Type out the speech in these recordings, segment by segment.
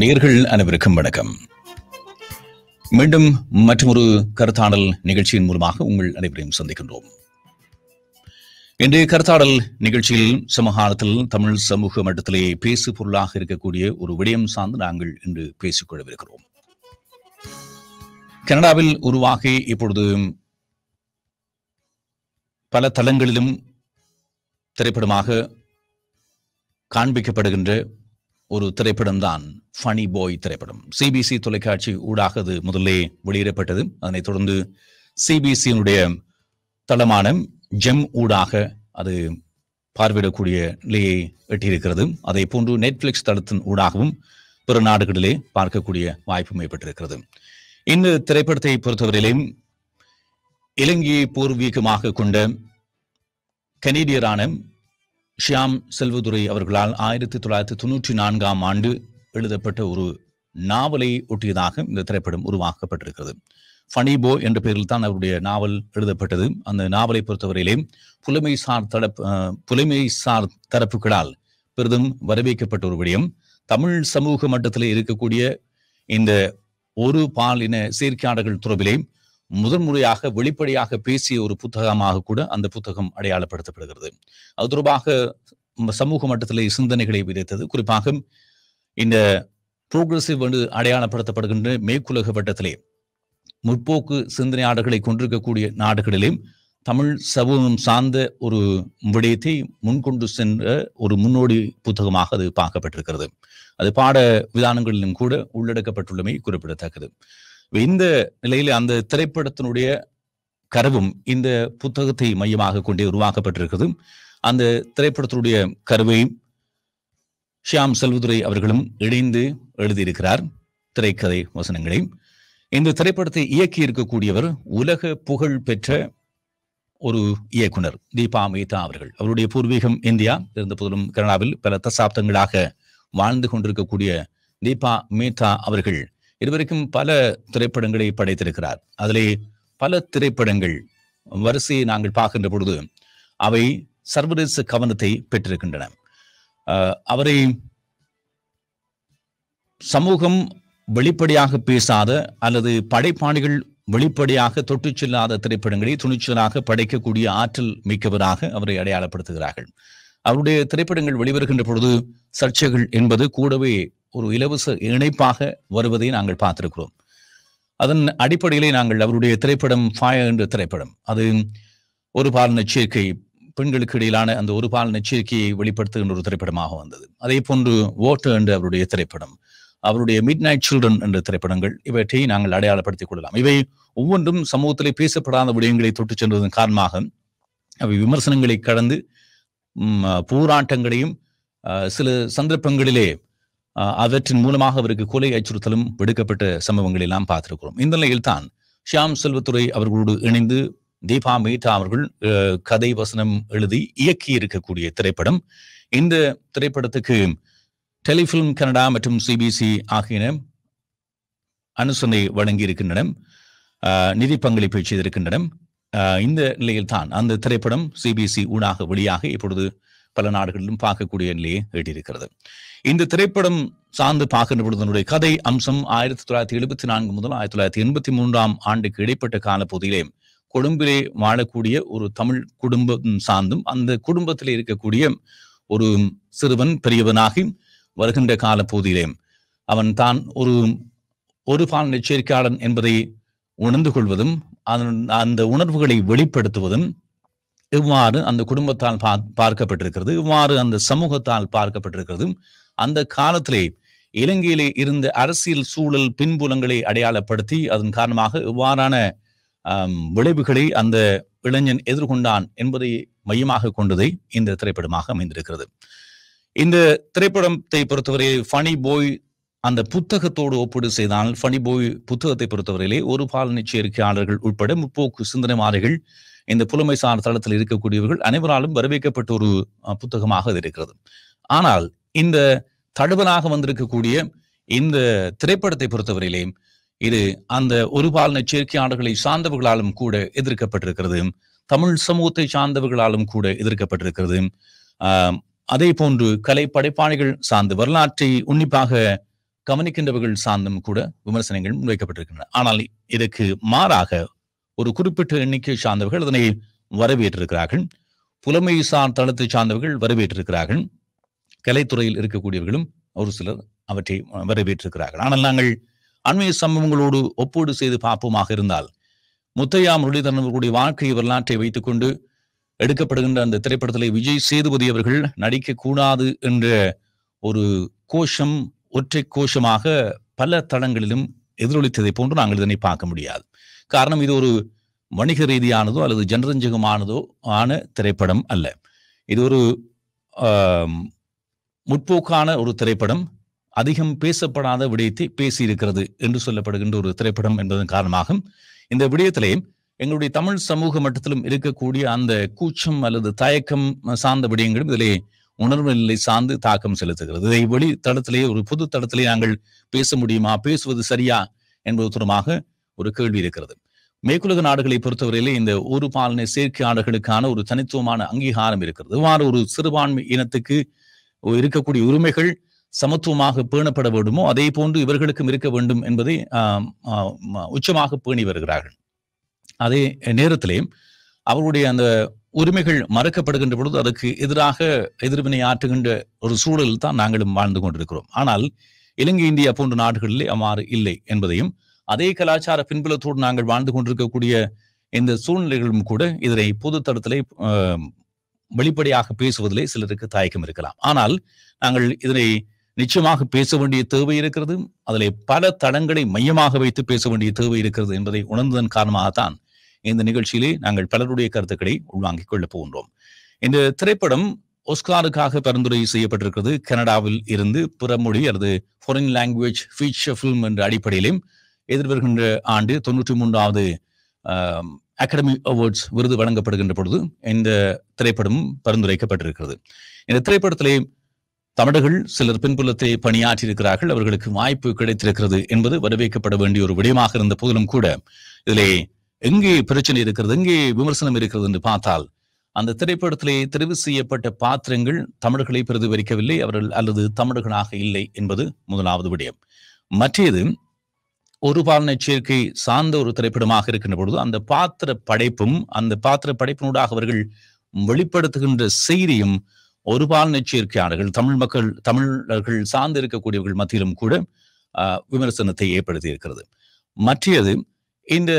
நேர்கள் அனைவருக்கும் வணக்கம் மீண்டும் மற்றொரு கருத்தாடல் நிகழ்ச்சியின் மூலமாக உங்கள் அனைவரையும் சந்திக்கின்றோம் இன்றைய கருத்தாடல் நிகழ்ச்சியில் சமகாலத்தில் தமிழ் சமூக மட்டத்திலே பேசு பொருளாக இருக்கக்கூடிய ஒரு விடயம் சார்ந்து நாங்கள் இன்று பேசிக்கொள்ளவிருக்கிறோம் கனடாவில் உருவாகி இப்பொழுது பல தளங்களிலும் திரைப்படமாக காண்பிக்கப்படுகின்ற ஒரு திரைப்படம் தான் ஃபனி பாய் திரைப்படம் சிபிசி தொலைக்காட்சி ஊடாக அது முதலே வெளியிடப்பட்டது அதனைத் தொடர்ந்து சிபிசியினுடைய தளமான ஜெம் ஊடாக அது பார்வையிடக்கூடிய நிலையை எட்டியிருக்கிறது அதே போன்று நெட்ஃபிளிக்ஸ் தளத்தின் ஊடாகவும் பிற நாடுகளிலே பார்க்கக்கூடிய வாய்ப்பு ஏற்பட்டிருக்கிறது இந்த திரைப்படத்தை பொறுத்தவரையிலும் இலங்கையை பூர்வீகமாக கொண்ட கனேடியரான ஷியாம் செல்வதுரை அவர்களால் ஆயிரத்தி தொள்ளாயிரத்தி தொன்னூற்றி நான்காம் ஆண்டு எழுதப்பட்ட ஒரு நாவலை ஒட்டியதாக இந்த திரைப்படம் உருவாக்கப்பட்டிருக்கிறது ஃபனிபோ என்ற பெயரில் தான் அவருடைய நாவல் எழுதப்பட்டது அந்த நாவலை பொறுத்தவரையிலே புலமைசார் தரப்பு புலமைசார் தரப்புகளால் பெரிதும் வரவேற்கப்பட்ட ஒரு விடயம் தமிழ் சமூக மட்டத்தில் இருக்கக்கூடிய இந்த ஒரு பாலின சீர்காடுகள் துறவிலே முதன்முறையாக வெளிப்படையாக பேசிய ஒரு புத்தகமாக கூட அந்த புத்தகம் அடையாளப்படுத்தப்படுகிறது அது தொடர்பாக சமூக மட்டத்தில் சிந்தனைகளை விதைத்தது குறிப்பாக இந்த புரோக்ரஸிவ் என்று அடையாளப்படுத்தப்படுகின்ற மேற்குலக வட்டத்திலே முற்போக்கு சிந்தனையாளர்களை கொண்டிருக்கக்கூடிய நாடுகளிலே தமிழ் சமூகம் சார்ந்த ஒரு விடயத்தை முன்கொண்டு சென்ற ஒரு முன்னோடி புத்தகமாக அது பார்க்கப்பட்டிருக்கிறது அது பாட விதானங்களிலும் கூட உள்ளடக்கப்பட்டுள்ளமை குறிப்பிடத்தக்கது இந்த நிலையில அந்த திரைப்படத்தினுடைய கருவும் இந்த புத்தகத்தை மையமாக கொண்டே உருவாக்கப்பட்டிருக்கிறது அந்த திரைப்படத்தினுடைய கருவை ஷியாம் செல்வதுரை அவர்களும் இணைந்து எழுதியிருக்கிறார் திரைக்கதை வசனங்களை இந்த திரைப்படத்தை இயக்கி இருக்கக்கூடியவர் உலக புகழ் பெற்ற ஒரு இயக்குனர் தீபா மேத்தா அவர்கள் அவருடைய பூர்வீகம் இந்தியா இருந்த போதிலும் கனடாவில் பல தசாப்தங்களாக வாழ்ந்து கொண்டிருக்கக்கூடிய தீபா மேத்தா அவர்கள் இதுவரைக்கும் பல திரைப்படங்களை படைத்திருக்கிறார் அதிலே பல திரைப்படங்கள் வரிசையை நாங்கள் பார்க்கின்ற பொழுது அவை சர்வதேச கவனத்தை பெற்றிருக்கின்றன அவரை சமூகம் வெளிப்படையாக பேசாத அல்லது படைப்பாணிகள் வெளிப்படையாக தொட்டு செல்லாத திரைப்படங்களை துணிச்சலாக படைக்கக்கூடிய ஆற்றல் மிக்கவராக அவரை அடையாளப்படுத்துகிறார்கள் அவருடைய திரைப்படங்கள் வெளிவருகின்ற பொழுது சர்ச்சைகள் என்பது கூடவே ஒரு இலவச இணைப்பாக வருவதை நாங்கள் பார்த்திருக்கிறோம் அதன் அடிப்படையிலே நாங்கள் அவருடைய திரைப்படம் ஃபாயா என்ற திரைப்படம் அது ஒரு பால் நச்சரிக்கை பெண்களுக்கு இடையிலான அந்த ஒரு பால் நச்சரிக்கையை வெளிப்படுத்துகின்ற ஒரு திரைப்படமாக வந்தது அதே போன்று ஓட்டர் என்ற அவருடைய திரைப்படம் அவருடைய மிட் நைட் சில்ட்ரன் என்ற திரைப்படங்கள் இவற்றை நாங்கள் அடையாளப்படுத்திக் கொள்ளலாம் இவை ஒவ்வொன்றும் சமூகத்திலே பேசப்படாத விடயங்களை தொட்டு சென்றதன் காரணமாக அவை விமர்சனங்களை கடந்து போராட்டங்களையும் சில சந்தர்ப்பங்களிலே அவற்றின் மூலமாக அவருக்கு கொலை அச்சுறுத்தலும் விடுக்கப்பட்ட சம்பவங்கள் எல்லாம் பார்த்திருக்கிறோம் இந்த நிலையில் தான் ஷியாம் செல்வத்துறை அவர்களோடு இணைந்து தீபா மேத்தா அவர்கள் கதை வசனம் எழுதி இயக்கி இருக்கக்கூடிய திரைப்படம் இந்த திரைப்படத்துக்கு டெலிஃபிலிம் கனடா மற்றும் சிபிசி ஆகியன அனுசனை வழங்கி இருக்கின்றன நிதி பங்களிப்பை செய்திருக்கின்றன இந்த நிலையில் தான் அந்த திரைப்படம் சிபிசி ஊடாக வெளியாக இப்பொழுது பல நாடுகளிலும் பார்க்கக்கூடிய நிலையை எட்டியிருக்கிறது இந்த திரைப்படம் சார்ந்து பார்க்கின்ற பொழுதனுடைய கதை அம்சம் ஆயிரத்தி தொள்ளாயிரத்தி எழுபத்தி நான்கு முதல் ஆயிரத்தி தொள்ளாயிரத்தி எண்பத்தி மூன்றாம் ஆண்டுக்கு இடைப்பட்ட காலப்பகுதியிலே கொழும்பிலே வாழக்கூடிய ஒரு தமிழ் குடும்பம் சார்ந்தும் அந்த குடும்பத்தில் இருக்கக்கூடிய ஒரு சிறுவன் பெரியவனாகி வருகின்ற காலப்பகுதியிலே அவன் தான் ஒரு ஒரு பால் எச்சரிக்கையாளன் என்பதை உணர்ந்து கொள்வதும் அந்த உணர்வுகளை வெளிப்படுத்துவதும் இவ்வாறு அந்த குடும்பத்தால் பார்க்கப்பட்டிருக்கிறது இவ்வாறு அந்த சமூகத்தால் பார்க்கப்பட்டிருக்கிறது அந்த காலத்திலே இலங்கையிலே இருந்த அரசியல் சூழல் பின்புலங்களை அடையாளப்படுத்தி அதன் காரணமாக இவ்வாறான விளைவுகளை அந்த இளைஞன் எதிர்கொண்டான் என்பதை மையமாக கொண்டதை இந்த திரைப்படமாக அமைந்திருக்கிறது இந்த திரைப்படத்தை பொறுத்தவரை ஃபனி போய் அந்த புத்தகத்தோடு ஒப்பீடு செய்தால் ஃபனி போய் புத்தகத்தை பொறுத்தவரையிலே ஒரு பாலனை சேர்க்கையாளர்கள் உட்பட முற்போக்கு சிந்தனைமாரிகள் இந்த புலமை சார் தளத்தில் இருக்கக்கூடியவர்கள் அனைவராலும் வரவேற்கப்பட்ட ஒரு புத்தகமாக அது இருக்கிறது ஆனால் இந்த தடுவனாக வந்திருக்கக்கூடிய இந்த திரைப்படத்தை பொறுத்தவரையிலேயும் இது அந்த ஒரு பாலின சேர்க்கையாளர்களை சார்ந்தவர்களாலும் கூட எதிர்க்கப்பட்டிருக்கிறது தமிழ் சமூகத்தை சார்ந்தவர்களாலும் கூட எதிர்க்கப்பட்டிருக்கிறது அதே போன்று கலை படைப்பாளிகள் சார்ந்து வரலாற்றை உன்னிப்பாக கவனிக்கின்றவர்கள் சார்ந்தும் கூட விமர்சனங்கள் முன்வைக்கப்பட்டிருக்கின்றன ஆனால் இதற்கு மாறாக ஒரு குறிப்பிட்ட எண்ணிக்கை சார்ந்தவர்கள் அதனை வரவேற்றிருக்கிறார்கள் சார் தளத்தை சார்ந்தவர்கள் வரவேற்றிருக்கிறார்கள் கலைத்துறையில் இருக்கக்கூடியவர்களும் ஒரு சிலர் அவற்றை வரவேற்றிருக்கிறார்கள் ஆனால் நாங்கள் அண்மைய சம்பவங்களோடு ஒப்பீடு செய்து பார்ப்போமாக இருந்தால் முத்தையா முரளிதரன் அவர்களுடைய வாழ்க்கை வரலாற்றை வைத்துக்கொண்டு எடுக்கப்படுகின்ற அந்த திரைப்படத்தில் விஜய் சேதுபதி அவர்கள் நடிக்கக்கூடாது என்ற ஒரு கோஷம் ஒற்றை கோஷமாக பல தளங்களிலும் எதிரொலித்ததை போன்று நாங்கள் இதனை பார்க்க முடியாது காரணம் இது ஒரு வணிக ரீதியானதோ அல்லது ஜனரஞ்சகமானதோ ஆன திரைப்படம் அல்ல இது ஒரு முற்போக்கான ஒரு திரைப்படம் அதிகம் பேசப்படாத விடயத்தை பேசியிருக்கிறது என்று சொல்லப்படுகின்ற ஒரு திரைப்படம் என்பதன் காரணமாக இந்த விடயத்திலே எங்களுடைய தமிழ் சமூக மட்டத்திலும் இருக்கக்கூடிய அந்த கூச்சம் அல்லது தயக்கம் சார்ந்த விடயங்களும் இதிலே உணர்வு நிலை சார்ந்து தாக்கம் செலுத்துகிறது இதை வெளி தளத்திலேயே ஒரு பொது தளத்திலே நாங்கள் பேச முடியுமா பேசுவது சரியா என்பது தொடர்பாக ஒரு கேள்வி இருக்கிறது மேற்குலக நாடுகளை பொறுத்தவரையிலே இந்த ஒரு பாலின ஆடுகளுக்கான ஒரு தனித்துவமான அங்கீகாரம் இருக்கிறது இவ்வாறு ஒரு சிறுபான்மை இனத்துக்கு இருக்கக்கூடிய உரிமைகள் சமத்துவமாக பேணப்பட வேண்டுமோ அதே போன்று இவர்களுக்கும் இருக்க வேண்டும் என்பதை உச்சமாக பேணி வருகிறார்கள் அதே நேரத்திலே அவருடைய அந்த உரிமைகள் மறக்கப்படுகின்ற பொழுது அதற்கு எதிராக எதிர்வினை ஆற்றுகின்ற ஒரு சூழலில் தான் நாங்களும் வாழ்ந்து கொண்டிருக்கிறோம் ஆனால் இலங்கை இந்தியா போன்ற நாடுகளிலே அவ்வாறு இல்லை என்பதையும் அதே கலாச்சார பின்புலத்தோடு நாங்கள் வாழ்ந்து கொண்டிருக்கக்கூடிய இந்த சூழ்நிலைகளும் கூட இதனை பொது தளத்திலே வெளிப்படையாக பேசுவதிலே சிலருக்கு தயக்கம் இருக்கலாம் ஆனால் நாங்கள் இதனை நிச்சயமாக பேச வேண்டிய தேவை இருக்கிறது அதில் பல தடங்களை மையமாக வைத்து பேச வேண்டிய தேவை இருக்கிறது என்பதை உணர்ந்ததன் காரணமாகத்தான் இந்த நிகழ்ச்சியிலே நாங்கள் பலருடைய கருத்துக்களை உள்வாங்கிக் கொள்ளப் போகின்றோம் இந்த திரைப்படம் ஒஸ்காருக்காக பரிந்துரை செய்யப்பட்டிருக்கிறது கனடாவில் இருந்து பிற மொழி அல்லது ஃபாரின் லாங்குவேஜ் ஃபீச்சர் ஃபிலிம் என்ற அடிப்படையிலும் எதிர்வருகின்ற ஆண்டு தொன்னூற்றி மூன்றாவது அகாடமி அவார்ட்ஸ் விருது வழங்கப்படுகின்ற பொழுது இந்த திரைப்படம் பரிந்துரைக்கப்பட்டிருக்கிறது இந்த திரைப்படத்திலே தமிழர்கள் சிலர் பின்புலத்தை பணியாற்றியிருக்கிறார்கள் அவர்களுக்கு வாய்ப்பு கிடைத்திருக்கிறது என்பது வரவேற்கப்பட வேண்டிய ஒரு விடயமாக இருந்த போதிலும் கூட இதிலே எங்கே பிரச்சனை இருக்கிறது எங்கே விமர்சனம் இருக்கிறது என்று பார்த்தால் அந்த திரைப்படத்திலே தெரிவு செய்யப்பட்ட பாத்திரங்கள் தமிழர்களை பிரதிபலிக்கவில்லை அவர்கள் அல்லது தமிழர்களாக இல்லை என்பது முதலாவது விடயம் மற்றது ஒரு பாலனை சேர்க்கை சார்ந்த ஒரு திரைப்படமாக இருக்கின்ற பொழுது அந்த பாத்திர படைப்பும் அந்த பாத்திர படைப்பினூடாக அவர்கள் வெளிப்படுத்துகின்ற செய்தியும் ஒரு பாலனை சேர்க்கையாளர்கள் தமிழ் மக்கள் தமிழர்கள் சார்ந்து இருக்கக்கூடியவர்கள் மத்தியிலும் கூட விமர்சனத்தை ஏற்படுத்தி இருக்கிறது மற்றது இந்த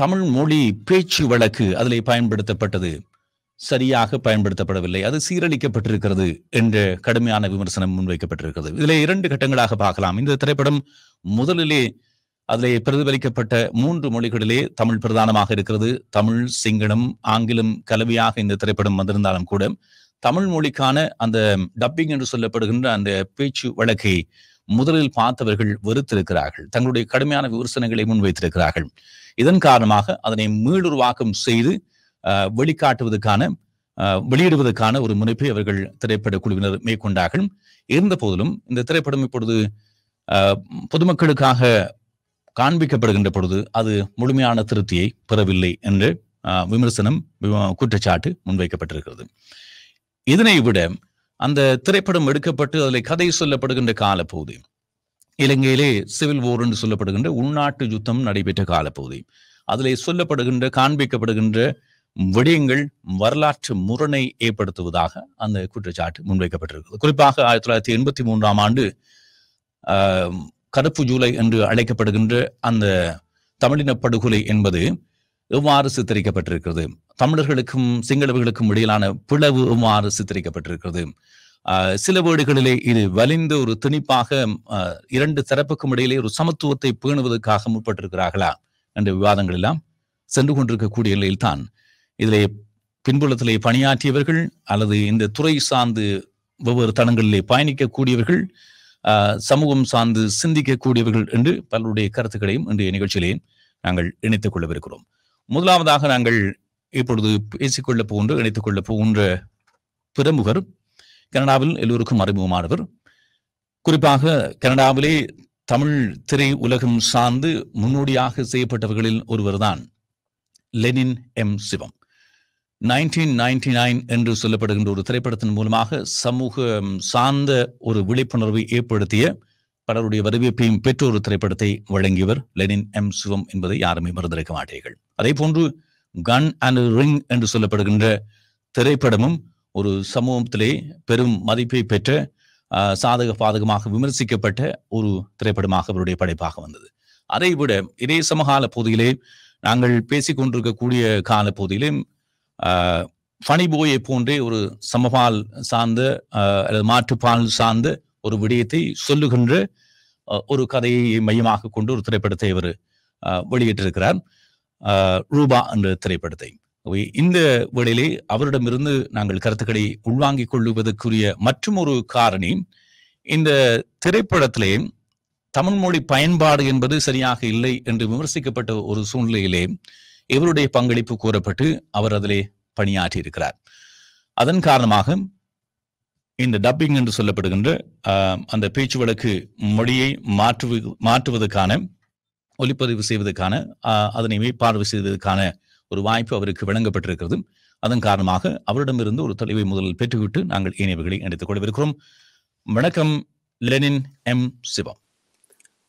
தமிழ் மொழி பேச்சு வழக்கு அதில் பயன்படுத்தப்பட்டது சரியாக பயன்படுத்தப்படவில்லை அது சீரழிக்கப்பட்டிருக்கிறது என்ற கடுமையான விமர்சனம் முன்வைக்கப்பட்டிருக்கிறது இதில் இரண்டு கட்டங்களாக பார்க்கலாம் இந்த திரைப்படம் முதலிலே அதில் பிரதிபலிக்கப்பட்ட மூன்று மொழிகளிலே தமிழ் பிரதானமாக இருக்கிறது தமிழ் சிங்களம் ஆங்கிலம் கலவையாக இந்த திரைப்படம் வந்திருந்தாலும் கூட தமிழ் மொழிக்கான அந்த டப்பிங் என்று சொல்லப்படுகின்ற அந்த பேச்சு வழக்கை முதலில் பார்த்தவர்கள் வெறுத்திருக்கிறார்கள் தங்களுடைய கடுமையான விமர்சனங்களை முன்வைத்திருக்கிறார்கள் இதன் காரணமாக அதனை மீளுருவாக்கம் செய்து வெளிக்காட்டுவதற்கான வெளியிடுவதற்கான ஒரு முனைப்பை அவர்கள் திரைப்பட குழுவினர் மேற்கொண்டார்கள் இருந்த போதிலும் இந்த திரைப்படம் இப்பொழுது பொதுமக்களுக்காக காண்பிக்கப்படுகின்ற பொழுது அது முழுமையான திருப்தியை பெறவில்லை என்று விமர்சனம் குற்றச்சாட்டு முன்வைக்கப்பட்டிருக்கிறது இதனை விட அந்த திரைப்படம் எடுக்கப்பட்டு அதில் கதை சொல்லப்படுகின்ற காலப்பகுதி இலங்கையிலே சிவில் ஓர் என்று சொல்லப்படுகின்ற உள்நாட்டு யுத்தம் நடைபெற்ற காலப்பகுதி அதிலே சொல்லப்படுகின்ற காண்பிக்கப்படுகின்ற விடயங்கள் வரலாற்று முரணை ஏற்படுத்துவதாக அந்த குற்றச்சாட்டு முன்வைக்கப்பட்டிருக்கிறது குறிப்பாக ஆயிரத்தி தொள்ளாயிரத்தி எண்பத்தி மூன்றாம் ஆண்டு கருப்பு ஜூலை என்று அழைக்கப்படுகின்ற அந்த தமிழின படுகொலை என்பது எவ்வாறு சித்தரிக்கப்பட்டிருக்கிறது தமிழர்களுக்கும் சிங்களவர்களுக்கும் இடையிலான பிளவு எவ்வாறு சித்தரிக்கப்பட்டிருக்கிறது சில வீடுகளிலே இது வலிந்து ஒரு திணிப்பாக இரண்டு தரப்புக்கும் இடையிலே ஒரு சமத்துவத்தை பேணுவதற்காக முற்பட்டிருக்கிறார்களா என்ற விவாதங்கள் எல்லாம் சென்று கொண்டிருக்கக்கூடிய நிலையில்தான் இதில் பின்புலத்தில் பணியாற்றியவர்கள் அல்லது இந்த துறை சார்ந்து வெவ்வேறு தளங்களிலே பயணிக்கக்கூடியவர்கள் சமூகம் சார்ந்து சிந்திக்கக்கூடியவர்கள் என்று பலருடைய கருத்துக்களையும் இன்றைய நிகழ்ச்சியிலே நாங்கள் இணைத்துக் கொள்ளவிருக்கிறோம் முதலாவதாக நாங்கள் இப்பொழுது பேசிக்கொள்ள போன்று இணைத்துக் கொள்ள போன்ற பிரமுகர் கனடாவில் எல்லோருக்கும் அறிமுகமானவர் குறிப்பாக கனடாவிலே தமிழ் திரை உலகம் சார்ந்து முன்னோடியாக செய்யப்பட்டவர்களில் ஒருவர்தான் Lenin M Sivam nineteen ninety nine என்று சொல்லப்படுகின்ற ஒரு திரைப்படத்தின் மூலமாக சமூக சார்ந்த ஒரு விழிப்புணர்வை ஏற்படுத்திய பலருடைய வரவேற்பையும் பெற்ற ஒரு திரைப்படத்தை வழங்கியவர் லெனின் எம் சிவம் என்பதை யாருமே மறந்திருக்க மாட்டீர்கள் அதே போன்று கன் அண்ட் ரிங் என்று சொல்லப்படுகின்ற திரைப்படமும் ஒரு சமூகத்திலே பெரும் மதிப்பை பெற்ற சாதக பாதகமாக விமர்சிக்கப்பட்ட ஒரு திரைப்படமாக அவருடைய படைப்பாக வந்தது அதைவிட இதே சமகால பகுதியிலே நாங்கள் பேசிக்கொண்டிருக்கக்கூடிய கால பகுதியிலே ஃபனி போயை போன்றே ஒரு சமபால் சார்ந்த அல்லது மாற்றுப்பால் சார்ந்து ஒரு விடயத்தை சொல்லுகின்ற ஒரு கதையை மையமாக கொண்டு ஒரு திரைப்படத்தை அவர் வெளியிட்டிருக்கிறார் ரூபா என்ற திரைப்படத்தை இந்த வேளையிலே அவரிடமிருந்து நாங்கள் கருத்துக்களை உள்வாங்கிக் கொள்வதற்குரிய மற்றும் ஒரு காரணி இந்த திரைப்படத்திலே தமிழ் மொழி பயன்பாடு என்பது சரியாக இல்லை என்று விமர்சிக்கப்பட்ட ஒரு சூழ்நிலையிலே இவருடைய பங்களிப்பு கூறப்பட்டு அவர் அதிலே பணியாற்றி இருக்கிறார் அதன் காரணமாக இந்த டப்பிங் என்று சொல்லப்படுகின்ற அந்த பேச்சு வழக்கு மொழியை மாற்றுவது மாற்றுவதற்கான ஒளிப்பதிவு செய்வதற்கான அதனை மேற்பார்வை செய்வதற்கான ஒரு வாய்ப்பு அவருக்கு வழங்கப்பட்டிருக்கிறது அதன் காரணமாக அவரிடமிருந்து ஒரு தொலைவை முதலில் பெற்றுவிட்டு நாங்கள் இணைவுகளை அடித்துக் கொள்ளவிருக்கிறோம் வணக்கம் லெனின் எம் சிவம்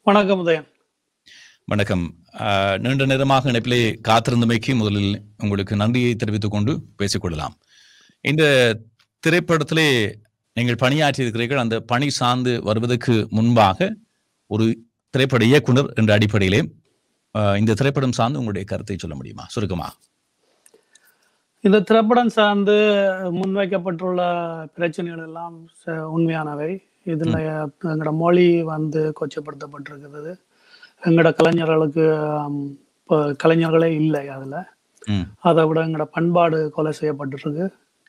வணக்கம் உதயன் வணக்கம் நீண்ட நேரமாக இணைப்பிலே காத்திருந்தமைக்கு முதலில் உங்களுக்கு நன்றியை தெரிவித்துக் கொண்டு பேசிக்கொள்ளலாம் இந்த திரைப்படத்திலே நீங்கள் பணியாற்றி இருக்கிறீர்கள் அந்த பணி சார்ந்து வருவதற்கு முன்பாக ஒரு திரைப்பட இயக்குனர் என்ற அடிப்படையிலே இந்த திரைப்படம் சார்ந்து உங்களுடைய கருத்தை சொல்ல முடியுமா சுருக்கமா இந்த திரைப்படம் சார்ந்து முன்வைக்கப்பட்டுள்ள பிரச்சனைகள் எல்லாம் உண்மையானவை இதில் எங்களோட மொழி வந்து கொச்சப்படுத்தப்பட்டிருக்கிறது எங்கட கலைஞர்களுக்கு கலைஞர்களே இல்லை அதில் அதை விட எங்களோட பண்பாடு கொலை செய்யப்பட்டுருக்கு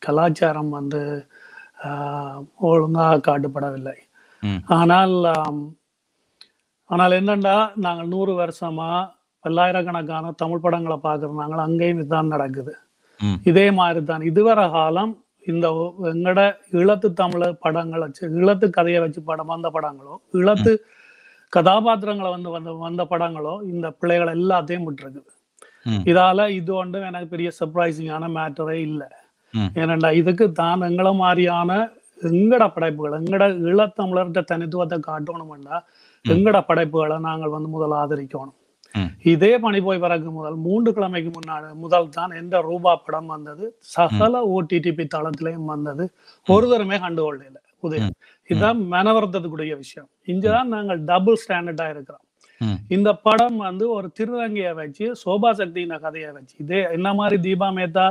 கலாச்சாரம் வந்து ஒழுங்காக காட்டுப்படவில்லை ஆனால் ஆனால் என்னென்னா நாங்கள் நூறு வருஷமா பல்லாயிரக்கணக்கான தமிழ் படங்களை பார்க்குறதுனாங்க அங்கேயும் இதுதான் நடக்குது இதே மாதிரி தான் இதுவரை காலம் இந்த எங்கட இழத்து தமிழ் படங்களை வச்சு இழத்து கதையை வச்சு படம் வந்த படங்களோ இழத்து கதாபாத்திரங்களை வந்து வந்த வந்த படங்களோ இந்த பிள்ளைகள் எல்லாத்தையும் விட்டுருக்குது இதால இது ஒன்றும் எனக்கு பெரிய சர்ப்ரைசிங்கான மேட்டரே இல்லை ஏனண்டா இதுக்கு தான் எங்களை மாதிரியான எங்கட படைப்புகள் எங்கட இளத்தமிழர்கிட்ட தனித்துவத்தை காட்டணும்னா எங்கட படைப்புகளை நாங்கள் வந்து முதல் ஆதரிக்கணும் இதே பணி போய் பிறகு முதல் மூன்று கிழமைக்கு முன்னாடி முதல் தான் எந்த ரூபா படம் வந்தது சகல ஓடிடிபி தளத்திலையும் வந்தது ஒருதருமே கண்டுகொள்ள உதயம் இதுதான் மனவர்த்தத்துக்குரிய விஷயம் இங்கதான் நாங்கள் டபுள் ஸ்டாண்டர்டா இருக்கிறோம் இந்த படம் வந்து ஒரு திருநங்கையை வச்சு சோபா சக்தியின் கதையை வச்சு இதே என்ன மாதிரி தீபா மேத்தா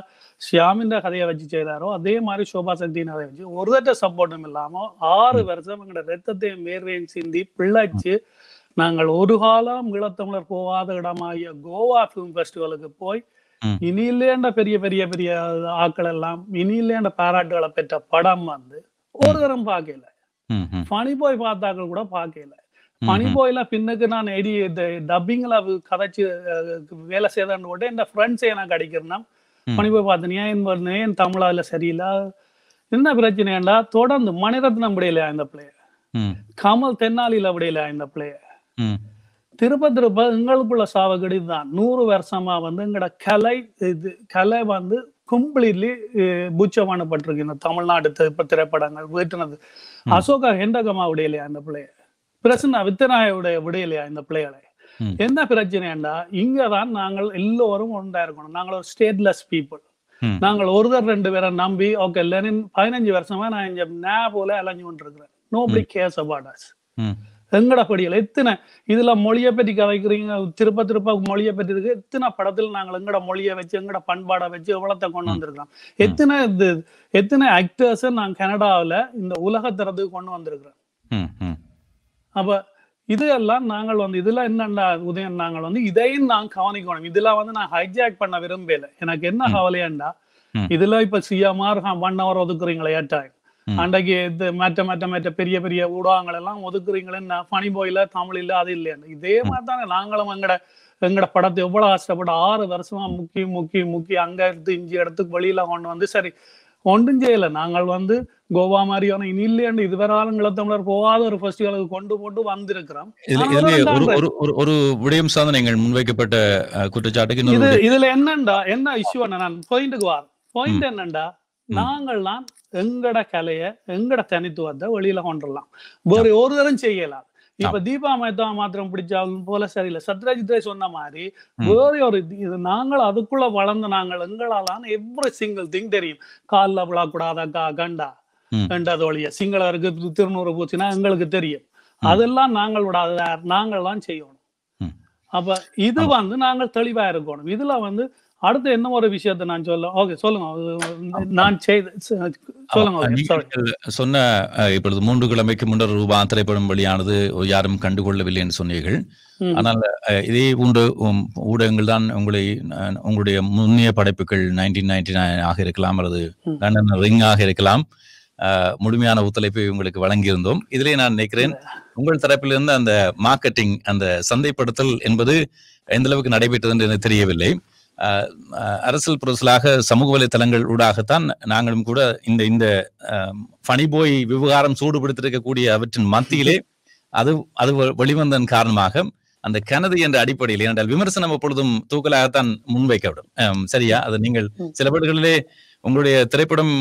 ஷியாமின் கதையை வச்சு செய்தாரோ அதே மாதிரி சோபா சக்தியின் கதையை வச்சு ஒரு தட்ட சப்போர்ட்டும் இல்லாம ஆறு வருஷம் எங்கட ரத்தத்தையும் வேர்வையும் சிந்தி பிள்ளைச்சு நாங்கள் ஒரு காலம் ஈழத்தமிழர் போகாத இடமாகிய கோவா பிலிம் ஃபெஸ்டிவலுக்கு போய் இனி இல்லையண்ட பெரிய பெரிய பெரிய ஆக்கள் எல்லாம் இனி இல்லையண்ட பாராட்டுகளை பெற்ற படம் வந்து ஒரு தரம் பார்க்கல பனிபோய் பாய் பார்த்தாக்கள் கூட பார்க்கல பனிபோயில பாய்ல பின்னுக்கு நான் எடி டப்பிங்ல கதைச்சு வேலை செய்தேன்னு போட்டு என் ஃப்ரெண்ட்ஸ் எனக்கு அடிக்கிறேன்னா போய் பாய் பார்த்தனியா என் வருது என் இல்ல சரியில்லா என்ன பிரச்சனைண்டா தொடர்ந்து மணிரத்னம் விடையில இந்த பிள்ளைய கமல் தென்னாலியில விடையில இந்த பிள்ளைய திருப்ப திருப்ப எங்களுக்குள்ள சாவ தான் நூறு வருஷமா வந்து எங்கட கலை இது கலை வந்து கும்பிளிலி பூச்சமானப்பட்டிருக்கு இந்த தமிழ்நாடு திரைப்படங்கள் வீட்டுனது அசோகா ஹெண்டகமா உடையலையா இந்த பிள்ளைய பிரசன்னா வித்தனாயுடைய உடையலையா இந்த பிள்ளைகளை என்ன பிரச்சனைண்டா இங்கதான் நாங்கள் எல்லோரும் ஒன்றா இருக்கணும் நாங்கள் ஒரு ஸ்டேட்லெஸ் பீப்புள் நாங்கள் ஒருத்தர் ரெண்டு பேரை நம்பி ஓகே லெனின் பதினஞ்சு வருஷமா நான் இங்க நே போல அலைஞ்சு கொண்டிருக்கிறேன் நோபடி கேஸ் அபாடாஸ் எங்கட படிகள் எத்தனை இதுல மொழியை பற்றி கதைக்கிறீங்க திருப்ப திருப்ப மொழியை பற்றி இருக்கு எத்தனை படத்தில் நாங்கள் எங்கட மொழியை வச்சு எங்கட பண்பாடை வச்சு எவ்வளோத்தை கொண்டு வந்திருக்கிறோம் எத்தனை இது எத்தனை ஆக்டர்ஸ் நான் கனடாவில் இந்த உலகத்தரத்துக்கு கொண்டு அப்ப அப்போ இதெல்லாம் நாங்கள் வந்து இதுல என்னண்டா உதயம் நாங்கள் வந்து இதையும் நான் கவனிக்கணும் இதுல வந்து நான் ஹைஜாக் பண்ண விரும்பல எனக்கு என்ன கவலையாண்டா இதுல இப்ப சிஎம்ஆர் ஒன் ஹவர் ஒதுக்குறீங்களே ஏட்டாயம் அன்றைக்கு இது மற்ற மற்ற மற்ற பெரிய பெரிய ஊடகங்கள் எல்லாம் ஒதுக்குறீங்களேன்னு பனி போயில தமிழ் இல்ல அது இல்லையா இதே மாதிரி தானே நாங்களும் எங்கட எங்கட படத்தை எவ்வளவு கஷ்டப்பட்டு ஆறு வருஷமா முக்கி முக்கி முக்கி அங்க எடுத்து இஞ்சி இடத்துக்கு வெளியில கொண்டு வந்து சரி ஒன்றும் செய்யல நாங்கள் வந்து கோவா மாதிரியான இனி இதுவரை இதுவராலும் தமிழர் போகாத ஒரு ஃபெஸ்டிவலுக்கு கொண்டு போட்டு வந்திருக்கிறோம் ஒரு ஒரு விடயம் சார்ந்த நீங்கள் முன்வைக்கப்பட்ட குற்றச்சாட்டுக்கு இது இதுல என்னண்டா என்ன இஷ்யூ நான் பாயிண்ட்டுக்கு வார் பாயிண்ட் என்னண்டா நாங்கள்லாம் எங்கட கலைய எங்கட தனித்துவத்தை வெளியில கொண்டுடலாம் வேறு ஒரு தரம் செய்யலாம் இப்ப தீபா மேத்தா மாத்திரம் பிடிச்சாலும் போல சரியில்லை சத்யராஜித் ரே சொன்ன மாதிரி வேற ஒரு இது நாங்கள் அதுக்குள்ள வளர்ந்த நாங்கள் எங்களாலான எவ்ரி சிங்கிள் திங் தெரியும் காலில் கா கண்டா கண்டாத வழிய சிங்களருக்கு திருநூறு போச்சுன்னா எங்களுக்கு தெரியும் அதெல்லாம் நாங்கள் விடாத நாங்கள்லாம் செய்யணும் அப்ப இது வந்து நாங்கள் தெளிவா இருக்கணும் இதுல வந்து அடுத்து என்ன ஒரு விஷயத்த நான் சொல்ல ஓகே சொல்லுங்க நான் சொல்லுங்க சொன்ன இப்பொழுது மூன்று கிழமைக்கு முன்னர் ரூபா திரைப்படம் வெளியானது யாரும் கண்டுகொள்ளவில்லை என்று சொன்னீர்கள் ஆனால் இதே போன்ற ஊடகங்கள் தான் உங்களை உங்களுடைய முன்னிய படைப்புகள் நைன்டீன் நைன்டி நைன் ஆக இருக்கலாம் அல்லது லண்டன் ரிங் ஆக இருக்கலாம் முழுமையான ஒத்துழைப்பை உங்களுக்கு வழங்கியிருந்தோம் இதிலே நான் நினைக்கிறேன் உங்கள் தரப்பிலிருந்து அந்த மார்க்கெட்டிங் அந்த சந்தைப்படுத்தல் என்பது எந்த அளவுக்கு நடைபெற்றது என்று எனக்கு தெரியவில்லை அரசல் புரசலாக சமூக வலைத்தளங்கள் ஊடாகத்தான் நாங்களும் கூட இந்த இந்த பனிபோய் விவகாரம் சூடுபடுத்திருக்கக்கூடிய அவற்றின் மத்தியிலே அது அது வெளிவந்தன் காரணமாக அந்த கனது என்ற அடிப்படையில் ஏனென்றால் விமர்சனம் எப்பொழுதும் தூக்கலாகத்தான் முன்வைக்கப்படும் சரியா அது நீங்கள் சில பேடுகளிலே உங்களுடைய திரைப்படம்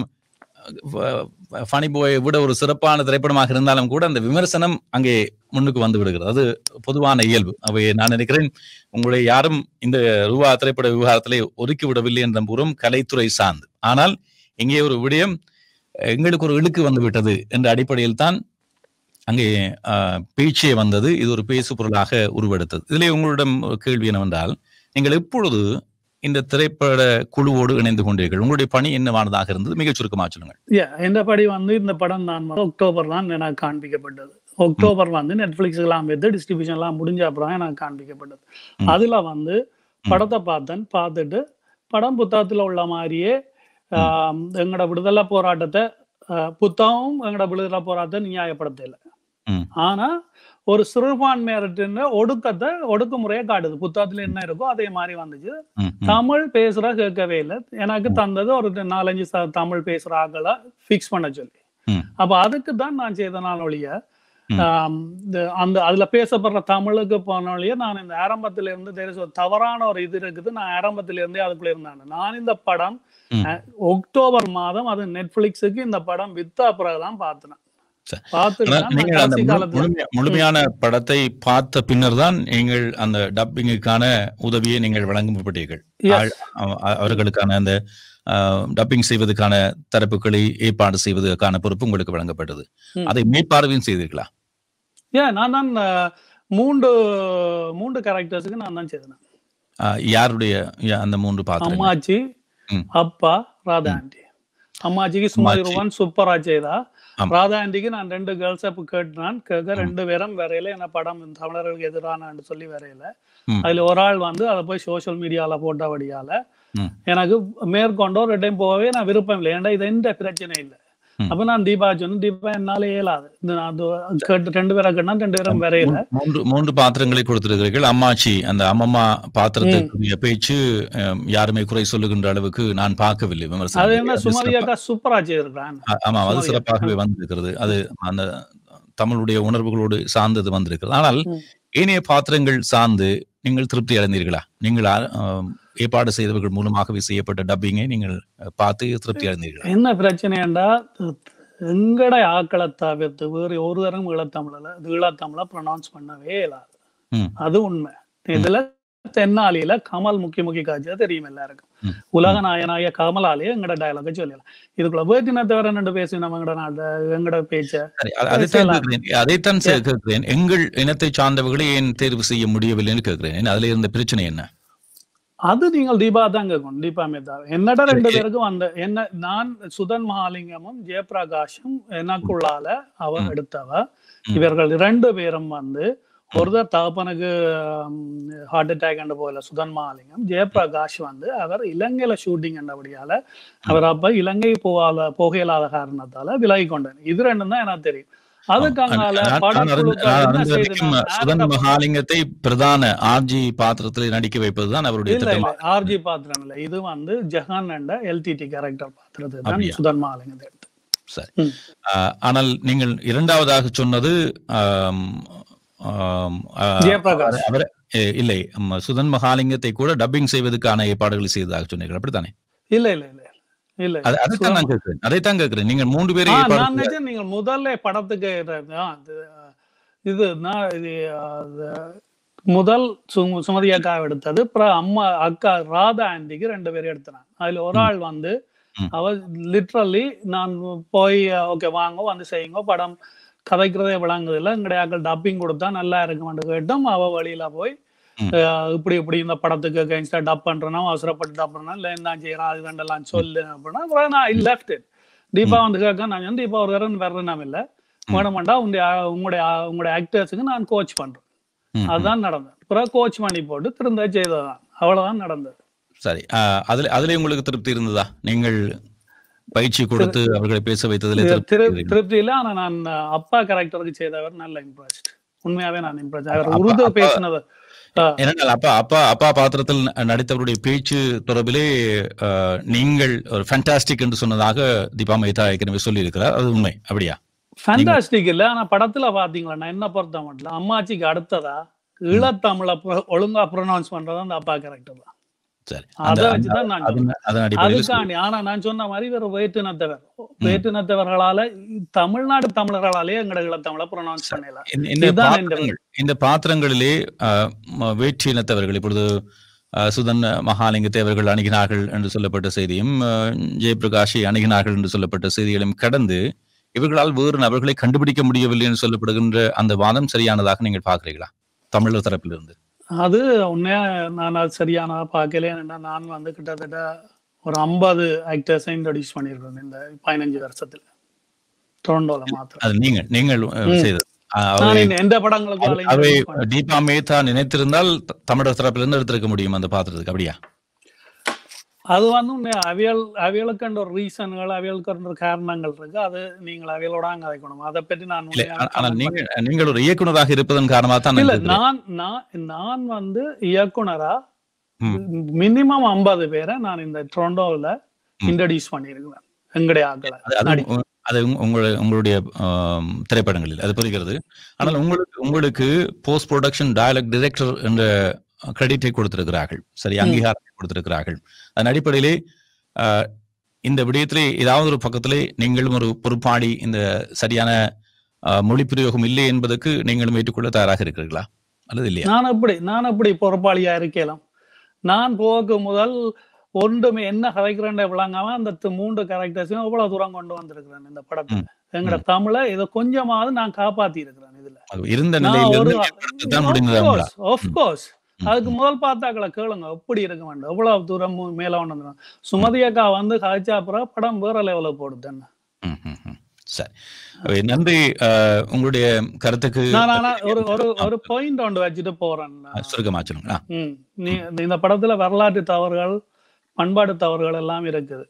ஃபனி போய் விட ஒரு சிறப்பான திரைப்படமாக இருந்தாலும் கூட அந்த விமர்சனம் அங்கே முன்னுக்கு வந்து விடுகிறது அது பொதுவான இயல்பு அவை நான் நினைக்கிறேன் உங்களை யாரும் இந்த ரூபா திரைப்பட விவகாரத்திலே ஒதுக்கி விடவில்லை என்ற பூர்வம் கலைத்துறை சார்ந்து ஆனால் இங்கே ஒரு விடயம் எங்களுக்கு ஒரு இழுக்கு வந்து விட்டது என்ற அடிப்படையில் தான் அங்கே பேச்சே வந்தது இது ஒரு பேசு பொருளாக உருவெடுத்தது இதிலே உங்களிடம் கேள்வி என்னவென்றால் நீங்கள் எப்பொழுது இந்த திரைப்பட குழுவோடு இணைந்து கொண்டீர்கள் உங்களுடைய பணி என்னவானதாக இருந்தது மிகச் சுருக்கமாக சொல்லுங்க இந்த படி வந்து இந்த படம் தான் அக்டோபர் தான் எனக்கு காண்பிக்கப்பட்டது அக்டோபர் வந்து நெட்ஃபிளிக்ஸ் எல்லாம் வந்து டிஸ்ட்ரிபியூஷன் எல்லாம் முடிஞ்ச அப்புறம் எனக்கு காண்பிக்கப்பட்டது அதுல வந்து படத்தை பார்த்தேன் பார்த்துட்டு படம் புத்தகத்துல உள்ள மாதிரியே எங்களோட விடுதலை போராட்டத்தை புத்தகம் எங்களோட விடுதலை போராட்டத்தை நியாயப்படுத்தல ஆனா ஒரு சிறுபான்மையர்கிட்ட ஒடுக்கத்தை ஒடுக்குமுறையை காட்டுது புத்தகத்துல என்ன இருக்கோ அதே மாதிரி வந்துச்சு தமிழ் பேசுற கேட்கவே இல்லை எனக்கு தந்தது ஒரு நாலஞ்சு தமிழ் பேசுற ஆக்களை பிக்ஸ் பண்ண சொல்லி அப்ப அதுக்கு தான் நான் செய்த நாள் ஒழிய அந்த அதுல பேசப்படுற தமிழுக்கு போனாலேயே நான் இந்த ஆரம்பத்துல இருந்து தெரிஞ்ச ஒரு தவறான ஒரு இது இருக்குது நான் ஆரம்பத்துல இருந்தே அதுக்குள்ள இருந்தேன் நான் இந்த படம் அக்டோபர் மாதம் அது நெட்ஃபிளிக்ஸுக்கு இந்த படம் வித்தா பிறகுதான் பார்த்தேன் முழுமையான படத்தை பார்த்த பின்னர் தான் நீங்கள் அந்த டப்பிங்குக்கான உதவியை நீங்கள் வழங்கப்பட்டீர்கள் அவர்களுக்கான அந்த டப்பிங் செய்வதற்கான தரப்புகளை ஏற்பாடு செய்வதற்கான பொறுப்பு உங்களுக்கு வழங்கப்பட்டது அதை மேற்பார்வையும் செய்தீர்களா ஏ நான் தான் மூன்று மூன்று கேரக்டர்ஸுக்கு நான் தான் செய்தேன் யாருடைய அந்த மூன்று பாத்திரம் அம்மாச்சி அப்பா ராதா ஆண்டி அம்மாச்சிக்கு சுமார் ரூபான் செய்தா ராதாண்டிக்கு நான் ரெண்டு கேர்ள்ஸ் அப்ப கேட்டுனான் கேட்க ரெண்டு பேரும் வரையில என்ன படம் தமிழர்களுக்கு எதிரானு சொல்லி வரையில அதுல ஒரு ஆள் வந்து அதை போய் சோசியல் மீடியால போட்டபடியால எனக்கு மேற்கொண்டு ரெண்டையும் போகவே நான் விருப்பம் இல்லை ஏன்னா இது எந்த பிரச்சனை இல்லை அப்ப நான் தீபா சொன்னேன் தீபா என்னால இயலாது ரெண்டு பேரா கண்ணா ரெண்டு பேரும் வரையில மூன்று மூன்று பாத்திரங்களை கொடுத்திருக்கிறீர்கள் அம்மாச்சி அந்த அம்மம்மா பாத்திரத்துக்குரிய பேச்சு யாருமே குறை சொல்லுகின்ற அளவுக்கு நான் பார்க்கவில்லை விமர்சனம் அது என்ன சூப்பரா செய்திருக்கிறான் ஆமா அது சிறப்பாகவே வந்திருக்கிறது அது அந்த தமிழுடைய உணர்வுகளோடு சார்ந்தது வந்திருக்கிறது ஆனால் ஏனைய பாத்திரங்கள் சார்ந்து நீங்கள் திருப்தி அடைந்தீர்களா நீங்கள் ஏற்பாடு செய்தவர்கள் மூலமாகவே செய்யப்பட்ட டப்பிங்கை நீங்கள் பார்த்து திருப்தி அடைந்தீர்களா என்ன பிரச்சனைண்டா எங்கட ஆக்களை தவிர்த்து வேறு ஒரு தரம் ஈழத்தமிழில் ஈழத்தமிழ ப்ரொனவுன்ஸ் பண்ணவே இல்லாது அது உண்மை இதுல தென்னாலியில கமல் முக்கிய முக்கிய காட்சியா தெரியும் எல்லாருக்கும் உலக நாயனாய கமலாலே எங்கட டயலாக சொல்லலாம் இதுக்குள்ள வேர்டின தவிர ரெண்டு பேசினோம் எங்கட நாட எங்கட பேச்ச அதைத்தான் கேட்கிறேன் எங்கள் இனத்தை சார்ந்தவர்களை ஏன் தேர்வு செய்ய முடியவில்லைன்னு கேட்கிறேன் அதுல இருந்த பிரச்சனை என்ன அது நீங்கள் தீபா தான் கேட்கணும் தீபா மேத்தா என்னடா ரெண்டு பேருக்கும் அந்த என்ன நான் சுதன் மகாலிங்கமும் ஜெயபிரகாஷும் எனக்குள்ளால அவன் எடுத்தவ இவர்கள் இரண்டு பேரும் வந்து ஒரு தகப்பனுக்கு ஹார்ட் அட்டாக் என்று போகல சுதன் மகாலிங்கம் ஜெயபிரகாஷ் வந்து அவர் இலங்கையில ஷூட்டிங் என்றபடியால அவர் அப்ப இலங்கை போகாத போக இல்லாத காரணத்தால விலகி கொண்டார் இது ரெண்டும் தான் எனக்கு தெரியும் பிரதான ஆர்ஜி நடிக்க வைப்பதுதான் அவருடைய ஆர்ஜி இது வந்து கேரக்டர் ஆனால் நீங்கள் இரண்டாவதாக சொன்னது அவர் இல்லை சுதன் மகாலிங்கத்தை கூட டப்பிங் செய்வதற்கான ஏற்பாடுகள் செய்ததாக சொன்னீர்கள் அப்படித்தானே இல்ல இல்ல இல்ல இல்ல அதைத்தான் நான் அதைத்தான் நீங்க மூன்று முதல்ல படத்துக்கு இது நான் முதல் சுமதி அக்கா எடுத்தது அப்புறம் அம்மா அக்கா ராதா ஆண்டிக்கு ரெண்டு பேரும் எடுத்தேன் அதுல ஒரு ஆள் வந்து அவ லிட்ரலி நான் போய் ஓகே வாங்க வந்து செய்யுங்க படம் கதைக்கிறதே இல்லை எங்களுடைய ஆக்கள் டப்பிங் கொடுத்தா நல்லா இருக்கும்னு கேட்டோம் அவ வழியில போய் இப்படி இப்படி இந்த படத்துக்கு கேங்ஸ்டர் டப் பண்றனா அவசரப்பட்டு டப் பண்ணா இல்லை என்ன செய்யறா அது வேண்டலாம் சொல்லு அப்படின்னா நான் ஐ லெஃப்ட் இட் தீபா வந்து கேட்க நான் வந்து தீபா ஒரு தரம் வேற நாம் இல்லை மேடம் வேண்டா உங்களுடைய உங்களுடைய உங்களுடைய ஆக்டர்ஸுக்கு நான் கோச் பண்றேன் அதுதான் நடந்தது அப்புறம் கோச் பண்ணி போட்டு திருந்த செய்ததான் அவ்வளவுதான் நடந்தது சரி அதுல அதுலயும் உங்களுக்கு திருப்தி இருந்ததா நீங்கள் பயிற்சி கொடுத்து அவர்களை பேச வைத்ததுல திருப்தி இல்ல ஆனா நான் அப்பா கேரக்டருக்கு செய்தவர் நல்ல இம்ப்ரெஸ்ட் உண்மையாவே நான் இம்ப்ரெஸ் அவர் உருது பேசினது அப்பா அப்பா அப்பா பாத்திரத்தில் நடித்தவருடைய பேச்சு தொடர்பிலே நீங்கள் ஒரு ஃபேண்டாஸ்டிக் என்று சொன்னதாக தீபா மேத்தா ஏற்கனவே இருக்கிறார் அது உண்மை அப்படியா ஃபேண்டாஸ்டிக் இல்ல ஆனா படத்துல பாத்தீங்களா நான் என்ன பொறுத்த மட்டும் அம்மாச்சிக்கு அடுத்ததா இளத்தமிழ ஒழுங்கா ப்ரொனவுன்ஸ் பண்றது அந்த அப்பா கேரக்டர் தான் ஆனா நான் சொன்ன மாதிரி வேற தமிழ்நாடு தமிழர்களாலே எங்கட இளத்தமிழ இந்த பாத்திரங்களிலே வேற்று இனத்தவர்கள் இப்பொழுது சுதன் மகாலிங்க தேவர்கள் அணுகினார்கள் என்று சொல்லப்பட்ட செய்தியும் ஜெயபிரகாஷை அணுகினார்கள் என்று சொல்லப்பட்ட செய்திகளையும் கடந்து இவர்களால் வேறு நபர்களை கண்டுபிடிக்க முடியவில்லை என்று சொல்லப்படுகின்ற அந்த வாதம் சரியானதாக நீங்கள் பார்க்கிறீர்களா தமிழர் தரப்பிலிருந்து அது உன்னே நான் அது சரியானா பார்க்கல என்னன்னா நான் வந்து கிட்டத்தட்ட ஒரு ஐம்பது ஆக்டர்ஸ் இன்ட்ரடியூஸ் பண்ணியிருக்கேன் இந்த பதினஞ்சு வருஷத்துல டொரண்டோல மாத்திரம் அது நீங்க நீங்கள் எந்த தீபா நினைத்திருந்தால் தமிழர் தரப்பிலிருந்து எடுத்திருக்க முடியும் அந்த பாத்திரத்துக்கு அப்படியா அது வந்து அவியல் அவியலுக்குன்ற ஒரு ரீசன்கள் அவியலுக்குன்ற காரணங்கள் இருக்கு அது நீங்கள் அவியலோட அங்க வைக்கணும் அதை பற்றி நான் நீங்க நீங்கள் ஒரு இயக்குனராக இருப்பதன் காரணமாக தான் இல்ல நான் நான் நான் வந்து இயக்குனரா மினிமம் ஐம்பது பேரை நான் இந்த டொரண்டோவில் இன்ட்ரடியூஸ் பண்ணியிருக்கிறேன் எங்களுடைய ஆக்களை அது உங்களுடைய உங்களுடைய திரைப்படங்களில் அது புரிகிறது ஆனால் உங்களுக்கு உங்களுக்கு போஸ்ட் ப்ரொடக்ஷன் டயலாக் டிரெக்டர் என்ற கிரெடிட்டை கொடுத்திருக்கிறார்கள் சரி அங்கீகாரத்தை கொடுத்திருக்கிறார்கள் அதன் அடிப்படையிலே இந்த விடயத்திலே ஏதாவது ஒரு பக்கத்திலே நீங்களும் ஒரு பொறுப்பாளி இந்த சரியான மொழி பிரயோகம் இல்லை என்பதற்கு நீங்களும் ஏற்றுக்கொள்ள தயாராக இருக்கிறீர்களா அல்லது இல்லையா நான் அப்படி நான் அப்படி பொறுப்பாளியா இருக்கலாம் நான் போக்கு முதல் ஒன்றுமே என்ன கதைக்கிறேன் விளங்காம அந்த மூன்று கேரக்டர்ஸையும் எவ்வளவு தூரம் கொண்டு வந்திருக்கிறேன் இந்த படத்துல எங்கட தமிழ இதை கொஞ்சமாவது நான் காப்பாத்தி இருக்கிறேன் இதுல இருந்த அதுக்கு முதல் பார்த்தாக்களை கேளுங்க எப்படி இருக்க வேண்டும் எவ்வளவு தூரம் மேல ஒன்று சுமதி அக்கா வந்து அப்புறம் படம் வேற லெவல போடுது சரி நன்றி உங்களுடைய கருத்துக்கு ஒரு ஒரு ஒரு பாயிண்ட் ஒன்று வச்சுட்டு போறேன் நீ இந்த படத்துல வரலாற்று தவறுகள் பண்பாடு தவறுகள் எல்லாம் இருக்குது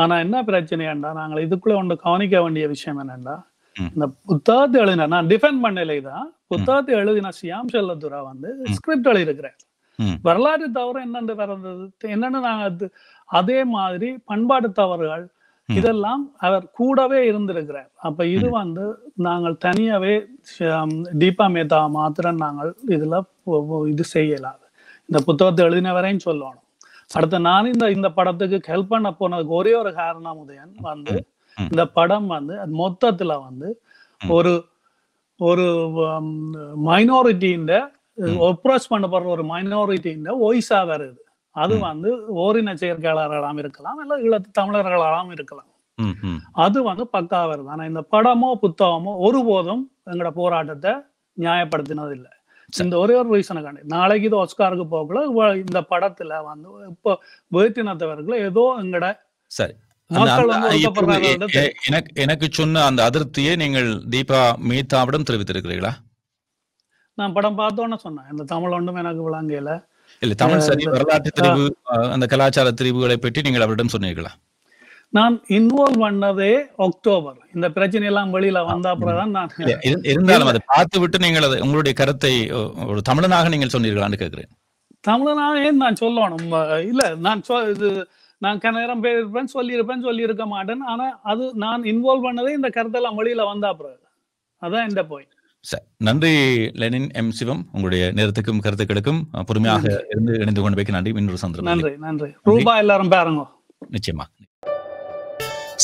ஆனா என்ன பிரச்சனை ஏண்டா நாங்கள் இதுக்குள்ள ஒன்று கவனிக்க வேண்டிய விஷயம் என்னண்டா இந்த புத்தகத்தை எழுதினா நான் டிஃபெண்ட் பண்ணலைதான் புத்தகத்தை எழுதின சியாம் செல்லதுரா வந்து ஸ்கிரிப்ட் எழுதியிருக்கிறேன் வரலாறு தவறு என்னென்று பிறந்தது என்னென்னு நாங்கள் அதே மாதிரி பண்பாடு தவறுகள் இதெல்லாம் அவர் கூடவே இருந்திருக்கிறார் அப்ப இது வந்து நாங்கள் தனியாவே தீபா மேதா மாத்திரம் நாங்கள் இதுல இது செய்யலாது இந்த புத்தகத்தை எழுதினவரையும் சொல்லணும் அடுத்து நான் இந்த இந்த படத்துக்கு ஹெல்ப் பண்ண போனதுக்கு ஒரே ஒரு காரணம் உதயன் வந்து இந்த படம் வந்து மொத்தத்துல வந்து ஒரு ஒரு மைனாரிட்டின்ற ஒப்ரஸ் பண்ணப்படுற ஒரு மைனாரிட்டியின் ஒய்ஸா வருது அது வந்து ஓரின செயற்கையாளர்களாம் இருக்கலாம் இல்ல இல்ல தமிழர்களாலாம் இருக்கலாம் அது வந்து பக்கா வருது ஆனா இந்த படமோ புத்தகமோ ஒருபோதும் எங்கட போராட்டத்தை நியாயப்படுத்தினது இல்லை இந்த ஒரே ஒரு ரீசனுக்காண்டி நாளைக்கு இது ஒஸ்காருக்கு போகல இந்த படத்துல வந்து இப்போ வேற்றினத்தவர்களை ஏதோ எங்கட சரி எனக்கு சொன்ன அந்த அதிருப்தியை நீங்கள் தீபா மீதாவிடம் தெரிவித்திருக்கிறீர்களா நான் படம் பார்த்தோன்னு சொன்னேன் இந்த தமிழ் ஒன்றும் எனக்கு விளங்கல இல்ல தமிழ் சரி வரலாற்று திரிவு அந்த கலாச்சார திரிவுகளை பற்றி நீங்கள் அவரிடம் சொன்னீர்களா நான் இன்வால்வ் பண்ணதே அக்டோபர் இந்த பிரச்சனை எல்லாம் வெளியில வந்த அப்புறம் நான் இருந்தாலும் அதை பார்த்து விட்டு நீங்கள் உங்களுடைய கருத்தை ஒரு தமிழனாக நீங்கள் சொன்னீர்களான்னு கேட்கிறேன் தமிழனாக நான் சொல்லணும் இல்ல நான் இது நான் நேரம் பேசிருப்பேன் சொல்லியிருப்பேன் சொல்லியிருக்க மாட்டேன் ஆனா அது நான் இன்வால்வ் பண்ணதே இந்த கருத்தெல்லாம் வழியில வந்தா பிறகு அதான் இந்த பாயிண்ட் நன்றி லெனின் எம் சிவம் உங்களுடைய நேரத்துக்கும் கருத்துக்களுக்கும் பொறுமையாக இருந்து இணைந்து கொண்டு வைக்க நன்றி இன்னொரு சந்தர்ப்பம் நன்றி நன்றி ரூபா எல்லாரும் பாருங்க நிச்சயமா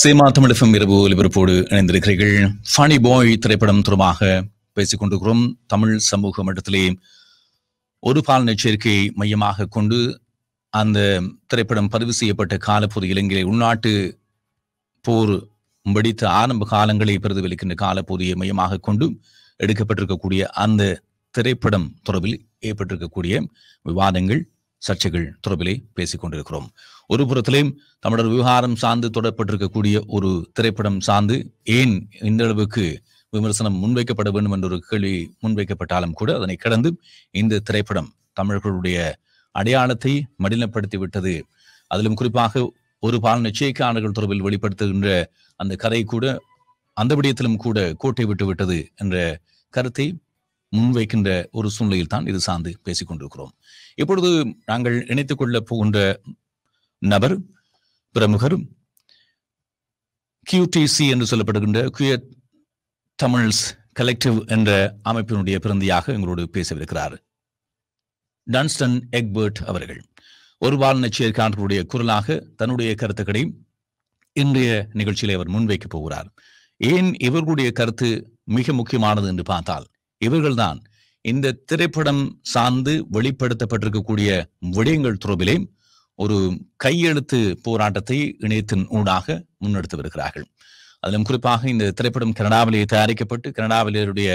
சீமா தமிழகம் இரவு ஒலிபரப்போடு இணைந்திருக்கிறீர்கள் ஃபானி பாய் திரைப்படம் தொடர்பாக பேசிக் கொண்டிருக்கிறோம் தமிழ் சமூக மட்டத்திலே ஒரு பால் எச்சரிக்கையை மையமாக கொண்டு அந்த திரைப்படம் பதிவு செய்யப்பட்ட காலப்போது இலங்கையில் உள்நாட்டு போர் வெடித்த ஆரம்ப காலங்களை பிரதிபலிக்கின்ற காலப்போதியை மையமாக கொண்டு எடுக்கப்பட்டிருக்கக்கூடிய அந்த திரைப்படம் தொடர்பில் ஏற்பட்டிருக்கக்கூடிய விவாதங்கள் சர்ச்சைகள் தொடர்பிலே பேசிக் கொண்டிருக்கிறோம் ஒரு புறத்திலேயும் தமிழர் விவகாரம் சார்ந்து தொடரப்பட்டிருக்கக்கூடிய ஒரு திரைப்படம் சார்ந்து ஏன் இந்த அளவுக்கு விமர்சனம் முன்வைக்கப்பட வேண்டும் என்ற ஒரு கேள்வி முன்வைக்கப்பட்டாலும் கூட அதனை கடந்து இந்த திரைப்படம் தமிழர்களுடைய அடையாளத்தை மடினப்படுத்திவிட்டது அதிலும் குறிப்பாக ஒரு பால் ஆண்டுகள் தொடர்பில் வெளிப்படுத்துகின்ற அந்த கதை கூட அந்த விடயத்திலும் கூட கோட்டை விட்டு விட்டது என்ற கருத்தை முன்வைக்கின்ற ஒரு சூழ்நிலையில் தான் இது சார்ந்து பேசிக் கொண்டிருக்கிறோம் இப்பொழுது நாங்கள் இணைத்துக் கொள்ள போகின்ற நபர் பிரமுகர் கியூடிசி என்று சொல்லப்படுகின்ற குய தமிழ்ஸ் கலெக்டிவ் என்ற அமைப்பினுடைய பிறந்தியாக எங்களோடு பேசவிருக்கிறார் டன்ஸ்டன் எக்பர்ட் அவர்கள் ஒரு வால் நிச்சயக்காரருடைய குரலாக தன்னுடைய கருத்துக்களை இன்றைய நிகழ்ச்சியில் அவர் முன்வைக்க போகிறார் ஏன் இவர்களுடைய கருத்து மிக முக்கியமானது என்று பார்த்தால் இவர்கள்தான் இந்த திரைப்படம் சார்ந்து வெளிப்படுத்தப்பட்டிருக்கக்கூடிய விடயங்கள் தொடர்பிலே ஒரு கையெழுத்து போராட்டத்தை இணையத்தின் ஊடாக முன்னெடுத்து வருகிறார்கள் அதிலும் குறிப்பாக இந்த திரைப்படம் கனடாவிலே தயாரிக்கப்பட்டு கனடாவிலேருடைய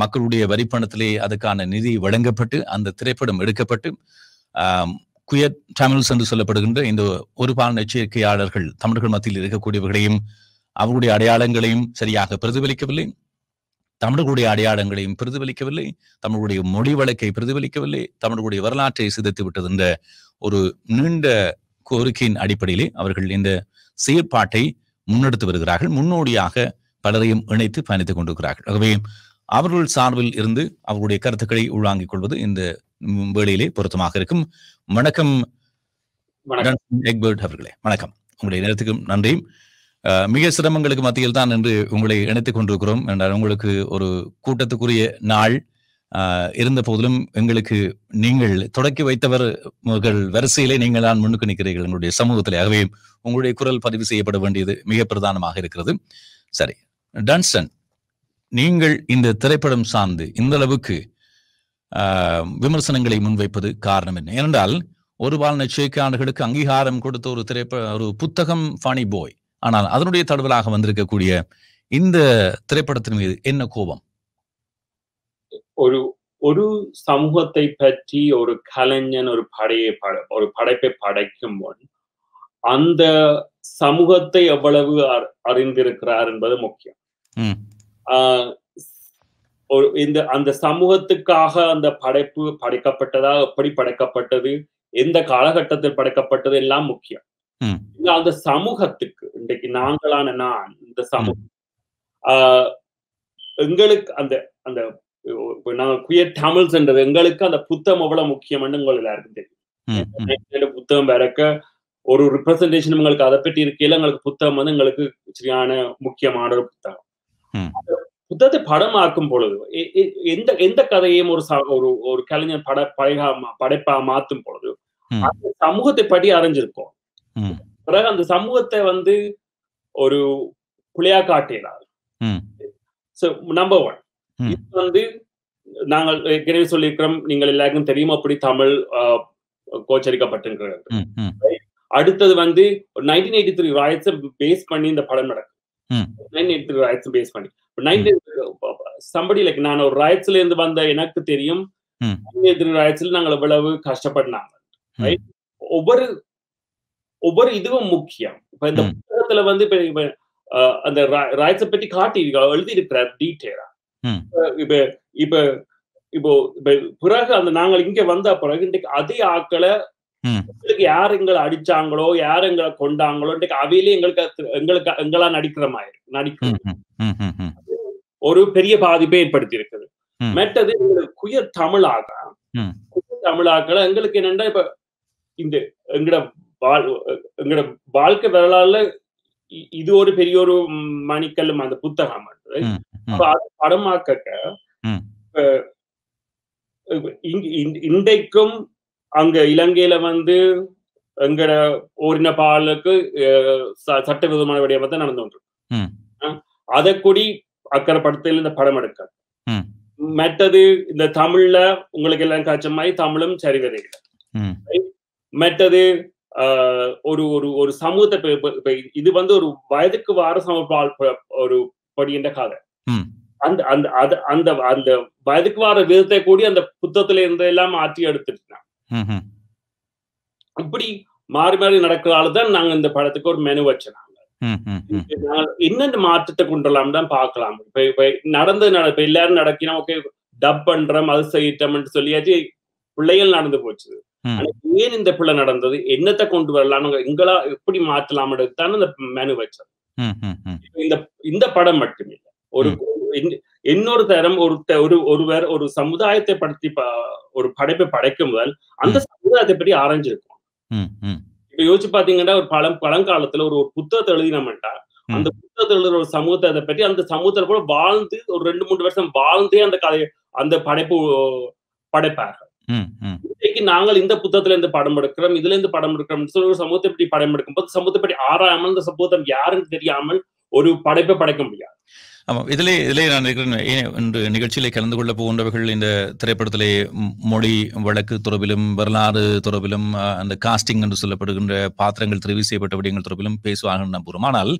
மக்களுடைய வரிப்பணத்திலே அதுக்கான நிதி வழங்கப்பட்டு அந்த திரைப்படம் எடுக்கப்பட்டு குயர் தமிழ்ஸ் என்று சொல்லப்படுகின்ற இந்த ஒரு பால் எச்சரிக்கையாளர்கள் தமிழர்கள் மத்தியில் இருக்கக்கூடியவர்களையும் அவர்களுடைய அடையாளங்களையும் சரியாக பிரதிபலிக்கவில்லை தமிழர்களுடைய அடையாளங்களையும் பிரதிபலிக்கவில்லை தமிழருடைய மொழி வழக்கை பிரதிபலிக்கவில்லை தமிழுடைய வரலாற்றை சிதைத்து விட்டது என்ற ஒரு நீண்ட கோரிக்கையின் அடிப்படையிலே அவர்கள் இந்த செயற்பாட்டை முன்னெடுத்து வருகிறார்கள் முன்னோடியாக பலரையும் இணைத்து பயணித்துக் கொண்டிருக்கிறார்கள் ஆகவே அவர்கள் சார்பில் இருந்து அவர்களுடைய கருத்துக்களை உள்வாங்கிக் கொள்வது இந்த வேளையிலே பொருத்தமாக இருக்கும் வணக்கம் எக்பர்ட் அவர்களே வணக்கம் உங்களுடைய நேரத்துக்கும் நன்றியும் மிக சிரமங்களுக்கு மத்தியில் தான் என்று உங்களை இணைத்துக் கொண்டிருக்கிறோம் என்றால் உங்களுக்கு ஒரு கூட்டத்துக்குரிய நாள் இருந்த போதிலும் எங்களுக்கு நீங்கள் தொடக்கி வைத்தவர் வரிசையிலே நீங்கள் தான் முன்னுக்கு நிற்கிறீர்கள் எங்களுடைய சமூகத்திலே ஆகவே உங்களுடைய குரல் பதிவு செய்யப்பட வேண்டியது மிக பிரதானமாக இருக்கிறது சரி டன்ஸ்டன் நீங்கள் இந்த திரைப்படம் சார்ந்து இந்த அளவுக்கு விமர்சனங்களை முன்வைப்பது காரணம் என்ன ஏனென்றால் ஒரு பால் சேக்காண்டுகளுக்கு அங்கீகாரம் கொடுத்த ஒரு திரைப்பட ஒரு புத்தகம் ஃபானி போய் ஆனால் அதனுடைய தடுவலாக வந்திருக்கக்கூடிய இந்த திரைப்படத்தின் மீது என்ன கோபம் ஒரு ஒரு சமூகத்தை பற்றி ஒரு கலைஞன் ஒரு படையை ஒரு படைப்பை படைக்கும் முன் அந்த சமூகத்தை எவ்வளவு அறிந்திருக்கிறார் என்பது முக்கியம் இந்த அந்த சமூகத்துக்காக அந்த படைப்பு படைக்கப்பட்டதா எப்படி படைக்கப்பட்டது எந்த காலகட்டத்தில் படைக்கப்பட்டது எல்லாம் முக்கியம் அந்த சமூகத்துக்கு இன்றைக்கு நாங்களான நான் இந்த சமூகம் எங்களுக்கு அந்த அந்த குயர் தமிழ் சென்றது எங்களுக்கு அந்த புத்தகம் எவ்வளவு முக்கியம்னு உங்களுக்கு எல்லாருக்கும் தெரியும் புத்தகம் பிறக்க ஒரு ரிப்ரசன்டேஷன் உங்களுக்கு அதை பற்றி இருக்கையில எங்களுக்கு புத்தகம் வந்து எங்களுக்கு சரியான முக்கியமான ஒரு புத்தகம் புத்தகத்தை படமாக்கும் பொழுது எந்த எந்த கதையும் ஒரு ஒரு ஒரு கலைஞர் பட படைகா படைப்பா மாத்தும் பொழுது அந்த சமூகத்தை படி அரைஞ்சிருக்கோம் பிறகு அந்த சமூகத்தை வந்து ஒரு புளியா காட்டினார் நம்பர் ஒன் இது வந்து நாங்கள் ஏற்கனவே சொல்லியிருக்கிறோம் நீங்கள் எல்லாருக்கும் தெரியும் அப்படி தமிழ் கோச்சரிக்கப்பட்டிருக்கிறது அடுத்தது வந்து நைன்டீன் எயிட்டி த்ரீ ராயட்ஸை பேஸ் பண்ணி இந்த படம் நடக்கும் நைன் எயிட் ராயட்ஸ் பேஸ் பண்ணி நைன் சம்படி லைக் நான் ஒரு ராயட்ஸ்ல இருந்து வந்த எனக்கு தெரியும் ராயட்ஸ்ல நாங்க எவ்வளவு கஷ்டப்படினாங்க ஒவ்வொரு ஒவ்வொரு இதுவும் முக்கியம் இப்ப இந்த hmm. புத்தகத்துல வந்து இப்ப அந்த ராயட்ஸை பற்றி காட்டியிருக்காங்க எழுதியிருக்கிறார் டீட்டெயிலா hmm. இப்ப இப்ப இப்போ இப்ப பிறகு அந்த நாங்கள் இங்க வந்த பிறகு இன்றைக்கு அதே ஆக்களை எங்களுக்கு யார் எங்களை அடிச்சாங்களோ யார் எங்களை கொண்டாங்களோ அவையிலே எங்களுக்கு எங்களுக்கு எங்களா நடிக்கிற மாதிரி நடிக்க ஒரு பெரிய பாதிப்பை ஏற்படுத்தி இருக்குது மற்றது எங்களுக்கு குயர் தமிழாக குயர் தமிழாக்கள் எங்களுக்கு என்னென்னா இப்ப இந்த எங்கட எங்கட வாழ்க்கை வரலாறுல இது ஒரு பெரிய ஒரு மணிக்கல்லும் அந்த புத்தகம் படமாக்க இன்றைக்கும் அங்க இலங்கையில வந்து எங்கட ஓரின பாலுக்கு சட்டவிரோதமான விடயமா தான் நடந்து கொண்டிருக்கு அதை கூடி படத்தில் இந்த படம் எடுக்காது மற்றது இந்த தமிழ்ல உங்களுக்கு எல்லாம் காய்ச்ச மாதிரி தமிழும் மெத்தது மற்றது ஒரு ஒரு ஒரு சமூகத்தை இது வந்து ஒரு வயதுக்கு வார சமர்ப்பால் ஒரு படிகின்ற கதை அந்த அந்த அந்த அந்த வயதுக்கு வார விதத்தை கூடி அந்த புத்தகத்துல இருந்த எல்லாம் மாற்றி எடுத்துட்டு இப்படி மாறி மாறி நடக்கிறதால தான் நாங்க இந்த படத்துக்கு ஒரு மெனு வச்சோம் என்னென்ன மாற்றத்தை கொண்டுலாம் தான் பாக்கலாம் இப்ப நடந்து இப்ப எல்லாரும் நடக்கணும் ஓகே டப் பண்றோம் அது செய்யட்டோம்னு சொல்லியாச்சு பிள்ளைகள் நடந்து போச்சு ஆனா ஏன் இந்த பிள்ளை நடந்தது என்னத்தை கொண்டு வரலாம் எங்களா எப்படி மாற்றலாம் தான் இந்த மெனு வச்சது இந்த இந்த படம் மட்டுமில்லை ஒரு இன்னொரு தரம் ஒருத்த ஒரு ஒருவர் ஒரு சமுதாயத்தை படுத்தி ஒரு படைப்பை படைக்கும் முதல் அந்த சமுதாயத்தை பற்றி ஆராய்ஞ்சிருக்கும் இப்ப யோசிச்சு பாத்தீங்கன்னா ஒரு பழம் பழங்காலத்துல ஒரு புத்தகத்தை எழுதினோம்ட்டா அந்த புத்தகத்தை எழுதுற ஒரு சமூகத்தை பற்றி அந்த சமூகத்துல கூட வாழ்ந்து ஒரு ரெண்டு மூணு வருஷம் வாழ்ந்தே அந்த கதை அந்த படைப்பு படைப்பார்கள் இன்றைக்கு நாங்கள் இந்த புத்தகத்துல இருந்து படம் எடுக்கிறோம் இதுல இருந்து படம் எடுக்கிறோம் சொல்லி ஒரு சமூகத்தை படம் எடுக்கும் போது சமூகத்தை பற்றி ஆராயாமல் இந்த சமூகம் யாருன்னு தெரியாமல் ஒரு படைப்பை படைக்க முடியாது ஆமாம் இதிலே இதிலே நான் இன்று நிகழ்ச்சியிலே கலந்து கொள்ள போகின்றவர்கள் இந்த திரைப்படத்திலே மொழி வழக்கு துறவிலும் வரலாறு துறவிலும் அந்த காஸ்டிங் என்று சொல்லப்படுகின்ற பாத்திரங்கள் தெரிவு செய்யப்பட்ட விடயங்கள் துறவிலும் பேசுவார்கள் நம்புகிறோம் ஆனால்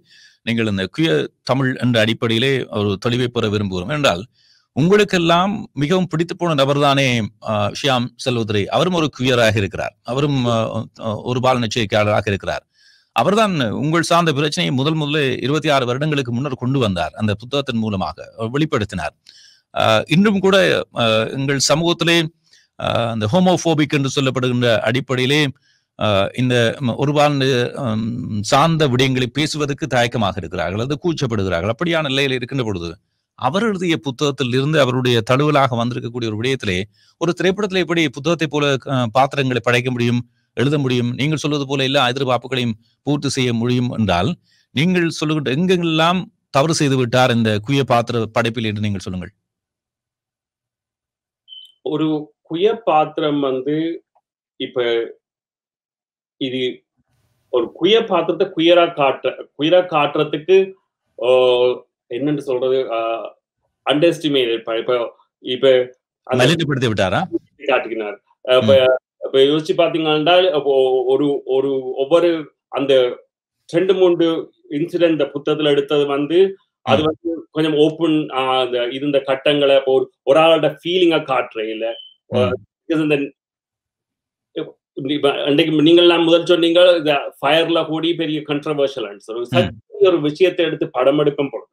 நீங்கள் இந்த குய தமிழ் என்ற அடிப்படையிலே ஒரு தெளிவை பெற விரும்புகிறோம் என்றால் உங்களுக்கெல்லாம் மிகவும் பிடித்து போன நபர் தானே ஷியாம் செல்வதுரை அவரும் ஒரு குயராக இருக்கிறார் அவரும் ஒரு பால் நிச்சயிக்கையாளராக இருக்கிறார் அவர்தான் உங்கள் சார்ந்த பிரச்சனையை முதல் முதல்ல இருபத்தி ஆறு வருடங்களுக்கு முன்னர் கொண்டு வந்தார் அந்த புத்தகத்தின் மூலமாக வெளிப்படுத்தினார் இன்றும் கூட எங்கள் சமூகத்திலே அந்த ஹோமோபோபிக் என்று சொல்லப்படுகின்ற அடிப்படையிலே இந்த ஒருவாண்டு சார்ந்த விடயங்களை பேசுவதற்கு தயக்கமாக இருக்கிறார்கள் அது கூச்சப்படுகிறார்கள் அப்படியான நிலையில் இருக்கின்ற பொழுது அவர் எழுதிய புத்தகத்தில் இருந்து அவருடைய தழுவலாக வந்திருக்கக்கூடிய ஒரு விடயத்திலே ஒரு திரைப்படத்தில் எப்படி புத்தகத்தை போல பாத்திரங்களை படைக்க முடியும் எழுத முடியும் நீங்கள் சொல்வது போல எல்லா எதிர்பார்ப்புகளையும் பூர்த்தி செய்ய முடியும் என்றால் நீங்கள் சொல்லுகின்ற எங்கெல்லாம் தவறு செய்து விட்டார் இந்த குய பாத்திர படைப்பில் என்று நீங்கள் சொல்லுங்கள் ஒரு குய பாத்திரம் வந்து இப்ப இது ஒரு குய பாத்திரத்தை குயரா காட்டுற குயரா காட்டுறதுக்கு என்னன்னு சொல்றது அண்டர்ஸ்டிமேட் இப்ப இப்ப காட்டுகிறார் இப்ப யோசிச்சு பாத்தீங்கன்னா ஒரு ஒரு ஒவ்வொரு அந்த ரெண்டு மூன்று இன்சிடென்ட் புத்தகத்துல எடுத்தது வந்து அது வந்து கொஞ்சம் ஓப்பன் அந்த இருந்த கட்டங்களை ஒரு ஒரு ஆளோட ஃபீலிங்க காட்டுற இல்ல இந்த அன்றைக்கு நீங்கள்லாம் முதல் சொன்னீங்க இந்த ஃபயர்ல கூடி பெரிய கண்ட்ரவர்ஷியல் ஆன்சர் ஒரு விஷயத்தை எடுத்து படம் எடுக்கும் பொழுது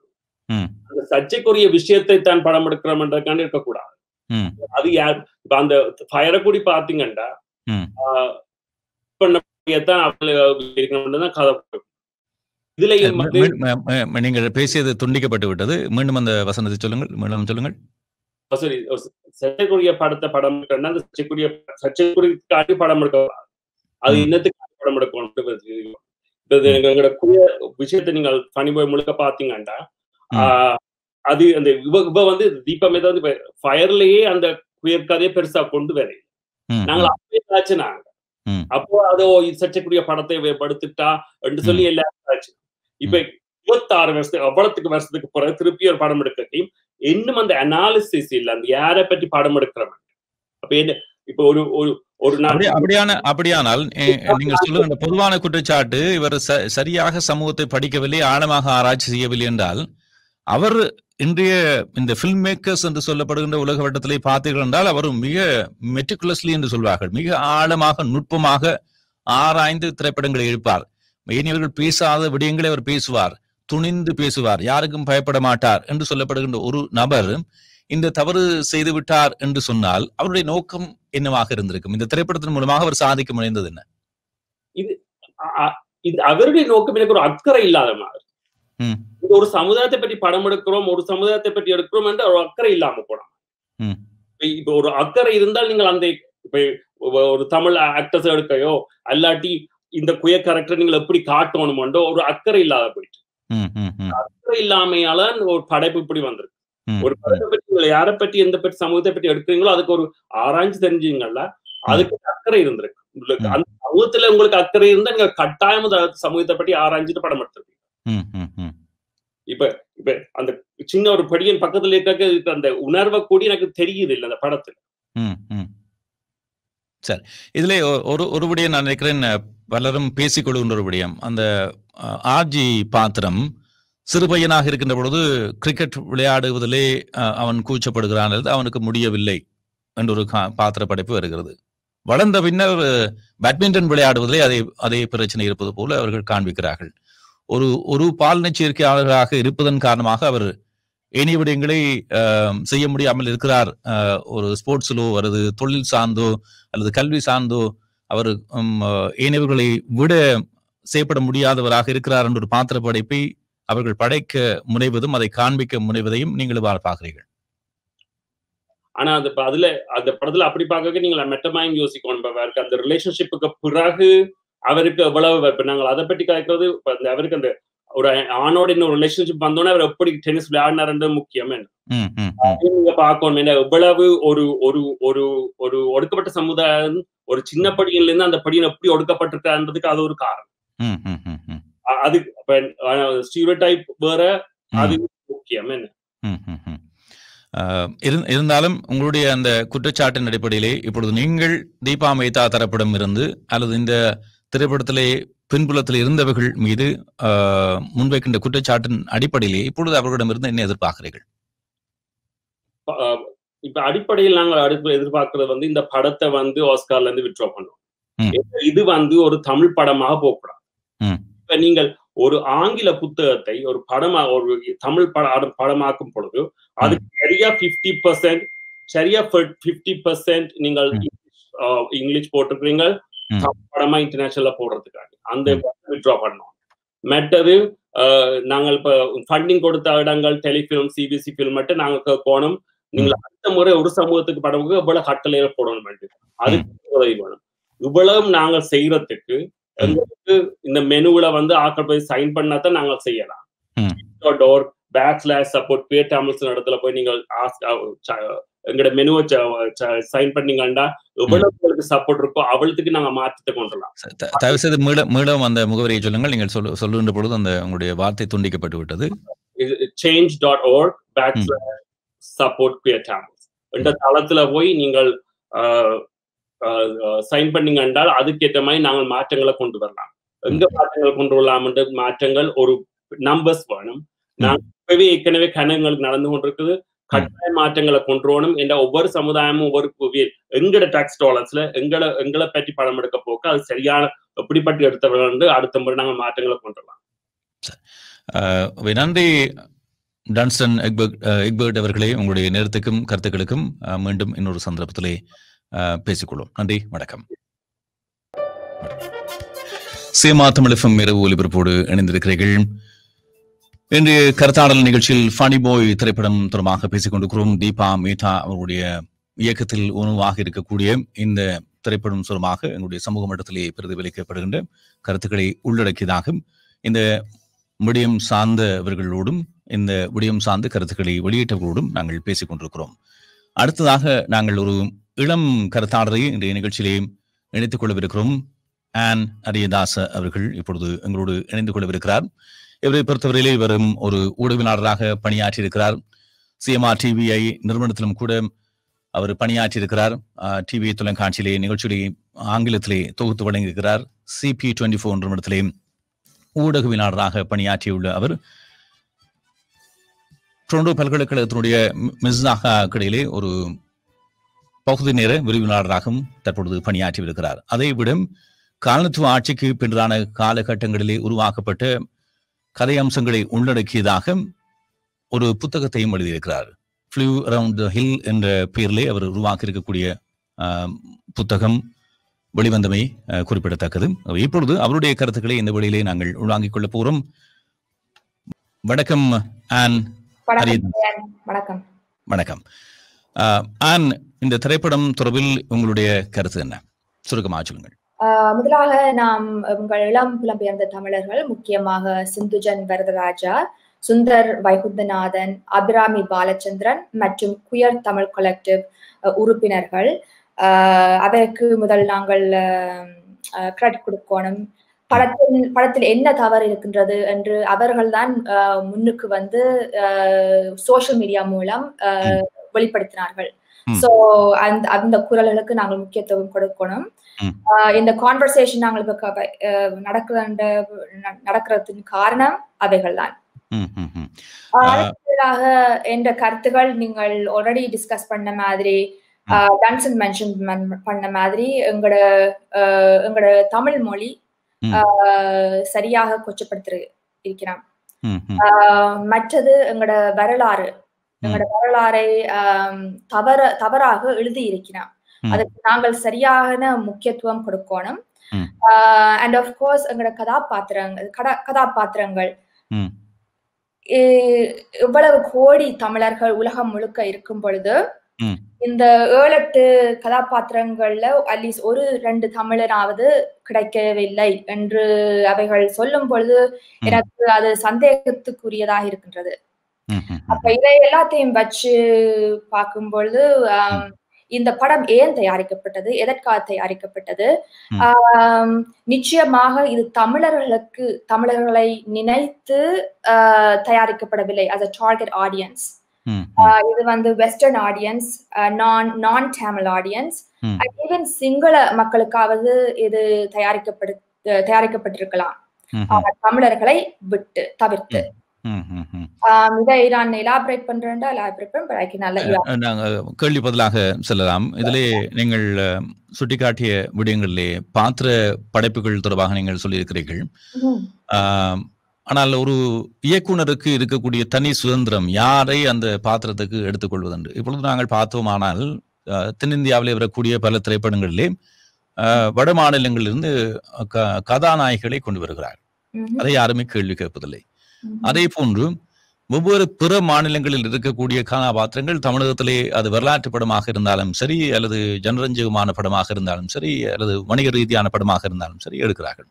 அந்த சர்ச்சைக்குரிய விஷயத்தை தான் படம் எடுக்கிறோம்ன்றதுக்காண்டி இருக்கக்கூடாது அது யார் இப்ப அந்த ஃபயரை கூடி பாத்தீங்கன்னா நீங்கள் பேசியது துண்டிக்கப்பட்டு விட்டது மீண்டும் அந்த வசனத்தை சொல்லுங்கள் மீண்டும் சொல்லுங்கள் சர்ச்சைக்குரிய படத்தை படம் எடுக்கணும்னா அந்த சர்ச்சைக்குரிய சர்ச்சைக்குரிய படம் எடுக்கலாம் அது இன்னத்துக்கு படம் எடுக்கணும் விஷயத்தை நீங்கள் பணிபோய் முழுக்க பாத்தீங்கன்னா அது அந்த இவ இவ வந்து தீபம் ஏதாவது ஃபயர்லயே அந்த குயர் கதையை பெருசா கொண்டு வர நாங்கள் அப்படியே ஆச்சு நாங்க அப்போ அதோ சர்ச்சைக்குரிய படத்தை படுத்துட்டா என்று சொல்லி எல்லாரும் இப்ப இருபத்தாறு வருஷத்துக்கு அவ்வளவுக்கு வருஷத்துக்கு பிறகு திருப்பி ஒரு படம் எடுக்கையும் இன்னும் அந்த அனாலிசிஸ் இல்ல அந்த யாரை பற்றி படம் எடுக்கிறவங்க அப்ப என்ன இப்ப ஒரு ஒரு ஒரு அப்படியான அப்படியானால் நீங்க சொல்லுங்க அந்த பொதுவான குற்றச்சாட்டு இவர் சரியாக சமூகத்தை படிக்கவில்லை ஆழமாக ஆராய்ச்சி செய்யவில்லை என்றால் அவர் இன்றைய இந்த ஃபில்ம் மேக்கர்ஸ் என்று சொல்லப்படுகின்ற உலக வட்டத்திலே பார்த்தீர்கள் என்றால் அவர் மிக மெட்டிகுலஸ்லி என்று சொல்வார்கள் மிக ஆழமாக நுட்பமாக ஆராய்ந்து திரைப்படங்களை எழுப்பார் இனியவர்கள் பேசாத விடயங்களை அவர் பேசுவார் துணிந்து பேசுவார் யாருக்கும் பயப்பட மாட்டார் என்று சொல்லப்படுகின்ற ஒரு நபர் இந்த தவறு செய்து விட்டார் என்று சொன்னால் அவருடைய நோக்கம் என்னவாக இருந்திருக்கும் இந்த திரைப்படத்தின் மூலமாக அவர் சாதிக்க முடிந்தது என்ன இது இது அவருடைய நோக்கம் எனக்கு ஒரு அக்கறை இல்லாத மாதிரி ஒரு சமுதாயத்தை பற்றி படம் எடுக்கிறோம் ஒரு சமுதாயத்தை பற்றி எடுக்கிறோம் என்று ஒரு அக்கறை இல்லாம போனாங்க இப்ப ஒரு அக்கறை இருந்தால் நீங்கள் அந்த இப்ப ஒரு தமிழ் ஆக்டர்ஸ் எடுக்கையோ அல்லாட்டி இந்த குய கேரக்டர் நீங்கள் எப்படி காட்டணுமோண்டோ ஒரு அக்கறை இல்லாத போயிட்டு அக்கறை இல்லாமையால ஒரு படைப்பு இப்படி வந்திருக்கு ஒரு படத்தை பற்றி நீங்கள் யாரை பற்றி எந்த பற்றி சமூகத்தை பற்றி எடுக்கிறீங்களோ அதுக்கு ஒரு ஆராய்ச்சி தெரிஞ்சீங்கல்ல அதுக்கு அக்கறை இருந்திருக்கு அந்த சமூகத்துல உங்களுக்கு அக்கறை இருந்தா நீங்க கட்டாயம் சமூகத்தை பற்றி ஆராய்ஞ்சிட்டு படம் எடுத்திருக்கீங்க இப்ப இப்ப அந்த சின்ன ஒரு படியின் பக்கத்துல இருக்க அந்த உணர்வை கூட எனக்கு தெரியுது இல்லை அந்த படத்துல சரி இதுல ஒரு ஒரு நான் நினைக்கிறேன் பலரும் பேசிக்கொள்கின்ற ஒரு விடயம் அந்த ஆர்ஜி பாத்திரம் சிறுபையனாக இருக்கின்ற பொழுது கிரிக்கெட் விளையாடுவதிலே அவன் கூச்சப்படுகிறான் அவனுக்கு முடியவில்லை என்ற ஒரு பாத்திர படைப்பு வருகிறது வளர்ந்த பின்னர் பேட்மிண்டன் விளையாடுவதிலே அதே அதே பிரச்சனை இருப்பது போல அவர்கள் காண்பிக்கிறார்கள் ஒரு ஒரு பாலின சேர்க்கையாளர்களாக இருப்பதன் காரணமாக அவர் இனி விடயங்களை செய்ய முடியாமல் இருக்கிறார் ஒரு ஸ்போர்ட்ஸிலோ அல்லது தொழில் சார்ந்தோ அல்லது கல்வி சார்ந்தோ அவர் ஏனையவர்களை விட செய்யப்பட முடியாதவராக இருக்கிறார் என்ற ஒரு பாத்திர படைப்பை அவர்கள் படைக்க முனைவதும் அதை காண்பிக்க முனைவதையும் நீங்கள் இவ்வாறு பார்க்கிறீர்கள் ஆனா அந்த அதுல அந்த படத்துல அப்படி பார்க்க நீங்க மெட்டமாயும் யோசிக்கணும் அந்த ரிலேஷன்ஷிப்புக்கு பிறகு அவருக்கு எவ்வளவு இப்ப நாங்கள் அதை பற்றி கலைக்கிறது அவருக்கு அந்த ஒரு ஆணோட இன்னொரு ரிலேஷன்ஷிப் வந்தோடனே அவர் எப்படி டென்னிஸ் விளையாடினார்ன்றது முக்கியம் நீங்க பார்க்கணும் எவ்வளவு ஒரு ஒரு ஒரு ஒரு ஒடுக்கப்பட்ட சமுதாயம் ஒரு சின்ன படியில இருந்து அந்த படியில் எப்படி ஒடுக்கப்பட்டிருக்கான்றதுக்கு அது ஒரு காரணம் அது ஸ்டீரியோடைப் வேற அது முக்கியம் என்ன இருந்தாலும் உங்களுடைய அந்த குற்றச்சாட்டின் அடிப்படையிலே இப்பொழுது நீங்கள் தீபா மேத்தா தரப்பிடம் இருந்து அல்லது இந்த திரைப்படத்திலே பின்புலத்தில் இருந்தவர்கள் மீது முன்வைக்கின்ற குற்றச்சாட்டின் அடிப்படையிலே இப்பொழுது அவர்களிடமிருந்து என்ன எதிர்பார்க்கிறீர்கள் இப்ப அடிப்படையில் நாங்கள் அடுப்பு எதிர்பார்க்கறது வந்து இந்த படத்தை வந்து ஆஸ்கார்ல இருந்து விட்ரா பண்ணுவோம் இது வந்து ஒரு தமிழ் படமாக போகக்கூடாது இப்ப நீங்கள் ஒரு ஆங்கில புத்தகத்தை ஒரு படமா ஒரு தமிழ் படம் படமாக்கும் பொழுது அதுக்கு சரியா பிப்டி பர்சன்ட் சரியா பிப்டி பர்சன்ட் நீங்கள் இங்கிலீஷ் போட்டிருக்கிறீங்க படமா இன்டர்நேஷனலா போடுறதுக்காக அந்த வித்ரா பண்ணோம் மெட்டது நாங்கள் இப்ப ஃபண்டிங் கொடுத்த இடங்கள் டெலிஃபிலிம் சிபிசி பிலிம் மட்டும் நாங்க போனோம் நீங்க அடுத்த முறை ஒரு சமூகத்துக்கு படமுக்கு இவ்வளவு கட்டளையில போடணும் அதுக்கு உதவி வேணும் இவ்வளவு நாங்கள் செய்யறதுக்கு எங்களுக்கு இந்த மெனுவில வந்து ஆக்கள் போய் சைன் பண்ணாதான் நாங்கள் செய்யலாம் டோர் பேக்லாஷ் சப்போர்ட் பேர் டாமல்ஸ் இடத்துல போய் நீங்கள் uh, uh, எங்களோட மெனுவை சைன் பண்ணீங்கன்னா எவ்வளவு சப்போர்ட் இருக்கோ அவளுக்கு நாங்க மாத்திட்டு கொண்டுலாம் தயவு செய்து அந்த முகவரியை சொல்லுங்கள் நீங்கள் சொல்லு சொல்லுகின்ற பொழுது அந்த உங்களுடைய வார்த்தை துண்டிக்கப்பட்டு விட்டது change dot org back support peer Tamils இந்த தளத்துல போய் நீங்கள் சைன் uh, பண்ணீங்க என்றால் அதுக்கேற்ற மாதிரி நாங்கள் மாற்றங்களை கொண்டு வரலாம் எங்க மாற்றங்கள் கொண்டு வரலாம் மாற்றங்கள் ஒரு நம்பர்ஸ் வேணும் இப்பவே ஏற்கனவே கணங்களுக்கு நடந்து கொண்டிருக்குது கட்டாய மாற்றங்களை கொண்டு என்ற ஒவ்வொரு சமுதாயமும் ஒவ்வொரு எங்கட டாக்ஸ் டாலர்ஸ்ல எங்களை எங்களை பற்றி பணம் எடுக்க போக்க அது சரியான எப்படிப்பட்டு எடுத்தவர்கள் அடுத்த முறை நாங்கள் மாற்றங்களை எக்பர்ட் அவர்களே உங்களுடைய நேரத்துக்கும் கருத்துக்களுக்கும் மீண்டும் இன்னொரு சந்தர்ப்பத்திலே பேசிக்கொள்வோம் நன்றி வணக்கம் சீமா தமிழ் எஃப்எம் இரவு ஒலிபரப்போடு இணைந்திருக்கிறீர்கள் இன்றைய கருத்தாடல் நிகழ்ச்சியில் ஃபனி போய் திரைப்படம் தொடர்பாக பேசிக் கொண்டிருக்கிறோம் தீபா மேத்தா அவருடைய இயக்கத்தில் உணவாக இருக்கக்கூடிய இந்த திரைப்படம் தொடர்பாக எங்களுடைய சமூக மட்டத்திலே பிரதிபலிக்கப்படுகின்ற கருத்துக்களை உள்ளடக்கியதாக இந்த விடயம் சார்ந்தவர்களோடும் இந்த முடியம் சார்ந்த கருத்துக்களை வெளியிட்டவர்களோடும் நாங்கள் பேசிக் கொண்டிருக்கிறோம் அடுத்ததாக நாங்கள் ஒரு இளம் கருத்தாடலை இன்றைய நிகழ்ச்சியிலேயும் இணைத்துக் கொள்ளவிருக்கிறோம் ஆன் அரியதாச அவர்கள் இப்பொழுது எங்களோடு இணைந்து கொள்ளவிருக்கிறார் இவரை பொறுத்தவரையிலே இவர் ஒரு பணியாற்றி பணியாற்றியிருக்கிறார் சிஎம்ஆர் டிவிஐ நிறுவனத்திலும் கூட அவர் பணியாற்றி இருக்கிறார் டிவி தொலைக்காட்சியிலே நிகழ்ச்சியிலே ஆங்கிலத்திலே தொகுத்து வழங்கியிருக்கிறார் சிபி டுவெண்ட்டி ஃபோர் நிறுவனத்திலே ஊடகவினாளராக பணியாற்றியுள்ள அவர் டொண்டோ பல்கலைக்கழகத்தினுடைய மிஸ்னாகா கடையிலே ஒரு பகுதி நேர விரிவினாளராகவும் தற்பொழுது பணியாற்றி வருகிறார் அதை காலத்துவ ஆட்சிக்கு பின்னரான காலகட்டங்களிலே உருவாக்கப்பட்ட கதை அம்சங்களை உள்ளடக்கியதாக ஒரு புத்தகத்தையும் எழுதியிருக்கிறார் ஃப்ளூ அரவுண்ட் ஹில் என்ற பெயரிலே அவர் உருவாக்கி இருக்கக்கூடிய புத்தகம் வெளிவந்தமை குறிப்பிடத்தக்கது இப்பொழுது அவருடைய கருத்துக்களை இந்த வழியிலே நாங்கள் உள்வாங்கிக் கொள்ள போறோம் வணக்கம் ஆன் வணக்கம் வணக்கம் ஆன் இந்த திரைப்படம் தொடர்பில் உங்களுடைய கருத்து என்ன சுருக்கமாக சொல்லுங்கள் முதலாக நாம் உங்கள் இளம் புலம்பெயர்ந்த தமிழர்கள் முக்கியமாக சிந்துஜன் வரதராஜா சுந்தர் வைகுந்தநாதன் அபிராமி பாலச்சந்திரன் மற்றும் குயர் தமிழ் கலெக்டிவ் உறுப்பினர்கள் அதற்கு முதல் நாங்கள் கிரெடிட் கொடுக்கணும் படத்தில் படத்தில் என்ன தவறு இருக்கின்றது என்று அவர்கள்தான் முன்னுக்கு வந்து சோசியல் மீடியா மூலம் வெளிப்படுத்தினார்கள் சோ அந்த அந்த குரல்களுக்கு நாங்கள் முக்கியத்துவம் கொடுக்கணும் இந்த கான்வர்சேஷன் நாங்கள் நடக்கிற நடக்கிறதுக்கு காரணம் அவைகள் தான் என்ற கருத்துகள் நீங்கள் ஆல்ரெடி டிஸ்கஸ் பண்ண மாதிரி டான்சன் மென்ஷன் பண்ண மாதிரி எங்களோட எங்களோட தமிழ் மொழி சரியாக கொச்சப்படுத்து இருக்கிறான் மற்றது எங்களோட வரலாறு நம்மளோட வரலாறை தவற தவறாக எழுதி இருக்கிறான் அதுக்கு நாங்கள் சரியான முக்கியத்துவம் கொடுக்கணும் அண்ட் ஆஃப் கோர்ஸ் எங்களோட கதாபாத்திரங்கள் கதாபாத்திரங்கள் இவ்வளவு கோடி தமிழர்கள் உலகம் முழுக்க இருக்கும் பொழுது இந்த ஏழு எட்டு கதாபாத்திரங்கள்ல அட்லீஸ்ட் ஒரு ரெண்டு தமிழராவது கிடைக்கவில்லை என்று அவைகள் சொல்லும் பொழுது எனக்கு அது சந்தேகத்துக்குரியதாக இருக்கின்றது அப்ப இதை எல்லாத்தையும் வச்சு பார்க்கும் பொழுது இந்த படம் ஏன் தயாரிக்கப்பட்டது எதற்காக தயாரிக்கப்பட்டது நிச்சயமாக இது தமிழர்களுக்கு தமிழர்களை நினைத்து தயாரிக்கப்படவில்லை அஸ் அ டார்கெட் ஆடியன்ஸ் இது வந்து வெஸ்டர்ன் ஆடியன்ஸ் நான் நான் டேமில் ஆடியன்ஸ் ஈவன் சிங்கள மக்களுக்காவது இது தயாரிக்கப்படு தயாரிக்கப்பட்டிருக்கலாம் தமிழர்களை விட்டு தவிர்த்து கேள்வி பதிலாக செல்லலாம் இதிலே நீங்கள் சுட்டிக்காட்டிய விடயங்களிலே பாத்திர படைப்புகள் தொடர்பாக நீங்கள் சொல்லியிருக்கிறீர்கள் ஆனால் ஒரு இயக்குனருக்கு இருக்கக்கூடிய தனி சுதந்திரம் யாரை அந்த பாத்திரத்துக்கு எடுத்துக்கொள்வதென்று இப்பொழுது நாங்கள் பார்த்தோமானால் தென்னிந்தியாவிலே வரக்கூடிய பல திரைப்படங்களிலே வட மாநிலங்களிலிருந்து கதாநாயகிகளை கொண்டு வருகிறார்கள் அதை யாருமே கேள்வி கேட்பதில்லை அதே போன்று வெவ்வேறு பிற மாநிலங்களில் இருக்கக்கூடிய கதாபாத்திரங்கள் தமிழகத்திலே அது வரலாற்று படமாக இருந்தாலும் சரி அல்லது ஜனரஞ்சகமான படமாக இருந்தாலும் சரி அல்லது வணிக ரீதியான படமாக இருந்தாலும் சரி எடுக்கிறார்கள்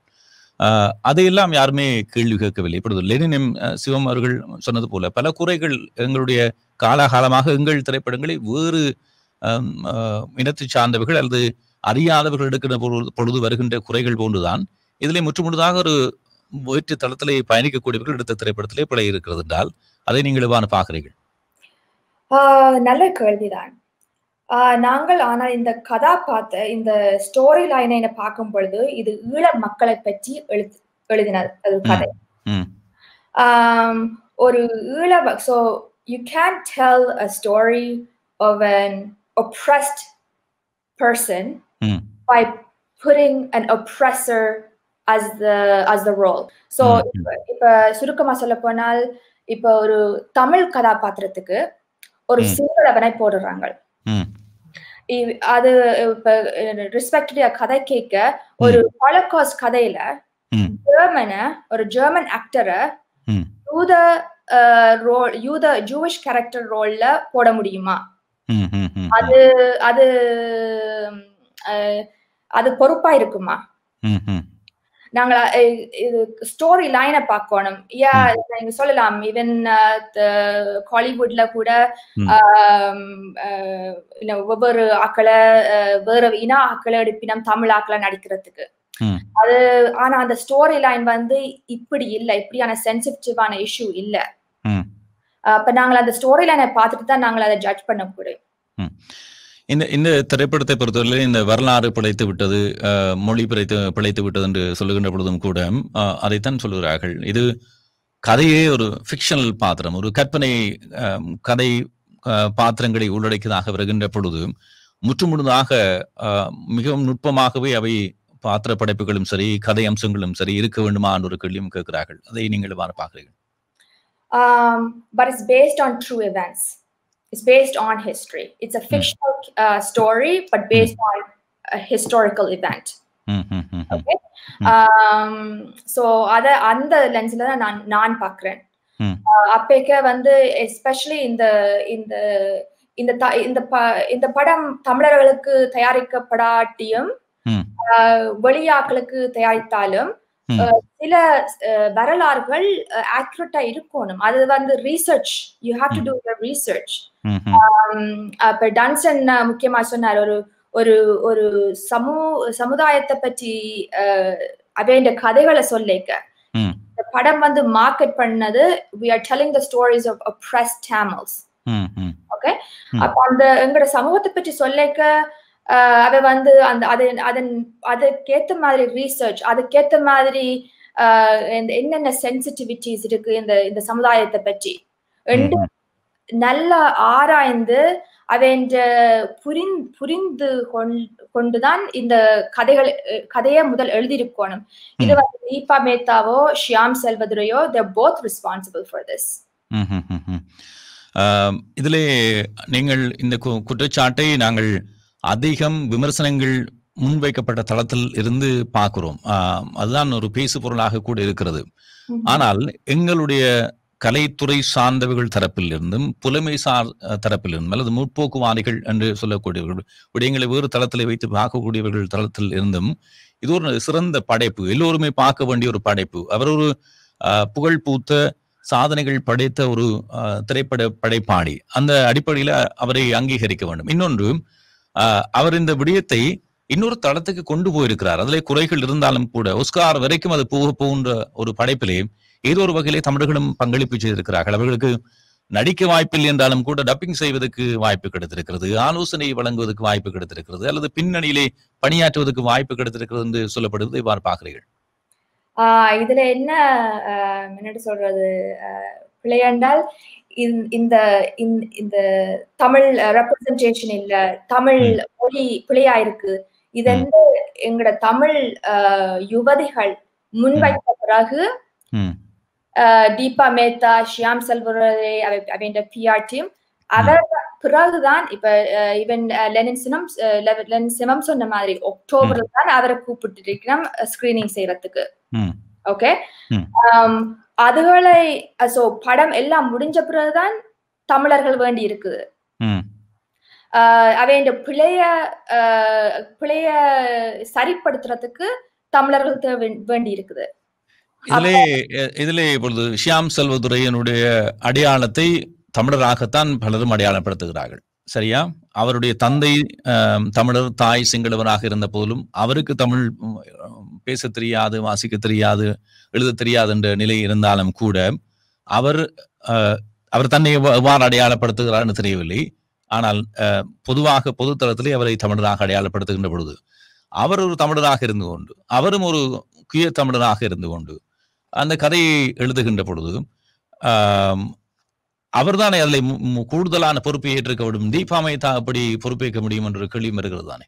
அதையெல்லாம் யாருமே கேள்வி கேட்கவில்லை இப்பொழுது லெனினும் சிவம் அவர்கள் சொன்னது போல பல குறைகள் எங்களுடைய காலகாலமாக எங்கள் திரைப்படங்களை வேறு இனத்தை சார்ந்தவர்கள் அல்லது அறியாதவர்கள் எடுக்கிற பொழுது பொழுது வருகின்ற குறைகள் போன்றுதான் இதிலே முற்றுமுழுதாக ஒரு முயற்சி தளத்திலே பயணிக்கக்கூடியவர்கள் எடுத்த திரைப்படத்திலே பிழை இருக்கிறது என்றால் அதை நீங்கள் எவ்வாறு பார்க்கிறீர்கள் நல்ல கேள்விதான் நாங்கள் ஆனால் இந்த கதாபாத்திர இந்த ஸ்டோரி லைனை பார்க்கும் பொழுது இது ஈழ மக்களை பற்றி எழுதினார் எழுதினது அது கதை ஒரு ஈழ so you can tell a story of an oppressed person mm. by putting an oppressor as the as the role so இப்ப சுருக்கமா சொல்ல போனால் இப்ப ஒரு தமிழ் கதாபாத்திரத்துக்கு ஒரு சிங்களவனை போடுறாங்க அது இப்ப ரிஸ்பெக்டிவ் கதை கேட்க ஒரு ஹாலகாஸ் கதையில ஜெர்மன ஒரு ஜெர்மன் ஆக்டரை யூத ரோல் யூத ஜூவிஷ் கேரக்டர் ரோல்ல போட முடியுமா அது அது அது பொறுப்பா இருக்குமா நாங்கள் இது ஸ்டோரி லைனை பார்க்கணும் யா நீங்க சொல்லலாம் ஈவன் காலிவுட்ல கூட ஒவ்வொரு ஆக்களை வேற இன ஆக்களை எடுப்பினம் தமிழ் ஆக்களை நடிக்கிறதுக்கு அது ஆனா அந்த ஸ்டோரி லைன் வந்து இப்படி இல்ல இப்படியான சென்சிட்டிவான இஷ்யூ இல்ல அப்ப நாங்கள் அந்த ஸ்டோரி லைனை பார்த்துட்டு தான் நாங்கள் அதை ஜட்ஜ் பண்ண முடியும் இந்த இந்த திரைப்படத்தை பொறுத்தவரை இந்த வரலாறு பிழைத்து விட்டது மொழி பிழைத்து பிழைத்து விட்டது என்று சொல்லுகின்ற பொழுதும் கூட அதைத்தான் சொல்கிறார்கள் இது கதையே ஒரு ஃபிக்ஷனல் பாத்திரம் ஒரு கற்பனை கதை பாத்திரங்களை உள்ளடக்கியதாக வருகின்ற பொழுது முற்றுமுழுதாக மிகவும் நுட்பமாகவே அவை பாத்திர படைப்புகளும் சரி கதை அம்சங்களும் சரி இருக்க வேண்டுமா என்று ஒரு கேள்வியும் கேட்கிறார்கள் அதை நீங்கள் பார்க்கிறீர்கள் Um, but it's based on true events. is based on history. It's a hmm. fictional uh, story, but hmm. based on a historical event. Hmm, um, அந்த லென்ஸ்ல நான் நான் வந்து எஸ்பெஷலி இந்த இந்த இந்த இந்த இந்த படம் தமிழர்களுக்கு தயாரிக்கப்படாட்டியும் வெளியாக்களுக்கு தயாரித்தாலும் சில வரலாறுகள் ஆக்குரேட்டா இருக்கணும் அது வந்து research you have to do research இப்ப டான்சன் முக்கியமா சொன்னார் ஒரு ஒரு ஒரு சமூ சமுதாயத்தை பற்றி அவைண்ட கதைகளை சொல்லிக்க இந்த படம் வந்து மார்க்கெட் பண்ணது we are telling the stories of oppressed Tamils okay அப்ப அந்த எங்களோட சமூகத்தை பற்றி சொல்லிக்க அவ வந்து அந்த அதன் அதற்கேத்த மாதிரி ரீசர்ச் அதுக்கேத்த மாதிரி என்னென்ன சென்சிட்டிவிட்டிஸ் இருக்கு இந்த இந்த சமுதாயத்தை பற்றி நல்லா ஆராய்ந்து அவன் புரிந் புரிந்து கொண்டுதான் இந்த கதைகள் கதையை முதல் எழுதியிருக்கணும் இது வந்து தீபா மேத்தாவோ ஷியாம் செல்வதுரையோ they both responsible for this இதுல நீங்கள் இந்த குற்றச்சாட்டை நாங்கள் அதிகம் விமர்சனங்கள் முன்வைக்கப்பட்ட தளத்தில் இருந்து பார்க்கிறோம் அதுதான் ஒரு பேசு பொருளாக கூட இருக்கிறது ஆனால் எங்களுடைய கலைத்துறை சார்ந்தவர்கள் தரப்பில் இருந்தும் புலமை சார் தரப்பில் இருந்தும் அல்லது முற்போக்குவாதிகள் என்று சொல்லக்கூடியவர்கள் விடயங்களை வேறு தளத்தில் வைத்து பார்க்கக்கூடியவர்கள் தளத்தில் இருந்தும் இது ஒரு சிறந்த படைப்பு எல்லோருமே பார்க்க வேண்டிய ஒரு படைப்பு அவர் ஒரு புகழ் பூத்த சாதனைகள் படைத்த ஒரு திரைப்பட படைப்பாடி அந்த அடிப்படையில் அவரை அங்கீகரிக்க வேண்டும் இன்னொன்று அவர் இந்த விடயத்தை இன்னொரு தளத்துக்கு கொண்டு போயிருக்கிறார் அதிலே குறைகள் இருந்தாலும் கூட ஒஸ்கார் வரைக்கும் அது போக போன்ற ஒரு படைப்பிலே ஏதோ ஒரு வகையிலே தமிழர்களும் பங்களிப்பு செய்திருக்கிறார்கள் அவர்களுக்கு நடிக்க வாய்ப்பில்லை என்றாலும் கூட டப்பிங் செய்வதற்கு வாய்ப்பு கிடைத்திருக்கிறது ஆலோசனை வழங்குவதற்கு வாய்ப்பு கிடைத்திருக்கிறது அல்லது பின்னணியிலே பணியாற்றுவதற்கு வாய்ப்பு கிடைத்திருக்கிறது என்று சொல்லப்படுவதை இவ்வாறு பார்க்கிறீர்கள் ஆஹ் இதுல என்ன சொல்றது பிள்ளையாண்டால் இந்த இந்த தமிழ் ரெப்ரசன்டேஷன் இல்ல தமிழ் மொழி பிழையா இருக்கு இதெல்லாம் எங்கட தமிழ் யுவதிகள் முன்வைத்த பிறகு தீபா மேத்தா ஷியாம் செல்வரே அப்படின்ற பிஆர் டீம் அவர் பிறகுதான் இப்ப இவன் லெனின் சினம் லெனின் சிமம் சொன்ன மாதிரி அக்டோபர்ல தான் அவரை கூப்பிட்டு இருக்கிறோம் ஸ்கிரீனிங் செய்யறதுக்கு ஓகே அதுகளை சோ படம் எல்லாம் முடிஞ்ச பிறகுதான் தமிழர்கள் வேண்டி இருக்குது இந்த பிழைய பிழைய சரிப்படுத்துறதுக்கு தமிழர்கள் வேண்டி இருக்குது இதிலே இதிலே இப்பொழுது ஷியாம் செல்வதுரையனுடைய அடையாளத்தை தமிழராகத்தான் பலரும் அடையாளப்படுத்துகிறார்கள் சரியா அவருடைய தந்தை தமிழர் தாய் சிங்களவராக இருந்த போதிலும் அவருக்கு தமிழ் பேச தெரியாது வாசிக்க தெரியாது எழுத தெரியாது என்ற நிலை இருந்தாலும் கூட அவர் அவர் தன்னை எவ்வாறு அடையாளப்படுத்துகிறார்னு தெரியவில்லை ஆனால் பொதுவாக பொதுத்தளத்திலே அவரை தமிழராக அடையாளப்படுத்துகின்ற பொழுது அவர் ஒரு தமிழராக இருந்து கொண்டு அவரும் ஒரு குய தமிழராக இருந்து கொண்டு அந்த கதையை எழுதுகின்ற பொழுது அவர்தானே அதில் கூடுதலான பொறுப்பை ஏற்றுக்க விடும் தீபாமை தான் அப்படி பொறுப்பேற்க முடியும் என்ற கேள்வி இருக்கிறது தானே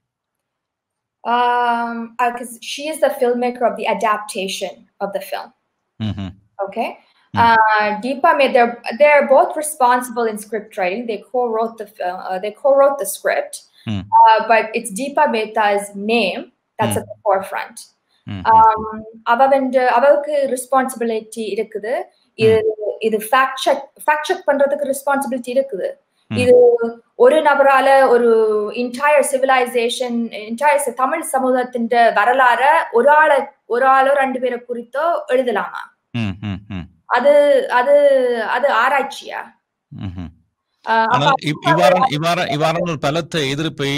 um because uh, she is the filmmaker of the adaptation of the film mm-hmm. okay mm-hmm. uh deepa made they're they're both responsible in script writing they co-wrote the film uh, they co-wrote the script mm-hmm. uh, but it's deepa mehta's name that's mm. at the forefront அவளுக்கு mm-hmm. um, responsibility இருக்குது mm. இது இது fact fact check check பண்றதுக்கு responsibility இருக்குது இது ஒரு நபரால ஒரு entire civilisation entire Tamil சமூகத்தின் வரலாற ஒரு ஆள ஒரு ஆளோ ரெண்டு பேரை குறித்தோ எழுதலாமா அது அது அது ஆராய்ச்சியா எதிர்ப்பை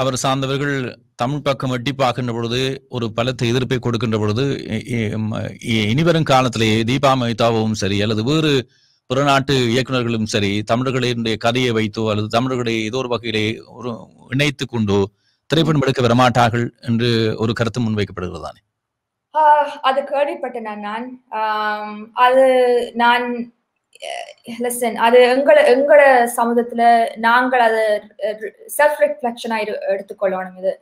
அவர் சார்ந்தவர்கள் தமிழ் பக்கம் எட்டி பார்க்கின்ற பொழுது ஒரு பலத்த எதிர்ப்பை கொடுக்கின்ற பொழுது இனிவரும் காலத்திலேயே தீபா மெஹ்தாவும் சரி அல்லது வேறு புறநாட்டு இயக்குநர்களும் சரி தமிழர்களுடைய கதையை வைத்தோ அல்லது தமிழர்களை ஏதோ ஒரு வகையிலே ஒரு இணைத்து கொண்டோ திரைப்படம் எடுக்க வரமாட்டார்கள் என்று ஒரு கருத்து முன்வைக்கப்படுகிறது தானே அது கேள்விப்பட்டேன் நான் அது நான் லிசன் அது எங்களை எங்களோட சமூகத்துல நாங்கள் அது செல்ஃப் ரிஃப்ளெக்ஷனா எடுத்துக்கொள்ளணும் இது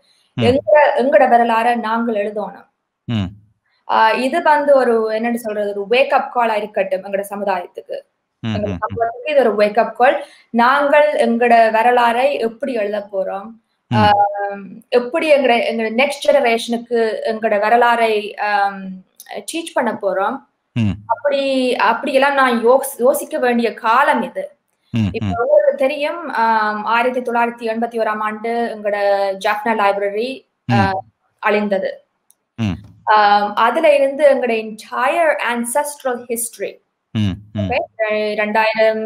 எங்க எங்களோட வரலாற நாங்கள் எழுதணும் இது வந்து ஒரு என்னன்னு சொல்றது ஒரு வேக்அப் கால் ஆயிருக்கட்டும் எங்களோட சமுதாயத்துக்கு சமூகத்துக்கு இது ஒரு வேக்கப் கால் நாங்கள் எங்களோட வரலாறை எப்படி எழுத போறோம் எப்படி எங்களோட எங்களோட நெக்ஸ்ட் ஜெனரேஷனுக்கு எங்களோட வரலாறை டீச் பண்ண போறோம் அப்படி அப்படியெல்லாம் நான் யோசிக்க வேண்டிய காலம் இது இப்போ உங்களுக்கு தெரியும் ஆயிரத்தி தொள்ளாயிரத்தி எண்பத்தி ஓராம் ஆண்டு எங்களோட ஜாக்னா லைப்ரரி அழிந்தது அதுல இருந்து எங்களோட என்டையர் ஆன்சஸ்ட்ரல் ஹிஸ்டரி ரெண்டாயிரம்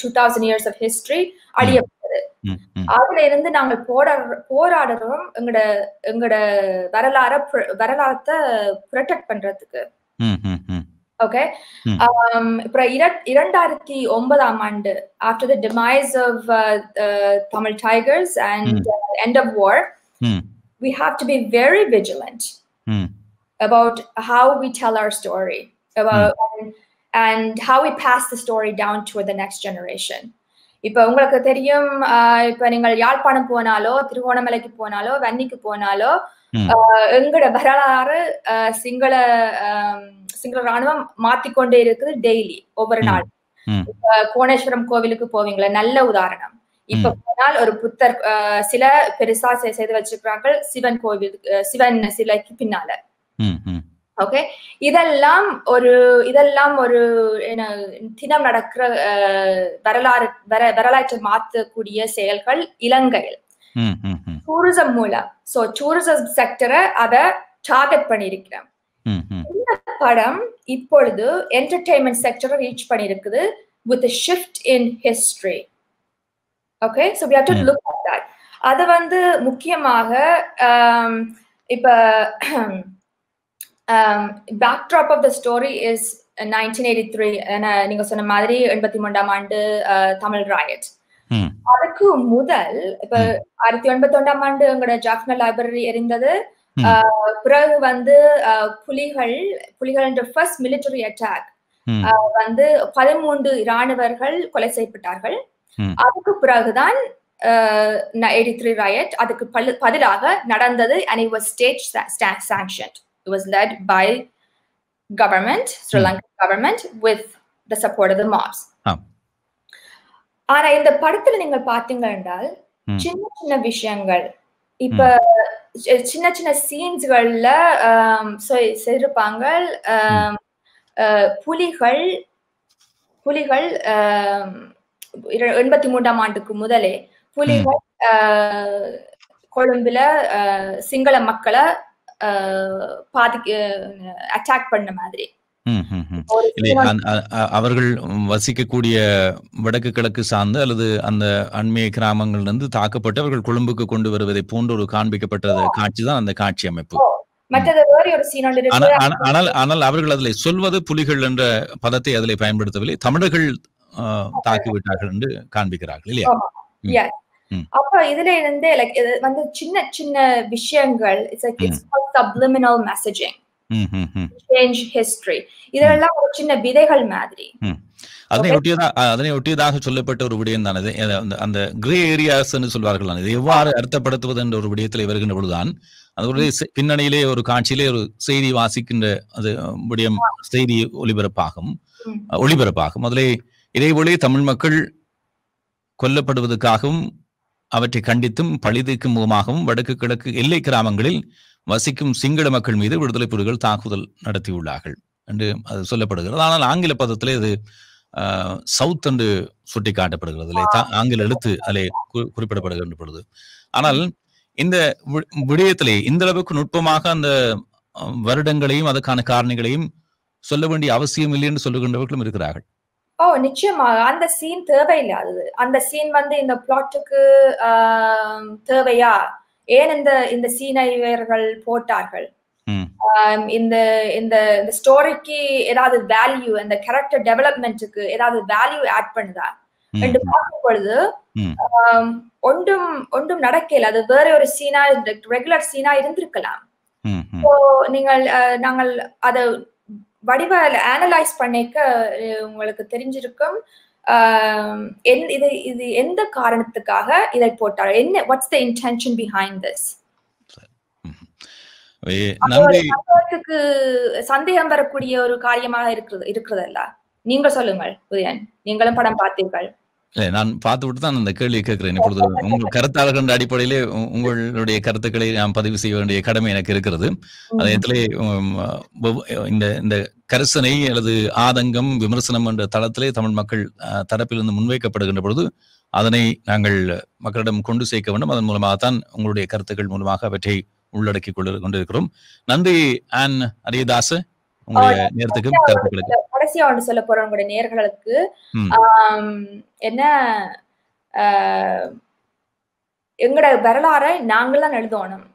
two thousand years of history அழியப்பட்டது அதுல இருந்து நாங்கள் போரா போராடுறோம் எங்களோட எங்கட வரலாற வரலாறத்தை புரொடெக்ட் பண்றதுக்கு ஓகே இரண்டாயிரத்தி ஒன்பதாம் ஆண்டு after the demise of Tamil Tigers and end of war we have to be very vigilant mm. about how we tell our story and how it pass the story down to the next generation இப்போ உங்களுக்கு தெரியும் இப்போ நீங்கள் யாழ்ப்பாணம் போனாலோ திருவோணமலைக்கு போனாலோ வன்னிக்கு போனாலோ எங்கட வரலாறு சிங்கள சிங்கள ராணுவம் மாத்திக்கொண்டே இருக்குது டெய்லி ஒவ்வொரு நாள் கோணேஸ்வரம் கோவிலுக்கு போவீங்களே நல்ல உதாரணம் இப்ப போனால் ஒரு புத்தர் சில பெருசா செய்து வச்சிருக்கிறார்கள் சிவன் கோவில் சிவன் சிலைக்கு பின்னால ஓகே இதெல்லாம் ஒரு இதெல்லாம் ஒரு தினம் நடக்கிற வரலாறு வர வரலாற்றை மாற்றக்கூடிய செயல்கள் இலங்கையில் டூரிசம் மூலம் சோ டூரிசம் செக்டரை அத டார்கெட் பண்ணிருக்கிறேன் இந்த படம் இப்பொழுது என்டர்டைன்மெண்ட் செக்டரை ரீச் பண்ணிருக்குது with shift in history okay so we to look at that அது வந்து முக்கியமாக இப்ப um, backdrop of the story is 1983 uh, நீங்க சொன்ன மாதிரி எண்பத்தி மூன்றாம் ஆண்டு uh, தமிழ் ராயட் அதுக்கு முதல் இப்ப ஆயிரத்தி எண்பத்தி ஒன்றாம் ஆண்டு எங்களோட ஜாஃப்னா லைப்ரரி இருந்தது பிறகு வந்து uh, புலிகள் புலிகள் என்ற ஃபர்ஸ்ட் மிலிட்டரி அட்டாக் வந்து பதிமூன்று இராணுவர்கள் கொலை செய்யப்பட்டார்கள் அதுக்கு பிறகுதான் எயிட்டி த்ரீ ராயட் அதுக்கு பதிலாக நடந்தது and it was state sanction It was led by government, Sri mm. Lankan government, with the support of the mobs. ஆனா இந்த படத்துல நீங்க பாத்தீங்க என்றால் hmm. சின்ன சின்ன விஷயங்கள் hmm. இப்ப சின்ன சின்ன சீன்ஸ்கள்ல சிறுபாங்க புலிகள் புலிகள் எண்பத்தி மூன்றாம் ஆண்டுக்கு முதலே புலிகள் hmm. கொழும்புல சிங்கள மக்களை அட்டாக் பண்ண மாதிரி அவர்கள் வசிக்கக்கூடிய வடக்கு கிழக்கு சார்ந்து அல்லது அந்த அண்மைய கிராமங்கள்ல இருந்து தாக்கப்பட்டு அவர்கள் கொழும்புக்கு கொண்டு வருவதை போன்ற ஒரு காண்பிக்கப்பட்ட காட்சி தான் அந்த காட்சி அமைப்பு ஆனால் ஆனால் அவர்கள் அதில் சொல்வது புலிகள் என்ற பதத்தை அதில் பயன்படுத்தவில்லை தமிழர்கள் தாக்கிவிட்டார்கள் என்று காண்பிக்கிறார்கள் இல்லையா அப்ப இதுல இருந்து லைக் வந்து சின்ன சின்ன விஷயங்கள் it's like it's subliminal messaging change history இதெல்லாம் ஒரு சின்ன விதைகள் மாதிரி அதனை ஒட்டியதா அதனை ஒட்டியதாக சொல்லப்பட்ட ஒரு விடயம் தான் அந்த கிரே ஏரியாஸ் சொல்வார்கள் இது எவ்வாறு அர்த்தப்படுத்துவது என்ற ஒரு விடயத்தில் வருகின்ற பொழுதுதான் அதனுடைய பின்னணியிலே ஒரு காட்சியிலே ஒரு செய்தி வாசிக்கின்ற அது விடயம் செய்தி ஒளிபரப்பாகும் ஒளிபரப்பாகும் அதிலே இதேபோலே தமிழ் மக்கள் கொல்லப்படுவதற்காகவும் அவற்றை கண்டித்தும் பழிதீக்கும் முகமாகவும் வடக்கு கிழக்கு எல்லை கிராமங்களில் வசிக்கும் சிங்கள மக்கள் மீது விடுதலை புலிகள் தாக்குதல் நடத்தியுள்ளார்கள் என்று அது சொல்லப்படுகிறது ஆனால் ஆங்கில பதத்திலே அது சவுத் என்று சுட்டி காட்டப்படுகிறது ஆங்கில எழுத்து அதிலே குறிப்பிடப்படுகின்றப்படுது ஆனால் இந்த விடயத்திலே இந்த அளவுக்கு நுட்பமாக அந்த வருடங்களையும் அதற்கான காரணிகளையும் சொல்ல வேண்டிய அவசியம் இல்லை என்று சொல்லுகின்றவர்களும் இருக்கிறார்கள் ஓ நிச்சயமாக அந்த சீன் தேவையில்லை அது அந்த சீன் வந்து இந்த பிளாட்டுக்கு தேவையா ஏன் இந்த இந்த சீனை இவர்கள் போட்டார்கள் இந்த இந்த இந்த ஸ்டோரிக்கு ஏதாவது வேல்யூ இந்த கேரக்டர் டெவலப்மெண்ட்டுக்கு ஏதாவது வேல்யூ ஆட் பண்ணுதா ரெண்டு பார்க்கும் பொழுது ஒன்றும் ஒன்றும் நடக்கல அது வேற ஒரு சீனா ரெகுலர் சீனா இருந்திருக்கலாம் நீங்கள் நாங்கள் அதை வடிவால் அனலைஸ் பண்ணிக்க உங்களுக்கு தெரிஞ்சிருக்கும் இது இது எந்த காரணத்துக்காக இதை போட்டார் என்ன what's the intention behind this சந்தேகம் வரக்கூடிய ஒரு காரியமாக இருக்கிறது இருக்கிறதல்ல நீங்க சொல்லுங்கள் உதயன் நீங்களும் படம் பார்த்தீர்கள் இல்லை நான் பார்த்துவிட்டு தான் அந்த கேள்வியை கேட்கிறேன் இப்பொழுது உங்கள் கருத்தாளர்கள் என்ற அடிப்படையிலே உங்களுடைய கருத்துக்களை நான் பதிவு செய்ய வேண்டிய கடமை எனக்கு இருக்கிறது அதே இடத்துல இந்த இந்த கரிசனை அல்லது ஆதங்கம் விமர்சனம் என்ற தளத்திலே தமிழ் மக்கள் தரப்பிலிருந்து முன்வைக்கப்படுகின்ற பொழுது அதனை நாங்கள் மக்களிடம் கொண்டு சேர்க்க வேண்டும் அதன் மூலமாகத்தான் தான் உங்களுடைய கருத்துக்கள் மூலமாக அவற்றை உள்ளடக்கி கொண்டு கொண்டிருக்கிறோம் நன்றி ஆன் அரியதாசு உங்களுடைய நேரத்துக்கு கருத்துக்களுக்கு கடைசியா ஒன்று சொல்ல போறேன் உங்களுடைய நேர்களுக்கு என்ன எங்களோட வரலாறை நாங்களாம் எழுதணும்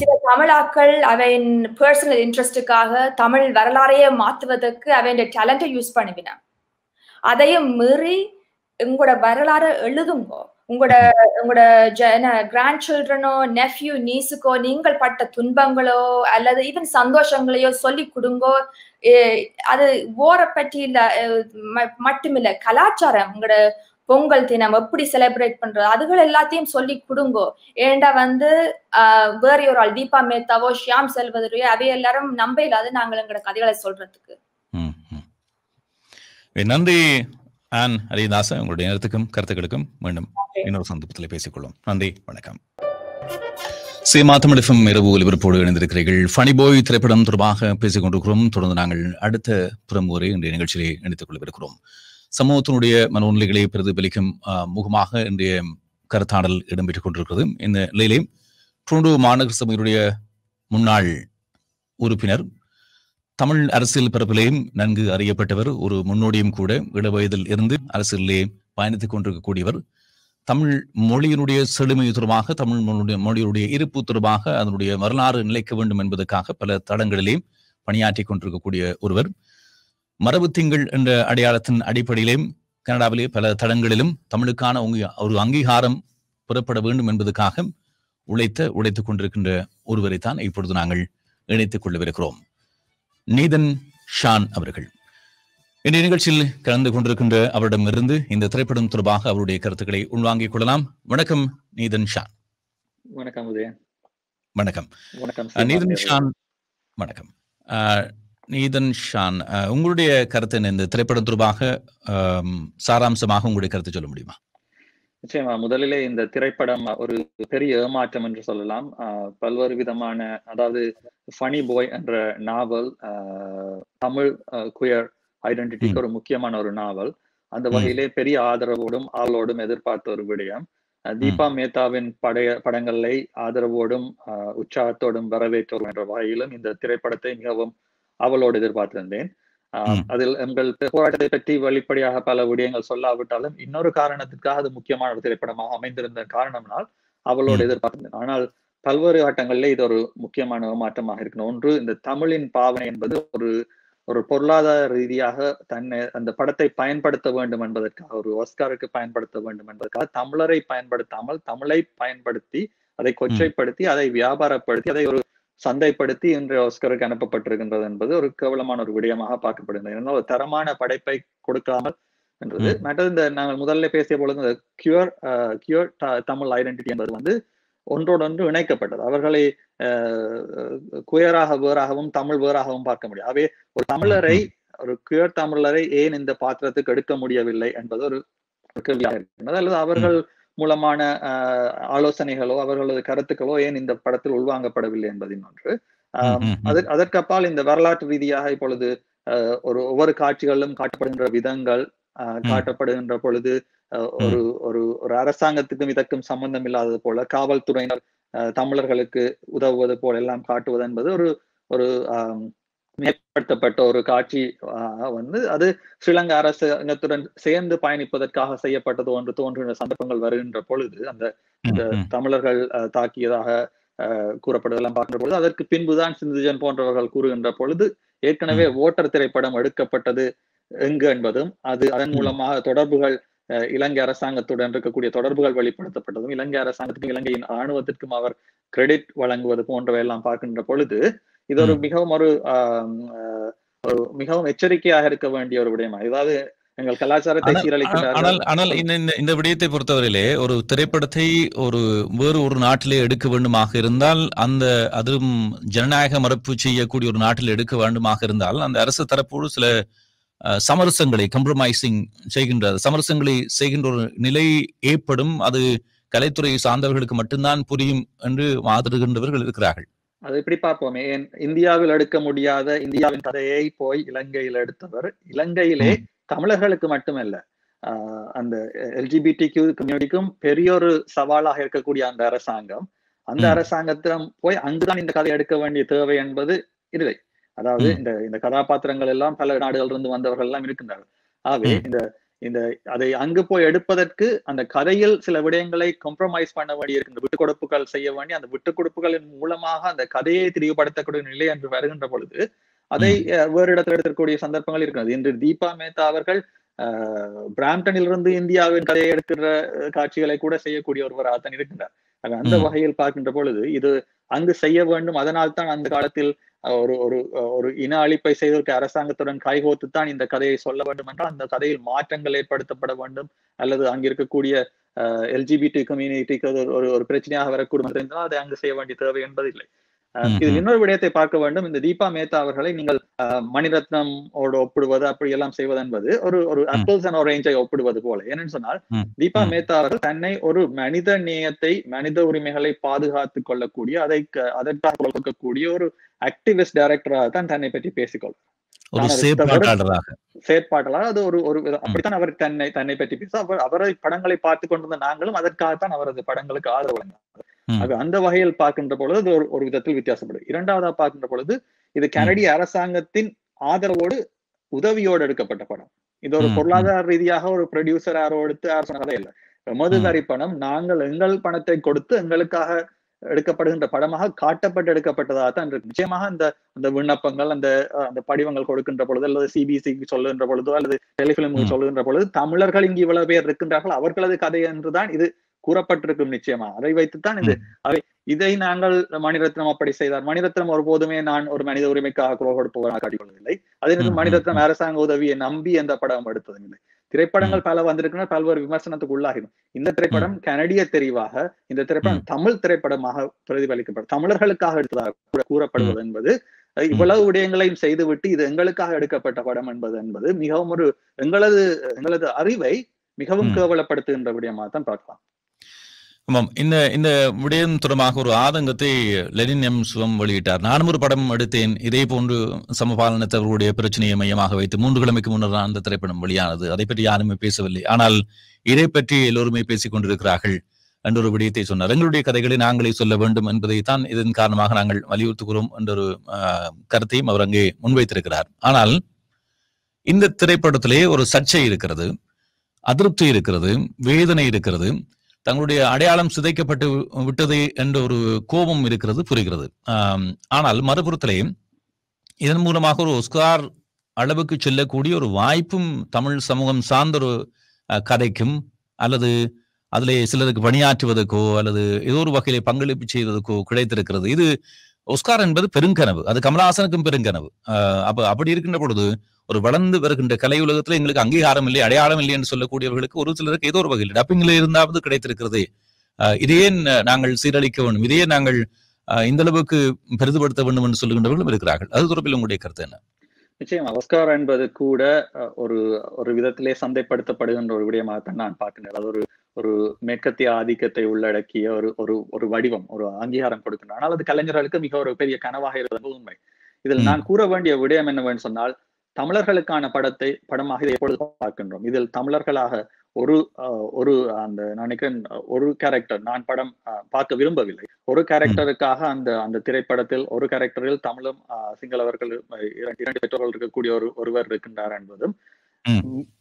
சில தமிழாக்கள் அவன் பர்சனல் இன்ட்ரெஸ்டுக்காக தமிழ் வரலாறையே மாத்துவதற்கு அவன் டேலண்டை யூஸ் பண்ணுவினான் அதையும் மீறி எங்களோட வரலாறு எழுதுங்கோ உங்களோட உங்களோட என்ன கிராண்ட் சில்ட்ரனோ நெஃப்யூ நீஸுக்கோ நீங்கள் பட்ட துன்பங்களோ அல்லது ஈவன் சந்தோஷங்களையோ சொல்லி கொடுங்கோ அது ஓர பற்றி இல்ல மட்டுமில்ல கலாச்சாரம் உங்களோட பொங்கல் தினம் எப்படி செலிப்ரேட் பண்றது அதுகள் எல்லாத்தையும் சொல்லி கொடுங்கோ ஏண்டா வந்து வேற ஒரு ஆள் தீபா மேத்தாவோ ஷியாம் செல்வதரையோ அவை எல்லாரும் நம்ப இல்லாத நாங்கள் எங்களோட கதைகளை சொல்றதுக்கு நந்தி ஆன் அரியதாசன் உங்களுடைய நேரத்துக்கும் கருத்துக்களுக்கும் மீண்டும் இன்னொரு சந்தர்ப்பத்தில் பேசிக்கொள்ளும் நன்றி வணக்கம் சீமா தமிழ் இரவு ஒலிபரப்போடு இணைந்திருக்கிறீர்கள் ஃபனிபோய் திரைப்படம் தொடர்பாக பேசிக் கொண்டிருக்கிறோம் தொடர்ந்து நாங்கள் அடுத்த புறம்போரை இன்றைய நிகழ்ச்சியை இணைத்துக் கொள்ளவிருக்கிறோம் சமூகத்தினுடைய மனோநிலைகளை பிரதிபலிக்கும் முகமாக இன்றைய கருத்தாடல் இடம்பெற்றுக் கொண்டிருக்கிறது இந்த நிலையிலே டூண்டு மாநகர சபையினுடைய முன்னாள் உறுப்பினர் தமிழ் அரசியல் பரப்பிலேயும் நன்கு அறியப்பட்டவர் ஒரு முன்னோடியும் கூட இளவயதில் இருந்து அரசியலே பயணித்துக் கொண்டிருக்கக்கூடியவர் தமிழ் மொழியினுடைய செழுமை தொடர்பாக தமிழ் மொழியினுடைய இருப்பு தொடர்பாக அதனுடைய வரலாறு நிலைக்க வேண்டும் என்பதற்காக பல தடங்களிலேயும் பணியாற்றி கொண்டிருக்கக்கூடிய ஒருவர் மரபு திங்கள் என்ற அடையாளத்தின் அடிப்படையிலேயும் கனடாவிலே பல தடங்களிலும் தமிழுக்கான ஒரு அங்கீகாரம் புறப்பட வேண்டும் என்பதற்காக உழைத்த உழைத்துக் கொண்டிருக்கின்ற ஒருவரைத்தான் இப்பொழுது நாங்கள் இணைத்துக் கொள்ளவிருக்கிறோம் நீதன் ஷான் அவர்கள் இன்றைய நிகழ்ச்சியில் கலந்து கொண்டிருக்கின்ற அவரிடமிருந்து இந்த திரைப்படம் தொடர்பாக அவருடைய கருத்துக்களை உள்வாங்கிக் கொள்ளலாம் வணக்கம் நீதன் ஷான் வணக்கம் உதயன் வணக்கம் வணக்கம் நீதன் ஷான் வணக்கம் நீதன் ஷான் உங்களுடைய கருத்து இந்த திரைப்படம் தொடர்பாக சாராம்சமாக உங்களுடைய கருத்தை சொல்ல முடியுமா நிச்சயமா முதலிலே இந்த திரைப்படம் ஒரு பெரிய ஏமாற்றம் என்று சொல்லலாம் பல்வேறு விதமான அதாவது ஃபனி பாய் என்ற நாவல் தமிழ் குயர் ஐடென்டிட்டிக்கு ஒரு முக்கியமான ஒரு நாவல் அந்த வகையிலே பெரிய ஆதரவோடும் ஆவலோடும் எதிர்பார்த்த ஒரு விடயம் தீபா மேத்தாவின் படைய படங்களை ஆதரவோடும் உற்சாகத்தோடும் வரவேற்றோம் என்ற வகையிலும் இந்த திரைப்படத்தை மிகவும் அவளோடு எதிர்பார்த்திருந்தேன் அதில் எங்கள் போராட்டத்தை பற்றி வெளிப்படையாக பல விடயங்கள் சொல்லாவிட்டாலும் இன்னொரு காரணத்திற்காக அது முக்கியமான ஒரு திரைப்படமாக அமைந்திருந்த காரணம்னால் அவளோட எதிர்பார்த்தது ஆனால் பல்வேறு ஆட்டங்களில் இது ஒரு முக்கியமான மாற்றமாக இருக்கணும் ஒன்று இந்த தமிழின் பாவனை என்பது ஒரு ஒரு பொருளாதார ரீதியாக தன்னை அந்த படத்தை பயன்படுத்த வேண்டும் என்பதற்காக ஒரு ஒஸ்காருக்கு பயன்படுத்த வேண்டும் என்பதற்காக தமிழரை பயன்படுத்தாமல் தமிழை பயன்படுத்தி அதை கொச்சைப்படுத்தி அதை வியாபாரப்படுத்தி அதை ஒரு சந்தைப்படுத்தி இன்று ஆஸ்கருக்கு அனுப்பப்பட்டிருக்கின்றது என்பது ஒரு கேவலமான ஒரு விடயமாக பார்க்கப்படுகிறது ஏன்னா ஒரு தரமான படைப்பை கொடுக்காமல் என்றது மற்றது இந்த நாங்கள் முதல்ல பேசிய பொழுது இந்த கியூர் கியூர் தமிழ் ஐடென்டிட்டி என்பது வந்து ஒன்றோடொன்று இணைக்கப்பட்டது அவர்களை குயராக வேறாகவும் தமிழ் வேறாகவும் பார்க்க முடியும் அவை ஒரு தமிழரை ஒரு குயர் தமிழரை ஏன் இந்த பாத்திரத்துக்கு எடுக்க முடியவில்லை என்பது ஒரு கேள்வியாக அல்லது அவர்கள் மூலமான ஆலோசனைகளோ அவர்களது கருத்துக்களோ ஏன் இந்த படத்தில் உள்வாங்கப்படவில்லை என்பதின் ஒன்று அதற்கப்பால் இந்த வரலாற்று ரீதியாக இப்பொழுது ஒரு ஒவ்வொரு காட்சிகளிலும் காட்டப்படுகின்ற விதங்கள் காட்டப்படுகின்ற பொழுது ஒரு ஒரு ஒரு அரசாங்கத்துக்கும் இதற்கும் சம்பந்தம் இல்லாதது போல காவல்துறையினர் தமிழர்களுக்கு உதவுவது போல எல்லாம் காட்டுவது என்பது ஒரு ஒரு மேற்படுத்தப்பட்ட ஒரு காட்சி வந்து அது ஸ்ரீலங்கா அரசாங்கத்துடன் சேர்ந்து பயணிப்பதற்காக செய்யப்பட்டது ஒன்று தோன்றுகின்ற சந்தர்ப்பங்கள் வருகின்ற பொழுது அந்த தமிழர்கள் தாக்கியதாக கூறப்படுவதெல்லாம் பார்க்கின்ற பொழுது அதற்கு பின்புதான் சிந்துஜன் போன்றவர்கள் கூறுகின்ற பொழுது ஏற்கனவே ஓட்டர் திரைப்படம் எடுக்கப்பட்டது எங்கு என்பதும் அது அதன் மூலமாக தொடர்புகள் இலங்கை அரசாங்கத்துடன் இருக்கக்கூடிய தொடர்புகள் வெளிப்படுத்தப்பட்டதும் இலங்கை அரசாங்கத்துக்கும் இலங்கையின் இராணுவத்திற்கும் அவர் கிரெடிட் வழங்குவது போன்றவை எல்லாம் பார்க்கின்ற பொழுது இது ஒரு மிகவும் ஒரு மிகவும் எச்சரிக்கையாக இருக்க வேண்டிய ஒரு விடயமா இதாவது எங்கள் கலாச்சாரத்தை ஆனால் இந்த இந்த விடயத்தை பொறுத்தவரையிலே ஒரு திரைப்படத்தை ஒரு வேறு ஒரு நாட்டிலே எடுக்க வேண்டுமாக இருந்தால் அந்த அதுவும் ஜனநாயக மறுப்பு செய்யக்கூடிய ஒரு நாட்டில் எடுக்க வேண்டுமாக இருந்தால் அந்த அரசு தரப்போடு சில சமரசங்களை கம்ப்ரமைசிங் செய்கின்ற சமரசங்களை செய்கின்ற ஒரு நிலை ஏற்படும் அது கலைத்துறையை சார்ந்தவர்களுக்கு மட்டும்தான் புரியும் என்று வாதிடுகின்றவர்கள் இருக்கிறார்கள் அது இப்படி பார்ப்போமே ஏன் இந்தியாவில் எடுக்க முடியாத இந்தியாவின் கதையை போய் இலங்கையில் எடுத்தவர் இலங்கையிலே தமிழர்களுக்கு மட்டுமல்ல அந்த எல்ஜிபிடி கியூ கம்யூனிட்டிக்கும் பெரிய ஒரு சவாலாக இருக்கக்கூடிய அந்த அரசாங்கம் அந்த அரசாங்கத்திடம் போய் அங்குதான் இந்த கதை எடுக்க வேண்டிய தேவை என்பது இல்லை அதாவது இந்த இந்த கதாபாத்திரங்கள் எல்லாம் பல நாடுகள் இருந்து வந்தவர்கள் எல்லாம் இருக்கின்றார்கள் ஆகவே இந்த இந்த அதை அங்கு போய் எடுப்பதற்கு அந்த கதையில் சில விடயங்களை கம்ப்ரமைஸ் பண்ண வேண்டிய இருக்கு இந்த விட்டு கொடுப்புகள் செய்ய வேண்டி அந்த விட்டு கொடுப்புகளின் மூலமாக அந்த கதையை தெளிவுபடுத்தக்கூடிய நிலை என்று வருகின்ற பொழுது அதை வேறு இடத்துல எடுத்துக்கூடிய சந்தர்ப்பங்கள் இருக்கிறது இன்று தீபா மேத்தா அவர்கள் பிராம்டனில் இருந்து இந்தியாவின் கதையை எடுக்கிற காட்சிகளை கூட செய்யக்கூடிய ஒருவராகத்தான் இருக்கின்றார் அந்த வகையில் பார்க்கின்ற பொழுது இது அங்கு செய்ய வேண்டும் அதனால் தான் அந்த காலத்தில் ஒரு ஒரு ஒரு இன அழிப்பை செய்வதற்கு அரசாங்கத்துடன் தான் இந்த கதையை சொல்ல வேண்டும் என்றால் அந்த கதையில் மாற்றங்கள் ஏற்படுத்தப்பட வேண்டும் அல்லது அங்கு இருக்கக்கூடிய எல்ஜிபிடி கம்யூனிட்டிக்கு ஒரு ஒரு பிரச்சனையாக வரக்கூடும் என்றால் அதை அங்கு செய்ய வேண்டிய தேவை என்பதில்லை இது இன்னொரு விடயத்தை பார்க்க வேண்டும் இந்த தீபா மேத்தா அவர்களை நீங்கள் மணிரத்னம் ஒப்பிடுவது அப்படி எல்லாம் செய்வது என்பது ஒரு ஒரு அப்பிள்ஸ் அண்ட் ஆரேஞ்சை ஒப்பிடுவது போல ஏன்னு சொன்னால் தீபா மேத்தா அவர்கள் தன்னை ஒரு மனித நேயத்தை மனித உரிமைகளை பாதுகாத்து கொள்ளக்கூடிய அதை அதற்காக கொடுக்கக்கூடிய ஒரு ஆக்டிவிஸ்ட் டைரக்டராக தான் தன்னை பற்றி பேசிக்கொள்வார் செயற்பாட்டாளர் அது ஒரு ஒரு அப்படித்தான் அவர் தன்னை தன்னை பற்றி பேச அவரை படங்களை பார்த்து கொண்டிருந்த நாங்களும் அதற்காகத்தான் அவரது படங்களுக்கு ஆதரவு அது அந்த வகையில் பார்க்கின்ற பொழுது அது ஒரு விதத்தில் வித்தியாசப்படும் இரண்டாவதா பார்க்கின்ற பொழுது இது கனடிய அரசாங்கத்தின் ஆதரவோடு உதவியோடு எடுக்கப்பட்ட படம் இது ஒரு பொருளாதார ரீதியாக ஒரு ப்ரொடியூசர் யாரோ எடுத்து யார் சொன்னதே இல்லை மதுதாரி பணம் நாங்கள் எங்கள் பணத்தை கொடுத்து எங்களுக்காக எடுக்கப்படுகின்ற படமாக காட்டப்பட்டு எடுக்கப்பட்டதாக தான் நிச்சயமாக அந்த அந்த விண்ணப்பங்கள் அந்த அந்த படிவங்கள் கொடுக்கின்ற பொழுது அல்லது சிபிசிக்கு சொல்லுகின்ற பொழுதோ அல்லது டெலிபிலிமுக்கு சொல்லுகின்ற பொழுது தமிழர்கள் இங்கு இவ்வளவு பேர் இருக்கின்றார்கள் அவர்களது கதை என்றுதான் இது கூறப்பட்டிருக்கும் நிச்சயமா அதை வைத்துத்தான் இது அவை இதை நாங்கள் மணிரத்னம் அப்படி செய்தார் மணிரத்னம் ஒருபோதுமே நான் ஒரு மனித உரிமைக்காக குரல் கொடுப்பவராக காட்டிக்கொள்ளவில்லை அதே நேரம் மணிரத்னம் அரசாங்க உதவியை நம்பி அந்த படம் எடுத்ததில்லை திரைப்படங்கள் பல வந்திருக்கின்றன பல்வேறு விமர்சனத்துக்கு உள்ளாகிடும் இந்த திரைப்படம் கனடிய தெரிவாக இந்த திரைப்படம் தமிழ் திரைப்படமாக பிரதிபலிக்கப்படும் தமிழர்களுக்காக எடுத்ததாக கூறப்படுவது என்பது இவ்வளவு விடயங்களையும் செய்துவிட்டு இது எங்களுக்காக எடுக்கப்பட்ட படம் என்பது என்பது மிகவும் ஒரு எங்களது எங்களது அறிவை மிகவும் கேவலப்படுத்துகின்ற விடயமாக தான் பார்க்கலாம் ஆமாம் இந்த இந்த விடயம் தொடர்பாக ஒரு ஆதங்கத்தை லெனின் எம் சிவம் வெளியிட்டார் நானும் ஒரு படம் எடுத்தேன் இதே போன்று சமபாலனத்தவர்களுடைய பிரச்சனையை மையமாக வைத்து மூன்று கிழமைக்கு முன்னர் தான் அந்த திரைப்படம் வெளியானது அதை பற்றி யாருமே பேசவில்லை ஆனால் இதை பற்றி எல்லோருமே பேசிக் கொண்டிருக்கிறார்கள் என்ற ஒரு விடயத்தை சொன்னார் எங்களுடைய கதைகளை நாங்களே சொல்ல வேண்டும் என்பதை தான் இதன் காரணமாக நாங்கள் வலியுறுத்துகிறோம் என்ற ஒரு கருத்தையும் அவர் அங்கே முன்வைத்திருக்கிறார் ஆனால் இந்த திரைப்படத்திலே ஒரு சர்ச்சை இருக்கிறது அதிருப்தி இருக்கிறது வேதனை இருக்கிறது தங்களுடைய அடையாளம் சிதைக்கப்பட்டு விட்டது என்ற ஒரு கோபம் இருக்கிறது புரிகிறது ஆனால் மறுபுறத்திலே இதன் மூலமாக ஒரு ஒஸ்கார் அளவுக்கு செல்லக்கூடிய ஒரு வாய்ப்பும் தமிழ் சமூகம் சார்ந்த ஒரு கதைக்கும் அல்லது அதில் சிலருக்கு பணியாற்றுவதற்கோ அல்லது ஏதோ ஒரு வகையில பங்களிப்பு செய்வதற்கோ கிடைத்திருக்கிறது இது ஒஸ்கார் என்பது பெருங்கனவு அது கமலஹாசனுக்கும் பெருங்கனவு அப்ப அப்படி இருக்கின்ற பொழுது ஒரு வளர்ந்து வருகின்ற கலை உலகத்துல எங்களுக்கு அங்கீகாரம் இல்லை அடையாளம் இல்லை என்று சொல்லக்கூடியவர்களுக்கு ஒரு சிலருக்கு ஏதோ ஒரு வகையில் டப்பிங்ல இருந்தாவது கிடைத்திருக்கிறது இதையே நாங்கள் சீரழிக்க வேண்டும் இதையே நாங்கள் இந்த அளவுக்கு பெரிதுபடுத்த வேண்டும் என்று சொல்லுகின்றவர்களும் இருக்கிறார்கள் அது தொடர்பில் உங்களுடைய கருத்து என்ன நிச்சயம் ஆஸ்கார் என்பது கூட ஒரு ஒரு விதத்திலே சந்தைப்படுத்தப்படுகின்ற ஒரு விடயமாகத்தான் நான் பார்க்கின்றேன் அது ஒரு ஒரு மேற்கத்திய ஆதிக்கத்தை உள்ளடக்கிய ஒரு ஒரு ஒரு வடிவம் ஒரு அங்கீகாரம் கொடுக்கின்ற ஆனால் அது கலைஞர்களுக்கு மிக ஒரு பெரிய கனவாக இருந்தது உண்மை இதில் நான் கூற வேண்டிய விடயம் என்னவென்று சொன்னால் தமிழர்களுக்கான படத்தை படமாக எப்பொழுது பார்க்கின்றோம் இதில் தமிழர்களாக ஒரு ஒரு அந்த நினைக்கிறேன் ஒரு கேரக்டர் நான் படம் பார்க்க விரும்பவில்லை ஒரு கேரக்டருக்காக அந்த அந்த திரைப்படத்தில் ஒரு கேரக்டரில் தமிழும் சிங்களவர்கள் இரண்டு பெற்றோர்கள் இருக்கக்கூடிய ஒரு ஒருவர் இருக்கின்றார் என்பதும்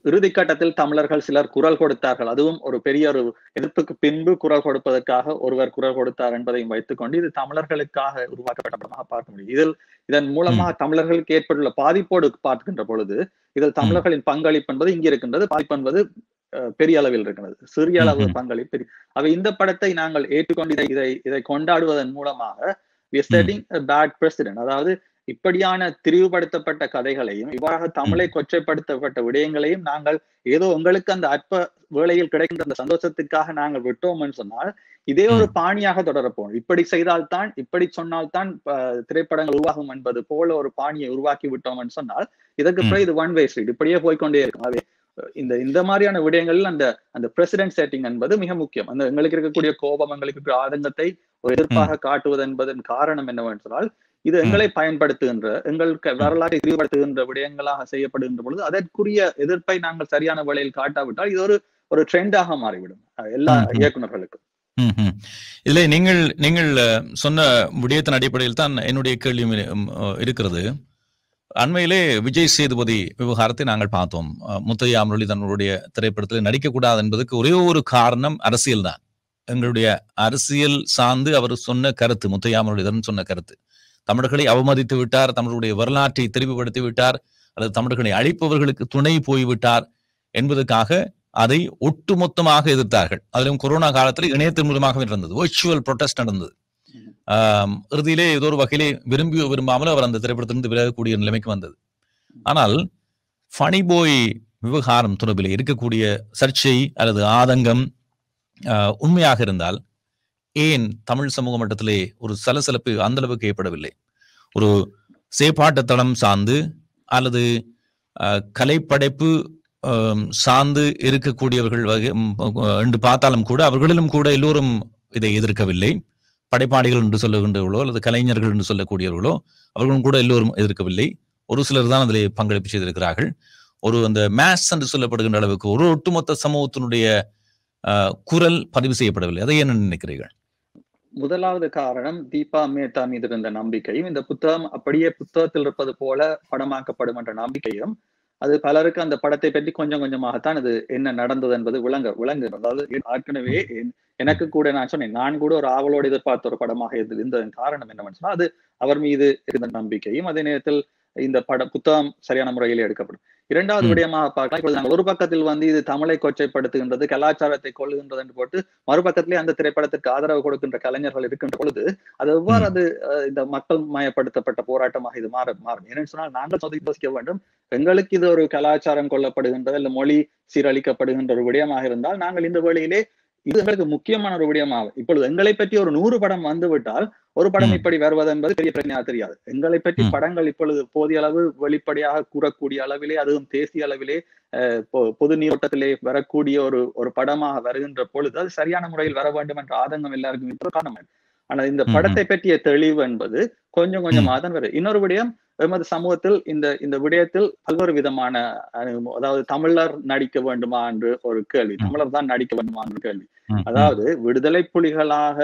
இறுதி கட்டத்தில் தமிழர்கள் சிலர் குரல் கொடுத்தார்கள் அதுவும் ஒரு பெரிய ஒரு எதிர்ப்புக்கு பின்பு குரல் கொடுப்பதற்காக ஒருவர் குரல் கொடுத்தார் என்பதையும் வைத்துக் கொண்டு இது தமிழர்களுக்காக உருவாக்கப்பட்ட படமாக பார்க்க முடியும் இதில் இதன் மூலமாக தமிழர்களுக்கு ஏற்பட்டுள்ள பாதிப்போடு பார்க்கின்ற பொழுது இதில் தமிழர்களின் பங்களிப்பு என்பது இங்கே இருக்கின்றது பாதிப்பு என்பது பெரிய அளவில் இருக்கிறது சிறிய அளவு பங்களிப்பு அவை இந்த படத்தை நாங்கள் ஏற்றுக்கொண்டு இதை இதை கொண்டாடுவதன் மூலமாக அதாவது இப்படியான திரிவுபடுத்தப்பட்ட கதைகளையும் இவ்வாறாக தமிழை கொச்சைப்படுத்தப்பட்ட விடயங்களையும் நாங்கள் ஏதோ உங்களுக்கு அந்த அற்ப வேளையில் கிடைக்கின்ற அந்த சந்தோஷத்துக்காக நாங்கள் விட்டோம்னு சொன்னால் இதே ஒரு பாணியாக தொடரப்போம் இப்படி செய்தால்தான் இப்படி சொன்னால்தான் திரைப்படங்கள் உருவாகும் என்பது போல ஒரு பாணியை உருவாக்கி விட்டோம்னு சொன்னால் இதற்கு பிறகு இது ஒன் வே ஸ்ட்ரீட் இப்படியே போய்கொண்டே இருக்கும் அது இந்த இந்த மாதிரியான விடயங்களில் அந்த அந்த பிரசிடென்ட் செட்டிங் என்பது மிக முக்கியம் அந்த எங்களுக்கு இருக்கக்கூடிய கோபம் எங்களுக்கு ஆதங்கத்தை ஒரு எதிர்ப்பாக காட்டுவது என்பதன் காரணம் என்னவென்றால் இது எங்களை பயன்படுத்துகின்ற எங்களுக்கு வரலாற்றை விரிவுபடுத்துகின்ற விடயங்களாக செய்யப்படுகின்ற பொழுது அதற்குரிய எதிர்ப்பை நாங்கள் சரியான வழியில் காட்டாவிட்டால் இது ஒரு ஒரு ட்ரெண்டாக மாறிவிடும் எல்லா இயக்குநர்களுக்கும் இதுல நீங்கள் நீங்கள் சொன்ன விடயத்தின் அடிப்படையில் தான் என்னுடைய கேள்வியும் இருக்கிறது அண்மையிலே விஜய் சேதுபதி விவகாரத்தை நாங்கள் பார்த்தோம் முத்தையா முரளி தன்னுடைய திரைப்படத்தில் நடிக்கக்கூடாது என்பதற்கு ஒரே ஒரு காரணம் அரசியல் தான் எங்களுடைய அரசியல் சார்ந்து அவர் சொன்ன கருத்து முத்தையா முரளிதரன் சொன்ன கருத்து தமிழர்களை அவமதித்து விட்டார் தமிழருடைய வரலாற்றை தெளிவுபடுத்தி விட்டார் அல்லது தமிழர்களை அழிப்பவர்களுக்கு துணை போய்விட்டார் என்பதற்காக அதை ஒட்டுமொத்தமாக எதிர்த்தார்கள் அதிலும் கொரோனா காலத்தில் இணையத்தின் மூலமாக நடந்தது வர்ச்சுவல் ப்ரொட்டஸ்ட் நடந்தது இறுதியிலே ஏதோ ஒரு வகையிலே விரும்பியோ விரும்பாமல் அவர் அந்த திரைப்படத்திலிருந்து விலகக்கூடிய நிலைமைக்கு வந்தது ஆனால் ஃபனி போய் விவகாரம் தொடர்பில் இருக்கக்கூடிய சர்ச்சை அல்லது ஆதங்கம் உண்மையாக இருந்தால் ஏன் தமிழ் சமூக மட்டத்திலே ஒரு சலசலப்பு அந்த அளவுக்கு ஏற்படவில்லை ஒரு சேப்பாட்ட தளம் சார்ந்து அல்லது கலைப்படைப்பு சார்ந்து இருக்கக்கூடியவர்கள் வகை என்று பார்த்தாலும் கூட அவர்களிலும் கூட எல்லோரும் இதை எதிர்க்கவில்லை படைப்பாளிகள் என்று சொல்லுகின்றவர்களோ அல்லது கலைஞர்கள் என்று சொல்லக்கூடியவர்களோ அவர்களும் கூட எல்லோரும் எதிர்க்கவில்லை ஒரு சிலர் தான் அதில் பங்களிப்பு செய்திருக்கிறார்கள் ஒரு அந்த மேஸ் என்று சொல்லப்படுகின்ற அளவுக்கு ஒரு ஒட்டுமொத்த சமூகத்தினுடைய குரல் பதிவு செய்யப்படவில்லை அதை என்ன நினைக்கிறீர்கள் முதலாவது காரணம் தீபா மேத்தா மீது இருந்த நம்பிக்கையும் இந்த புத்தகம் அப்படியே புத்தகத்தில் இருப்பது போல படமாக்கப்படும் என்ற நம்பிக்கையும் அது பலருக்கு அந்த படத்தை பற்றி கொஞ்சம் கொஞ்சமாகத்தான் அது என்ன நடந்தது என்பது விளங்க விளங்கு அதாவது ஏற்கனவே எனக்கு கூட நான் சொன்னேன் நான் கூட ஒரு ஆவலோடு எதிர்பார்த்த ஒரு படமாக இருந்ததன் காரணம் என்னவென்று சொன்னால் அது அவர் மீது இருந்த நம்பிக்கையும் அதே நேரத்தில் இந்த பட புத்தகம் சரியான முறையில் எடுக்கப்படும் இரண்டாவது விடயமாக பார்க்கலாம் நாங்கள் ஒரு பக்கத்தில் வந்து இது தமிழை கொச்சைப்படுத்துகின்றது கலாச்சாரத்தை கொள்ளுகின்றது என்று போட்டு மறுபக்கத்திலே அந்த திரைப்படத்திற்கு ஆதரவு கொடுக்கின்ற கலைஞர்கள் இருக்கின்ற பொழுது அது எவ்வாறு அது இந்த மக்கள் மயப்படுத்தப்பட்ட போராட்டமாக இது மாற மாறும் ஏன்னு சொன்னால் நாங்கள் சோதித்து வேண்டும் எங்களுக்கு இது ஒரு கலாச்சாரம் கொல்லப்படுகின்றது அல்ல மொழி சீரழிக்கப்படுகின்ற ஒரு விடயமாக இருந்தால் நாங்கள் இந்த வழியிலே இது எங்களுக்கு முக்கியமான ஒரு விடயமாகும் இப்பொழுது எங்களை பற்றி ஒரு நூறு படம் வந்துவிட்டால் ஒரு படம் இப்படி வருவது என்பது பெரிய பிரச்சனையாக தெரியாது எங்களை பற்றி படங்கள் இப்பொழுது போதிய அளவு வெளிப்படையாக கூறக்கூடிய அளவிலே அதுவும் தேசிய அளவிலே பொது நீரோட்டத்திலே வரக்கூடிய ஒரு ஒரு படமாக வருகின்ற பொழுது அது சரியான முறையில் வர வேண்டும் என்ற ஆதங்கம் எல்லாருக்கும் காரணம் ஆனால் இந்த படத்தை பற்றிய தெளிவு என்பது கொஞ்சம் கொஞ்சமாக தான் வருது இன்னொரு விடயம் எமது சமூகத்தில் இந்த இந்த விடயத்தில் பல்வேறு விதமான அதாவது தமிழர் நடிக்க வேண்டுமா என்று ஒரு கேள்வி தமிழர் தான் நடிக்க வேண்டுமா என்று கேள்வி அதாவது விடுதலை புலிகளாக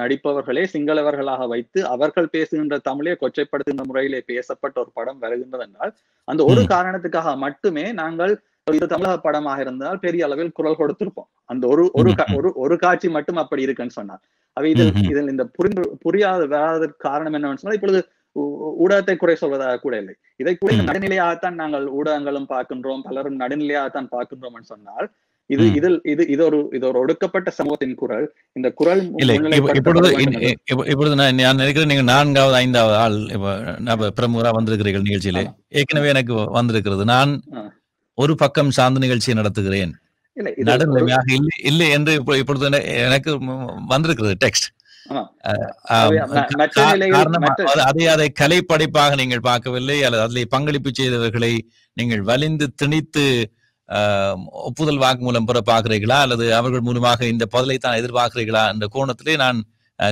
நடிப்பவர்களே சிங்களவர்களாக வைத்து அவர்கள் பேசுகின்ற தமிழை கொச்சைப்படுத்துகின்ற முறையிலே பேசப்பட்ட ஒரு படம் வருகின்றது என்றால் அந்த ஒரு காரணத்துக்காக மட்டுமே நாங்கள் இது தமிழக படமாக இருந்தால் பெரிய அளவில் குரல் கொடுத்திருப்போம் அந்த ஒரு ஒரு ஒரு காட்சி மட்டும் அப்படி இருக்குன்னு சொன்னார் அவை இதில் இதில் இந்த புரிந்து புரியாத வராத காரணம் என்னவென்று சொன்னால் இப்பொழுது ஊடகத்தை குறை சொல்வதாக கூட இல்லை இதை கூட நடுநிலையாகத்தான் நாங்கள் ஊடகங்களும் பார்க்கின்றோம் பலரும் நடுநிலையாகத்தான் பார்க்கின்றோம் சொன்னால் இது இதில் இது இது ஒரு இது ஒரு ஒடுக்கப்பட்ட சமூகத்தின் குரல் இந்த குரல் இப்பொழுது இப்பொழுது நான் நினைக்கிறேன் நீங்க நான்காவது ஐந்தாவது ஆள் பிரமுகரா வந்திருக்கிறீர்கள் நிகழ்ச்சியில ஏற்கனவே எனக்கு வந்திருக்கிறது நான் ஒரு பக்கம் சார்ந்த நிகழ்ச்சியை நடத்துகிறேன் நடுநிலைமையாக இல்லை இல்லை என்று இப்பொழுது எனக்கு வந்திருக்கிறது டெக்ஸ்ட் அதை அதை கலை படைப்பாக நீங்கள் பார்க்கவில்லை அல்லது அதில் பங்களிப்பு செய்தவர்களை நீங்கள் வலிந்து திணித்து ஒப்புதல் மூலம் பெற பார்க்கிறீர்களா அல்லது அவர்கள் மூலமாக இந்த பதிலை தான் எதிர்பார்க்கிறீர்களா என்ற கோணத்திலே நான்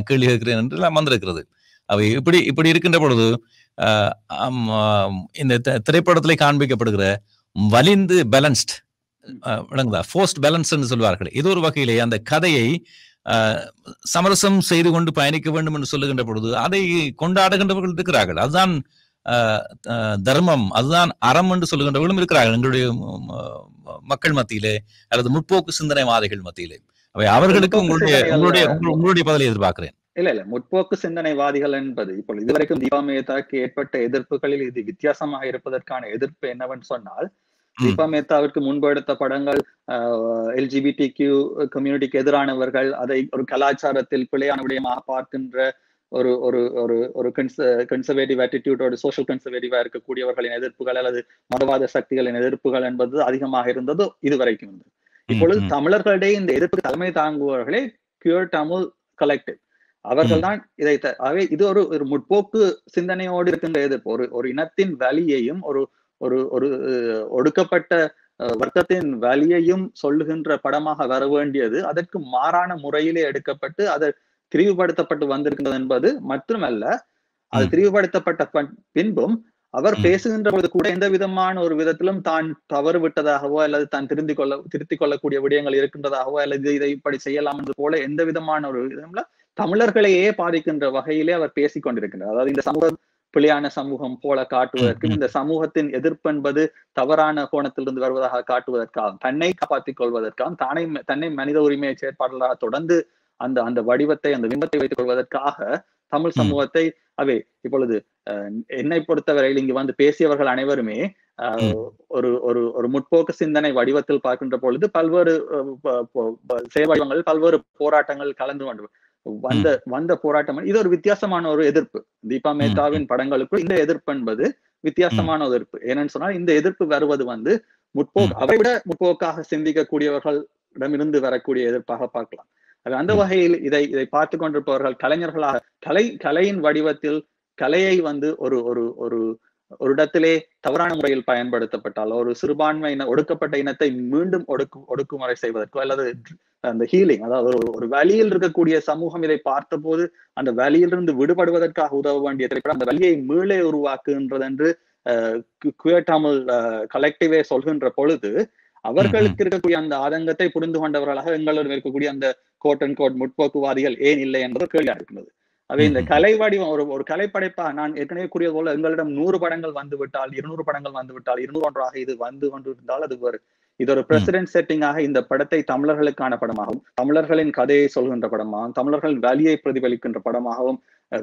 கேள்வி கேட்கிறேன் என்று எல்லாம் வந்திருக்கிறது அவை இப்படி இப்படி இருக்கின்ற பொழுது இந்த திரைப்படத்திலே காண்பிக்கப்படுகிற வலிந்து பேலன்ஸ்ட் விளங்குதா போஸ்ட் பேலன்ஸ்ன்னு சொல்வார்கள் இது ஒரு வகையிலே அந்த கதையை சமரசம் செய்து கொண்டு பயணிக்க வேண்டும் என்று சொல்லுகின்ற பொழுது அதை கொண்டாடுகின்றவர்கள் இருக்கிறார்கள் அதுதான் தர்மம் அதுதான் அறம் என்று சொல்லுகின்றவர்களும் இருக்கிறார்கள் எங்களுடைய மக்கள் மத்தியிலே அல்லது முற்போக்கு சிந்தனைவாதிகள் மத்தியிலே அவை அவர்களுக்கு உங்களுடைய உங்களுடைய உங்களுடைய பதிலை எதிர்பார்க்கிறேன் இல்ல இல்ல முற்போக்கு சிந்தனைவாதிகள் என்பது இப்போ இதுவரைக்கும் தீபா மேத்தாக்கு ஏற்பட்ட எதிர்ப்புகளில் இது வித்தியாசமாக இருப்பதற்கான எதிர்ப்பு என்னவென்று சொன்னால் தீபா மேத்தாவிற்கு முன்பு எடுத்த படங்கள் எல்ஜிபிடி கியூ கம்யூனிட்டிக்கு எதிரானவர்கள் அதை ஒரு கலாச்சாரத்தில் பிழையான விடயமாக பார்க்கின்ற ஒரு ஒரு ஒரு ஒரு கன்சர்வேட்டிவ் ஆட்டிடியூடோட சோஷியல் கன்சர்வேட்டிவா இருக்கக்கூடியவர்களின் எதிர்ப்புகள் அல்லது மதவாத சக்திகளின் எதிர்ப்புகள் என்பது அதிகமாக இருந்தது இதுவரைக்கும் இருந்தது இப்பொழுது தமிழர்களிடையே இந்த எதிர்ப்பு தலைமை தாங்குபவர்களே கியூர் தமிழ் கலெக்டிவ் அவர்கள் தான் இதை இது ஒரு ஒரு முற்போக்கு சிந்தனையோடு இருக்கின்ற எதிர்ப்பு ஒரு ஒரு இனத்தின் வலியையும் ஒரு ஒரு ஒரு ஒடுக்கப்பட்ட வர்க்கத்தின் வழியையும் சொல்லுகின்ற படமாக வர வேண்டியது அதற்கு மாறான முறையிலே எடுக்கப்பட்டு அதை திரிவுபடுத்தப்பட்டு வந்திருக்கின்றது என்பது மட்டுமல்ல அது திரிவுபடுத்தப்பட்ட பின்பும் அவர் பேசுகின்ற பொழுது கூட எந்த விதமான ஒரு விதத்திலும் தான் தவறு விட்டதாகவோ அல்லது தான் திருந்திக் கொள்ள திருத்திக் கொள்ளக்கூடிய விடயங்கள் இருக்கின்றதாகவோ அல்லது இதை இப்படி செய்யலாம் என்று போல எந்த விதமான ஒரு விதம்ல தமிழர்களையே பாதிக்கின்ற வகையிலே அவர் பேசிக் கொண்டிருக்கின்றார் அதாவது இந்த சமூக பிழையான சமூகம் போல காட்டுவதற்கும் இந்த சமூகத்தின் எதிர்ப்பு என்பது தவறான கோணத்திலிருந்து வருவதாக காட்டுவதற்காகவும் தன்னை காப்பாற்றிக் கொள்வதற்காகவும் தானே தன்னை மனித உரிமை செயற்பாடலாக தொடர்ந்து அந்த அந்த வடிவத்தை அந்த விம்பத்தை வைத்துக் கொள்வதற்காக தமிழ் சமூகத்தை அவை இப்பொழுது என்னை பொறுத்தவரையில் இங்கு வந்து பேசியவர்கள் அனைவருமே ஒரு ஒரு ஒரு முற்போக்கு சிந்தனை வடிவத்தில் பார்க்கின்ற பொழுது பல்வேறு செயல் வடிவங்கள் பல்வேறு போராட்டங்கள் கலந்து கொண்டு வந்த வந்த போராட்டம் இது ஒரு வித்தியாசமான ஒரு எதிர்ப்பு தீபா மேத்தாவின் படங்களுக்கு இந்த எதிர்ப்பு என்பது வித்தியாசமான எதிர்ப்பு ஏன்னு சொன்னால் இந்த எதிர்ப்பு வருவது வந்து முற்போக்கு அதை விட முற்போக்காக சிந்திக்கக்கூடியவர்களிடமிருந்து வரக்கூடிய எதிர்ப்பாக பார்க்கலாம் அந்த வகையில் இதை இதை பார்த்து கொண்டிருப்பவர்கள் கலைஞர்களாக கலை கலையின் வடிவத்தில் கலையை வந்து ஒரு ஒரு ஒரு ஒரு இடத்திலே தவறான முறையில் பயன்படுத்தப்பட்டால் ஒரு சிறுபான்மை இன ஒடுக்கப்பட்ட இனத்தை மீண்டும் ஒடுக்கு ஒடுக்குமுறை செய்வதற்கோ அல்லது அந்த ஹீலிங் அதாவது ஒரு வழியில் இருக்கக்கூடிய சமூகம் இதை பார்த்தபோது அந்த வழியிலிருந்து விடுபடுவதற்காக உதவ வேண்டிய திரைப்படம் அந்த வழியை மீளே உருவாக்குகின்றது என்று குவேட்டாமல் கலெக்டிவே சொல்கின்ற பொழுது அவர்களுக்கு இருக்கக்கூடிய அந்த ஆதங்கத்தை புரிந்து கொண்டவர்களாக எங்களுடன் இருக்கக்கூடிய அந்த கோட் அண்ட் கோட் முற்போக்குவாதிகள் ஏன் இல்லை என்பது கேள்வியா இருக்கின்றது அவை இந்த கலை வடிவம் ஒரு ஒரு கலைப்படைப்பா நான் ஏற்கனவே கூறியது போல எங்களிடம் நூறு படங்கள் வந்து விட்டால் இருநூறு படங்கள் வந்து விட்டால் இருநூறு ஒன்றாக இது வந்து கொண்டு இருந்தால் அது ஒரு இது ஒரு பிரசிடென்ட் செட்டிங்காக இந்த படத்தை தமிழர்களுக்கான படமாகவும் தமிழர்களின் கதையை சொல்கின்ற படமாகவும் தமிழர்களின் வழியை பிரதிபலிக்கின்ற படமாகவும்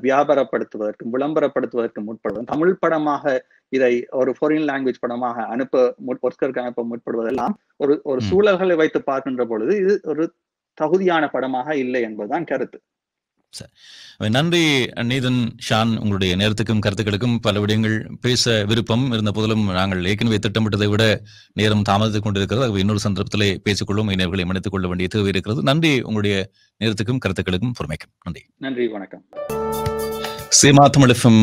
வியாபாரப்படுத்துவதற்கும் விளம்பரப்படுத்துவதற்கும் முற்படுவதும் தமிழ் படமாக இதை ஒரு ஃபாரின் லாங்குவேஜ் படமாக அனுப்ப ஒர்க்கருக்கு அனுப்ப முற்படுவதெல்லாம் ஒரு ஒரு சூழல்களை வைத்து பார்க்கின்ற பொழுது இது ஒரு தகுதியான படமாக இல்லை என்பதுதான் கருத்து சரி நன்றி நீதன் ஷான் உங்களுடைய நேரத்துக்கும் கருத்துக்களுக்கும் பல விடயங்கள் பேச விருப்பம் இருந்த போதிலும் நாங்கள் ஏற்கனவே திட்டமிட்டதை விட நேரம் தாமதித்துக் கொண்டிருக்கிறது இன்னொரு சந்தர்ப்பத்திலே பேசிக்கொள்ளும் இணைவர்களை இணைத்துக் கொள்ள வேண்டிய தேவை இருக்கிறது நன்றி உங்களுடைய நேரத்துக்கும் கருத்துக்களுக்கும் பொறுமைக்கும் நன்றி நன்றி வணக்கம் சீமா தமிழகம்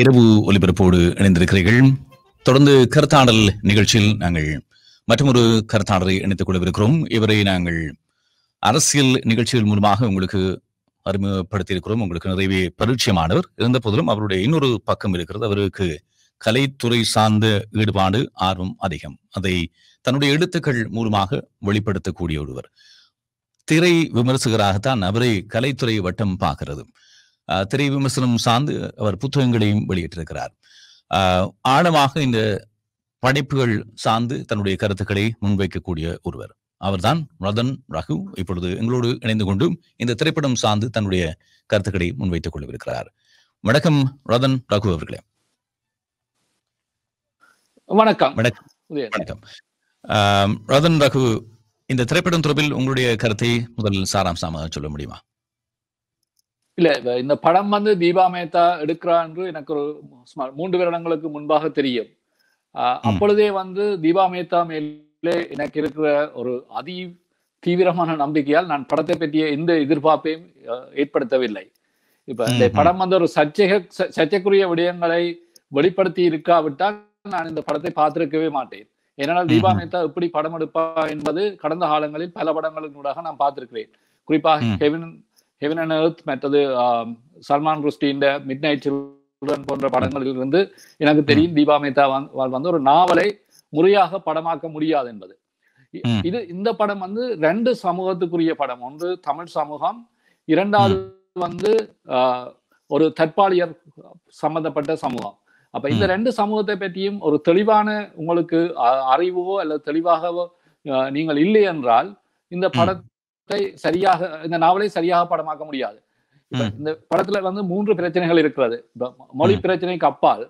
இரவு ஒலிபரப்போடு இணைந்திருக்கிறீர்கள் தொடர்ந்து கருத்தாடல் நிகழ்ச்சியில் நாங்கள் மற்றொரு கருத்தாடலை இணைத்துக் கொள்ளவிருக்கிறோம் இவரை நாங்கள் அரசியல் நிகழ்ச்சிகள் மூலமாக உங்களுக்கு அறிமுகப்படுத்தியிருக்கிறோம் உங்களுக்கு நிறைவே பரிச்சயமானவர் இருந்த போதிலும் அவருடைய இன்னொரு பக்கம் இருக்கிறது அவருக்கு கலைத்துறை சார்ந்த ஈடுபாடு ஆர்வம் அதிகம் அதை தன்னுடைய எழுத்துக்கள் மூலமாக வெளிப்படுத்தக்கூடிய ஒருவர் திரை விமர்சகராகத்தான் அவரை கலைத்துறை வட்டம் பார்க்கிறது திரை விமர்சனம் சார்ந்து அவர் புத்தகங்களையும் வெளியிட்டிருக்கிறார் ஆழமாக இந்த படைப்புகள் சார்ந்து தன்னுடைய கருத்துக்களை முன்வைக்கக்கூடிய ஒருவர் அவர்தான் ரதன் ரகு இப்பொழுது எங்களோடு இணைந்து கொண்டு இந்த திரைப்படம் சார்ந்து தன்னுடைய கருத்துக்களை முன்வைத்துக் கொள்ளவிருக்கிறார் வணக்கம் ரதன் ரகு அவர்களே வணக்கம் வணக்கம் ரதன் ரகு இந்த திரைப்படம் தொடர்பில் உங்களுடைய கருத்தை முதலில் சாராம்சமாக சொல்ல முடியுமா இல்ல இந்த படம் வந்து தீபா மேத்தா எடுக்கிறா என்று எனக்கு ஒரு மூன்று வருடங்களுக்கு முன்பாக தெரியும் அப்பொழுதே வந்து தீபா மேத்தா மேல் எனக்கு இருக்கிற ஒரு அதி தீவிரமான நம்பிக்கையால் நான் படத்தை பற்றிய எந்த எதிர்பார்ப்பையும் ஏற்படுத்தவில்லை இப்ப இந்த படம் வந்து ஒரு சர்ச்சை சர்ச்சைக்குரிய விடயங்களை வெளிப்படுத்தி இருக்காவிட்டால் நான் இந்த படத்தை பார்த்திருக்கவே மாட்டேன் என்னால் தீபா மேத்தா எப்படி படம் எடுப்பா என்பது கடந்த காலங்களில் பல படங்களினூடாக நான் பார்த்திருக்கிறேன் குறிப்பாக ஹெவின் ஹெவன் அண்ட் எர்த் மற்றது சல்மான் ருஷ்டின் மிட் நைட் சில்ட்ரன் போன்ற படங்களில் இருந்து எனக்கு தெரியும் தீபா மேத்தா வந்து ஒரு நாவலை முறையாக படமாக்க முடியாது என்பது இது இந்த படம் வந்து ரெண்டு சமூகத்துக்குரிய படம் ஒன்று தமிழ் சமூகம் இரண்டாவது வந்து ஒரு தற்பாலியர் சம்பந்தப்பட்ட சமூகம் அப்ப இந்த ரெண்டு சமூகத்தை பற்றியும் ஒரு தெளிவான உங்களுக்கு அறிவோ அல்லது தெளிவாகவோ நீங்கள் இல்லை என்றால் இந்த படத்தை சரியாக இந்த நாவலை சரியாக படமாக்க முடியாது இந்த படத்துல வந்து மூன்று பிரச்சனைகள் இருக்கிறது மொழி பிரச்சனைக்கு அப்பால்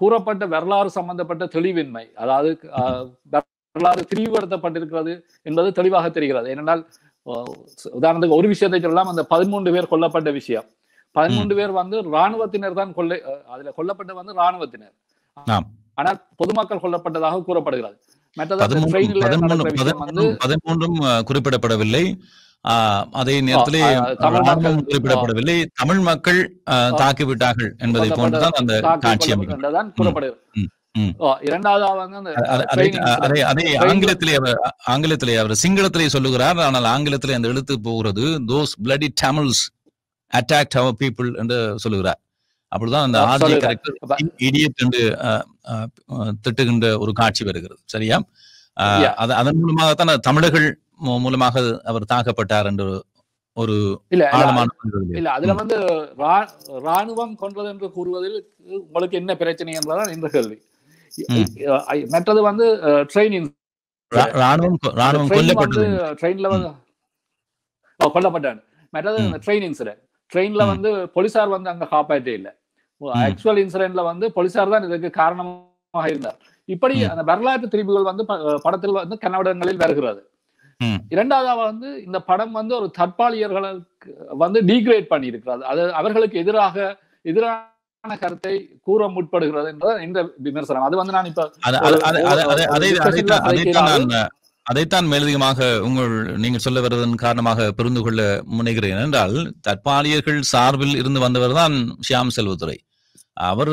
கூறப்பட்ட வரலாறு சம்பந்தப்பட்ட தெளிவின்மை அதாவது வரலாறு திரிவுபடுத்தப்பட்டிருக்கிறது என்பது தெளிவாக தெரிகிறது ஏனென்றால் உதாரணத்துக்கு ஒரு விஷயத்தை சொல்லலாம் அந்த பதிமூன்று பேர் கொல்லப்பட்ட விஷயம் பதிமூன்று பேர் வந்து இராணுவத்தினர் தான் கொள்ளை அதுல கொல்லப்பட்ட வந்து இராணுவத்தினர் ஆனால் பொதுமக்கள் கொல்லப்பட்டதாக கூறப்படுகிறது மற்றதாக குறிப்பிடப்படவில்லை அதே நேரத்திலே குறிப்பிடப்படவில்லை தமிழ் மக்கள் தாக்கிவிட்டார்கள் என்பதை போன்றுதான் அந்த காட்சி அமைக்கும் ஆங்கிலத்திலே அவர் அவர் சிங்களத்திலே சொல்லுகிறார் ஆனால் ஆங்கிலத்திலே அந்த எழுத்து போகிறது those bloody Tamils attack our people என்று சொல்லுகிறார் அப்படிதான் அந்த ஆர்ஜி கரெக்டர் இடியட் என்று திட்டுகின்ற ஒரு காட்சி வருகிறது சரியா அதன் மூலமாகத்தான் தமிழர்கள் மூலமாக அவர் தாக்கப்பட்டார் என்று ஒரு இல்ல இல்ல அதுல வந்து ராணுவம் கொன்றது என்று கூறுவதில் உங்களுக்கு என்ன பிரச்சனை என்பதுதான் இந்த கேள்வி மற்றது வந்து ட்ரெயின் ராணுவம் ராணுவம் ட்ரெயின்ல வந்து கொல்லப்பட்டான் மற்றது ட்ரெயின் இன்சிடென்ட் ட்ரெயின்ல வந்து போலீசார் வந்து அங்க காப்பாற்றே இல்ல ஆக்சுவல் இன்சிடென்ட்ல வந்து போலீசார் தான் இதுக்கு காரணமாக இருந்தார் இப்படி அந்த வரலாற்று திரிவுகள் வந்து படத்தில் வந்து கன்னடங்களில் வருகிறது இரண்டாவதா வந்து இந்த படம் வந்து ஒரு தற்பாலியர்களுக்கு வந்து டீக்ரேட் பண்ணி இருக்கிறது அது அவர்களுக்கு எதிராக எதிரான கருத்தை கூற முற்படுகிறது என்பது இந்த விமர்சனம் அது வந்து நான் இப்ப அதைத்தான் மேலதிகமாக உங்கள் நீங்கள் சொல்ல வருவதன் காரணமாக புரிந்து கொள்ள முனைகிறேன் என்றால் தற்பாலியர்கள் சார்பில் இருந்து வந்தவர் தான் ஷியாம் செல்வத்துறை அவர்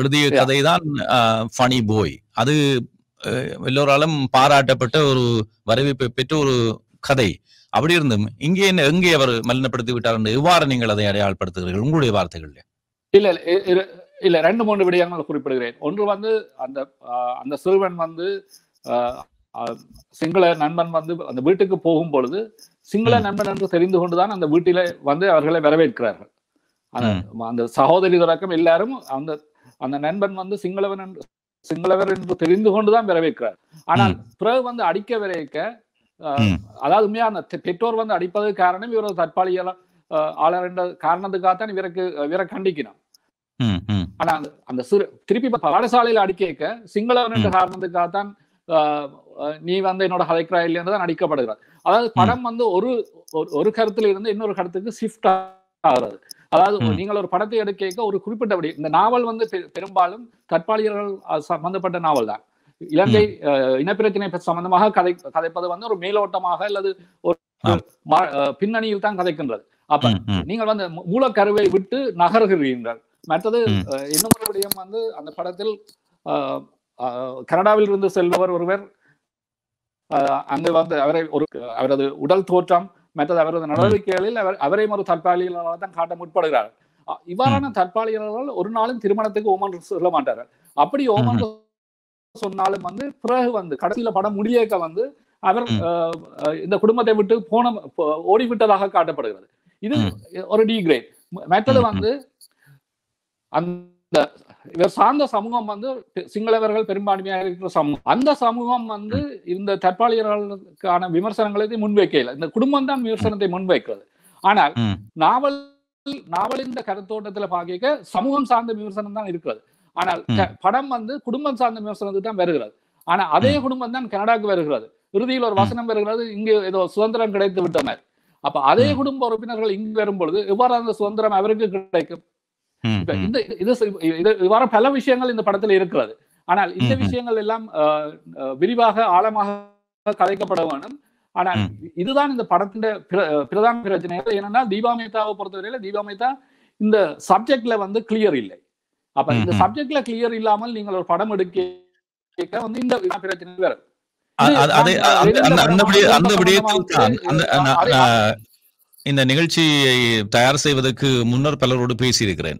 எழுதிய கதை தான் ஃபனி போய் அது எல்லோராலும் பாராட்டப்பட்ட ஒரு வரவேற்பை பெற்ற ஒரு கதை அப்படி இருந்தும் இங்கே என்ன எங்கே அவர் மலினப்படுத்தி விட்டார் என்று எவ்வாறு நீங்கள் அதை அடையாளப்படுத்துகிறீர்கள் உங்களுடைய வார்த்தைகள் இல்ல இல்ல ரெண்டு மூன்று விடயங்கள் குறிப்பிடுகிறேன் ஒன்று வந்து அந்த அந்த சிறுவன் வந்து சிங்கள நண்பன் வந்து அந்த வீட்டுக்கு போகும் பொழுது சிங்கள நண்பன் என்று தெரிந்து கொண்டுதான் அந்த வீட்டில வந்து அவர்களை வரவேற்கிறார்கள் அந்த சகோதரி தொடக்கம் எல்லாரும் அந்த அந்த நண்பன் வந்து சிங்களவன் சிங்களவர் என்று தெரிந்து கொண்டுதான் விரைவிக்கிறார் ஆனால் பிறகு வந்து அடிக்க விரைக்க அதாவது உண்மையா அந்த பெற்றோர் வந்து அடிப்பதற்கு காரணம் இவர் தற்பாலிக ஆளர் என்ற காரணத்துக்காகத்தான் இவருக்கு இவரை கண்டிக்கணும் ஆனா அந்த சிறு திருப்பி பாடசாலையில அடிக்க சிங்களவர் என்ற காரணத்துக்காகத்தான் நீ வந்து என்னோட ஹலைக்கிறா இல்லைன்னு தான் அடிக்கப்படுகிறார் அதாவது படம் வந்து ஒரு ஒரு கருத்துல இருந்து இன்னொரு கருத்துக்கு ஷிஃப்ட் ஆகிறது அதாவது நீங்கள் ஒரு படத்தை எடுக்க ஒரு குறிப்பிட்டபடி இந்த நாவல் வந்து பெரும்பாலும் தற்பாலியர்கள் சம்பந்தப்பட்ட நாவல் தான் இலங்கை இனப்பிரச்சனை சம்பந்தமாக கதை கதைப்பது வந்து ஒரு மேலோட்டமாக அல்லது ஒரு பின்னணியில் தான் கதைக்கின்றது அப்ப நீங்கள் வந்து மூலக்கருவை விட்டு நகர்கிறீர்கள் மற்றது இன்னொரு விடயம் வந்து அந்த படத்தில் கனடாவில் இருந்து செல்பவர் ஒருவர் அங்கு வந்து அவரை ஒரு அவரது உடல் தோற்றம் மற்றது அவரது நடவடிக்கைகளில் அவர் அவரை ஒரு தற்காலிகளாக தான் காட்ட முற்படுகிறார் இவ்வாறான தற்காலிகளால் ஒரு நாளும் திருமணத்துக்கு ஓமன் சொல்ல மாட்டார் அப்படி ஓமன் சொன்னாலும் வந்து பிறகு வந்து கடைசியில படம் முடியக்க வந்து அவர் இந்த குடும்பத்தை விட்டு போன ஓடிவிட்டதாக காட்டப்படுகிறது இது ஒரு டிகிரேட் மற்றது வந்து அந்த இவர் சார்ந்த சமூகம் வந்து சிங்களவர்கள் பெரும்பான்மையாக இருக்கிற சமூகம் அந்த சமூகம் வந்து இந்த தற்பாலியர்களுக்கான விமர்சனங்களை முன்வைக்கல இந்த குடும்பம் தான் விமர்சனத்தை முன்வைக்கிறது ஆனால் நாவல் நாவலின் இந்த கருத்தோட்டத்துல பாக்க சமூகம் சார்ந்த விமர்சனம் தான் இருக்கிறது ஆனால் படம் வந்து குடும்பம் சார்ந்த விமர்சனத்துக்கு தான் வருகிறது ஆனா அதே குடும்பம் தான் கனடாவுக்கு வருகிறது இறுதியில் ஒரு வசனம் வருகிறது இங்கு ஏதோ சுதந்திரம் கிடைத்து விட்டனர் அப்ப அதே குடும்ப உறுப்பினர்கள் இங்கு வரும்பொழுது எவ்வாறு அந்த சுதந்திரம் அவருக்கு கிடைக்கும் இந்த இது பல விஷயங்கள் இந்த படத்தில் இருக்கிறது ஆனால் இந்த விஷயங்கள் எல்லாம் விரிவாக ஆழமாக கதைக்கப்பட வேணும் ஆனால் இதுதான் இந்த படத்தின் பிரதான பிரச்சனைகள் என்னன்னா தீபா மேத்தாவை பொறுத்தவரையில தீபா மேத்தா இந்த சப்ஜெக்ட்ல வந்து கிளியர் இல்லை அப்ப இந்த சப்ஜெக்ட்ல கிளியர் இல்லாமல் நீங்கள் ஒரு படம் எடுக்க வந்து இந்த பிரச்சனை வேற அந்த இந்த நிகழ்ச்சியை தயார் செய்வதற்கு முன்னர் பலரோடு பேசியிருக்கிறேன்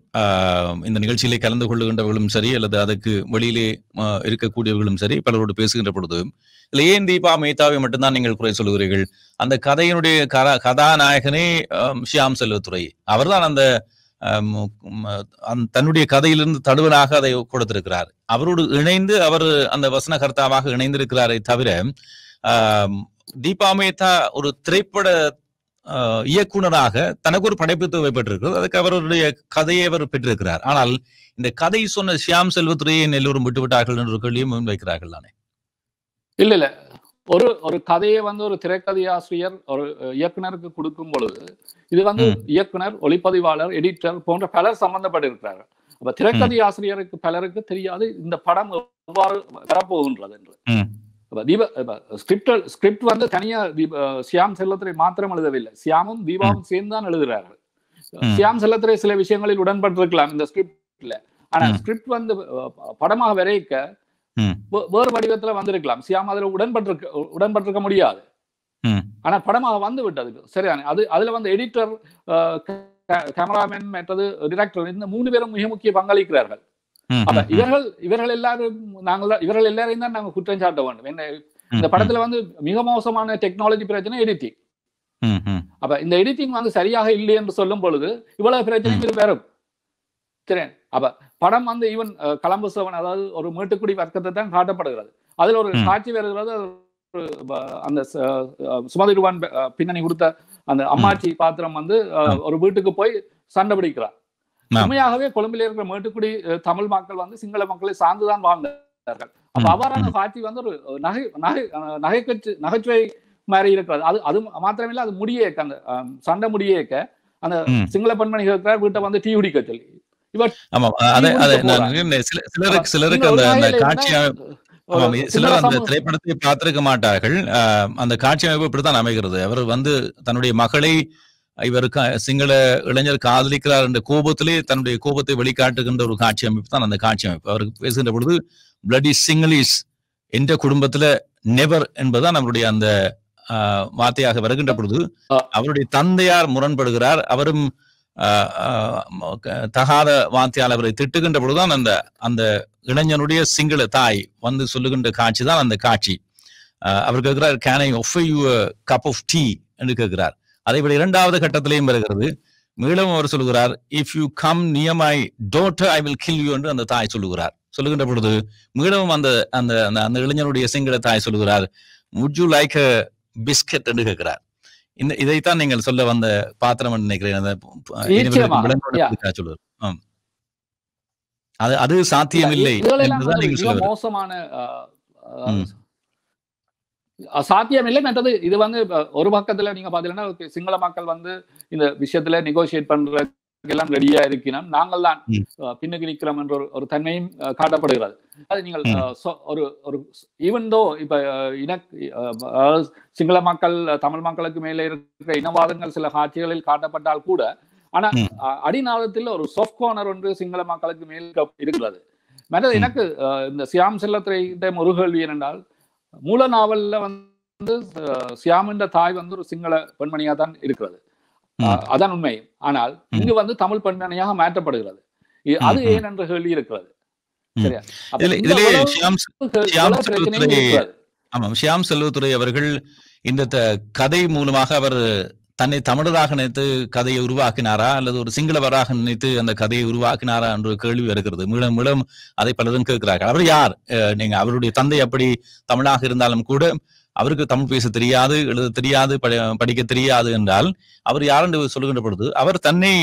இந்த நிகழ்ச்சியிலே கலந்து கொள்ளுகின்றவர்களும் சரி அல்லது அதுக்கு வெளியிலே இருக்கக்கூடியவர்களும் சரி பலரோடு பேசுகின்ற பொழுதும் இல்ல ஏன் தீபா மேத்தாவை மட்டும்தான் நீங்கள் குறை சொல்கிறீர்கள் அந்த கதையினுடைய கதா கதாநாயகனே ஷியாம் செல்வத்துறை அவர்தான் அந்த தன்னுடைய கதையிலிருந்து தடுவனாக அதை கொடுத்திருக்கிறார் அவரோடு இணைந்து அவர் அந்த வசனகர்த்தாவாக இணைந்திருக்கிறாரே தவிர தீபா மேத்தா ஒரு திரைப்பட இயக்குனராக தனக்கு ஒரு படைப்புத்துவை பெற்றிருக்கிறது அதுக்கு அவருடைய கதையை அவர் பெற்றிருக்கிறார் ஆனால் இந்த கதை சொன்ன ஷியாம் செல்வத்துறையை எல்லோரும் விட்டுவிட்டார்கள் என்ற கேள்வியும் முன்வைக்கிறார்கள் வைக்கிறார்கள் தானே இல்ல இல்ல ஒரு ஒரு கதையை வந்து ஒரு திரைக்கதை ஆசிரியர் ஒரு இயக்குனருக்கு கொடுக்கும் பொழுது இது வந்து இயக்குனர் ஒளிப்பதிவாளர் எடிட்டர் போன்ற பலர் சம்பந்தப்பட்டிருக்கிறார்கள் அப்ப திரைக்கதை ஆசிரியருக்கு பலருக்கு தெரியாது இந்த படம் எவ்வாறு வரப்போகின்றது என்று ஸ்கிரிப்ட் வந்து தனியா தீப சியாம் செல்லத்துறை மாத்திரம் எழுதவில்லை சியாமும் தீபாவும் சேர்ந்து தான் எழுதுறார்கள் சியாம் செல்லத்துறை சில விஷயங்களில் உடன்பட்டிருக்கலாம் இந்த ஸ்கிரிப்ட்ல ஆனா ஸ்கிரிப்ட் வந்து படமாக விரைக்க வேறு வடிவத்துல வந்திருக்கலாம் சியாம் அதுல உடன்பட்டிருக்க உடன்பட்டிருக்க முடியாது ஆனா படமாக வந்து விட்டது சரியான அது அதுல வந்து எடிட்டர் கேமராமேன் மற்றது டிரெக்டர் இந்த மூணு பேரும் மிக முக்கிய பங்களிக்கிறார்கள் அப்ப இவர்கள் இவர்கள் எல்லாரும் நாங்கள் இவர்கள் எல்லாரையும் தான் நாங்க குற்றம் சாட்ட வேண்டும் என்ன இந்த படத்துல வந்து மிக மோசமான டெக்னாலஜி பிரச்சனை எடிட்டிங் அப்ப இந்த எடிட்டிங் வந்து சரியாக இல்லை என்று சொல்லும் பொழுது இவ்வளவு பிரச்சனை வரும் சரி அப்ப படம் வந்து ஈவன் கலம்பு சவன் அதாவது ஒரு மேட்டுக்குடி வர்க்கத்தை தான் காட்டப்படுகிறது அதுல ஒரு காட்சி வருகிறது அந்த சுமதிருவான் பின்னணி கொடுத்த அந்த அம்மாச்சி பாத்திரம் வந்து ஒரு வீட்டுக்கு போய் சண்டை பிடிக்கிறார் உண்மையாகவே கொழும்பில் இருக்கிற மேட்டுக்குடி தமிழ் மக்கள் வந்து சிங்கள மக்களை சார்ந்துதான் வாழ்ந்தார்கள் அப்ப அவ்வாறான காட்சி வந்து ஒரு நகை நகை நகைக்கற்று நகைச்சுவை மாதிரி இருக்கிறது அது அது மாத்திரமில்ல அது முடியேக்க அந்த சண்டை முடியேக்க அந்த சிங்கள பெண்மணிகள் இருக்கிற வீட்டை வந்து டீ குடிக்க சொல்லி சிலருக்கு சிலருக்கு அந்த காட்சியா சிலர் அந்த திரைப்படத்தை பார்த்திருக்க மாட்டார்கள் அந்த காட்சி அமைப்பு இப்படித்தான் அமைகிறது அவர் வந்து தன்னுடைய மகளை இவர் சிங்கள இளைஞர் காதலிக்கிறார் என்ற கோபத்திலே தன்னுடைய கோபத்தை வெளிக்காட்டுகின்ற ஒரு காட்சி அமைப்பு தான் அந்த காட்சி அமைப்பு அவருக்கு பேசுகின்ற பொழுது பிளடி சிங்லீஸ் என்ற குடும்பத்துல நெவர் என்பதுதான் அவருடைய அந்த வார்த்தையாக வருகின்ற பொழுது அவருடைய தந்தையார் முரண்படுகிறார் அவரும் தகாத வார்த்தையால் அவரை திட்டுகின்ற பொழுதுதான் அந்த அந்த இளைஞனுடைய சிங்கள தாய் வந்து சொல்லுகின்ற காட்சி தான் அந்த காட்சி அவர் கேட்கிறார் can I offer you cup of tea என்று கேட்கிறார் அதை விட இரண்டாவது கட்டத்திலையும் வருகிறது மீளவும் அவர் சொல்லுகிறார் if you come near I daughter I will kill you என்று அந்த தாய் சொல்லுகிறார் சொல்லுகின்ற பொழுது மீளவும் அந்த அந்த அந்த இளைஞனுடைய சிங்கள தாய் சொல்லுகிறார் முட் யூ லைக் அ பிஸ்கட் என்று கேட்கிறார் இந்த இதைத்தான் நீங்கள் சொல்ல வந்த பாத்திரம் நினைக்கிறேன் சொல்லுவார் அது அது சாத்தியம் இல்லை மோசமான சாத்தியம் இல்லை மற்றது இது வந்து ஒரு பக்கத்துல நீங்க பாத்தீங்கன்னா சிங்கள மக்கள் வந்து இந்த விஷயத்துல நெகோசியேட் பண்றதுக்கெல்லாம் ரெடியா இருக்கிறோம் நாங்கள் தான் பின்னுக்கு நிற்கிறோம் என்ற ஒரு தன்மையும் காட்டப்படுகிறது அது நீங்கள் ஒரு ஒரு ஈவன் தோ இப்ப இன சிங்கள மக்கள் தமிழ் மக்களுக்கு மேலே இருக்கிற இனவாதங்கள் சில காட்சிகளில் காட்டப்பட்டால் கூட ஆனா அடிநாதத்தில் ஒரு சாஃப்ட் ஒன்று சிங்கள மக்களுக்கு மேல் இருக்கிறது மற்றது எனக்கு இந்த சியாம் செல்லத்துறை ஒரு என்றால் மூல நாவல்ல வந்து சியாமின்ற தாய் வந்து ஒரு சிங்கள பெண்மணியா தான் இருக்கிறது அதான் உண்மை ஆனால் இங்கு வந்து தமிழ் பெண்மணியாக மாற்றப்படுகிறது அது ஏன் என்று கேள்வி இருக்கிறது ஆமாம் ஷியாம் செல்வத்துறை அவர்கள் இந்த கதை மூலமாக அவர் தன்னை தமிழராக நினைத்து கதையை உருவாக்கினாரா அல்லது ஒரு சிங்களவராக நினைத்து அந்த கதையை உருவாக்கினாரா என்ற கேள்வி வருகிறது மீளம் மீளம் அதை பலரும் கேட்கிறார்கள் அவர் யார் நீங்க அவருடைய தந்தை அப்படி தமிழாக இருந்தாலும் கூட அவருக்கு தமிழ் பேச தெரியாது எழுத தெரியாது படிக்க தெரியாது என்றால் அவர் யார் என்று சொல்லுகின்ற பொழுது அவர் தன்னை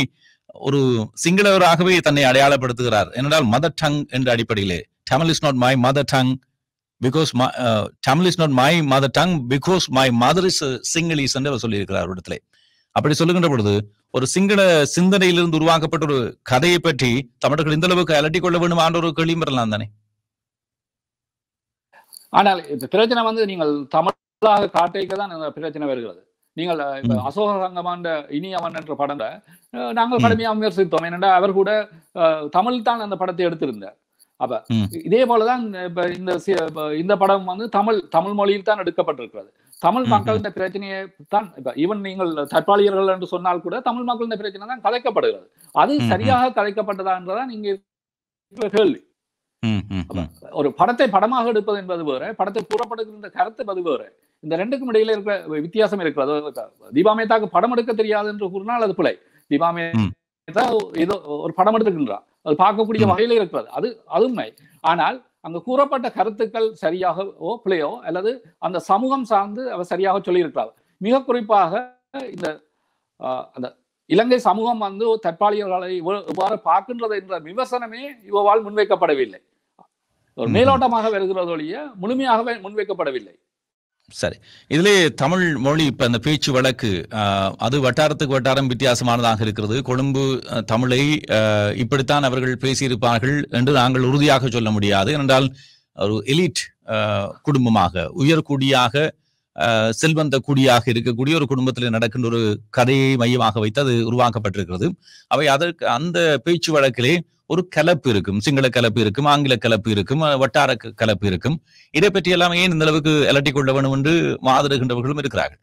ஒரு சிங்களவராகவே தன்னை அடையாளப்படுத்துகிறார் என்றால் மதர் டங் என்ற அடிப்படையிலே Tamil is not my mother tongue because Tamil is not my mother tongue because my mother is Sinhalese என்று அவர் சொல்லியிருக்கிறார் ஒரு இடத்துல அப்படி சொல்லுகின்ற பொழுது ஒரு சிங்கள சிந்தனையிலிருந்து உருவாக்கப்பட்ட ஒரு கதையை பற்றி தமிழர்கள் இந்த அளவுக்கு அலட்டி கொள்ள வேண்டும் ஆண்டு ஒரு கேள்வி பெறலாம் தானே ஆனால் இந்த பிரச்சனை வந்து நீங்கள் தமிழாக காட்டைக்கு தான் பிரச்சனை வருகிறது நீங்கள் இப்போ அசோக சங்கமாண்ட இனியவன் என்ற படங்களை நாங்கள் கடுமையாக முயற்சித்தோம் ஏனென்றால் அவர் கூட தமிழ் தான் அந்த படத்தை எடுத்திருந்தார் அப்ப இதே போலதான் இந்த இந்த படம் வந்து தமிழ் தமிழ் மொழியில் தான் எடுக்கப்பட்டிருக்கிறது தமிழ் மக்கள் இந்த பிரச்சனையை தான் இப்ப ஈவன் நீங்கள் தற்பாலியர்கள் என்று சொன்னால் கூட தமிழ் மக்கள் இந்த பிரச்சனை தான் கலைக்கப்படுகிறது அது சரியாக கலைக்கப்பட்டதா என்றுதான் நீங்க கேள்வி ஒரு படத்தை படமாக எடுப்பது என்பது வேற படத்தை கூறப்படுகின்ற கருத்து அது வேற இந்த ரெண்டுக்கும் இடையில இருக்கிற வித்தியாசம் இருக்கிறது தீபா மேத்தாக்கு படம் எடுக்க தெரியாது என்று கூறினால் அது பிழை தீபா மேத்தா ஏதோ ஒரு படம் எடுத்துக்கின்றான் அது பார்க்கக்கூடிய வகையில் இருக்கிறது அது அதுமை ஆனால் அங்கு கூறப்பட்ட கருத்துக்கள் சரியாகவோ பிள்ளையோ அல்லது அந்த சமூகம் சார்ந்து அவர் சரியாக சொல்லியிருக்கிறார் மிக குறிப்பாக இந்த அந்த இலங்கை சமூகம் வந்து தற்பாலியர்களை இவ்வாறு பார்க்கின்றது என்ற விமர்சனமே இவ்வால் முன்வைக்கப்படவில்லை ஒரு மேலோட்டமாக வருகிறது முழுமையாகவே முன்வைக்கப்படவில்லை சரி இதிலே தமிழ் மொழி இப்போ அந்த பேச்சு வழக்கு அது வட்டாரத்துக்கு வட்டாரம் வித்தியாசமானதாக இருக்கிறது கொழும்பு தமிழை இப்படித்தான் அவர்கள் பேசியிருப்பார்கள் என்று நாங்கள் உறுதியாக சொல்ல முடியாது என்றால் ஒரு எலிட் குடும்பமாக உயர்குடியாக செல்வந்த குடியாக இருக்கக்கூடிய ஒரு குடும்பத்தில் நடக்கின்ற ஒரு கதையை மையமாக வைத்து அது உருவாக்கப்பட்டிருக்கிறது அவை அதற்கு அந்த பேச்சு வழக்கிலே ஒரு கலப்பு இருக்கும் சிங்கள கலப்பு இருக்கும் ஆங்கில கலப்பு இருக்கும் வட்டார கலப்பு இருக்கும் இதை பற்றி எல்லாம் ஏன் இந்த அளவுக்கு அலட்டி கொள்ள வேண்டும் என்று வாதிடுகின்றவர்களும் இருக்கிறார்கள்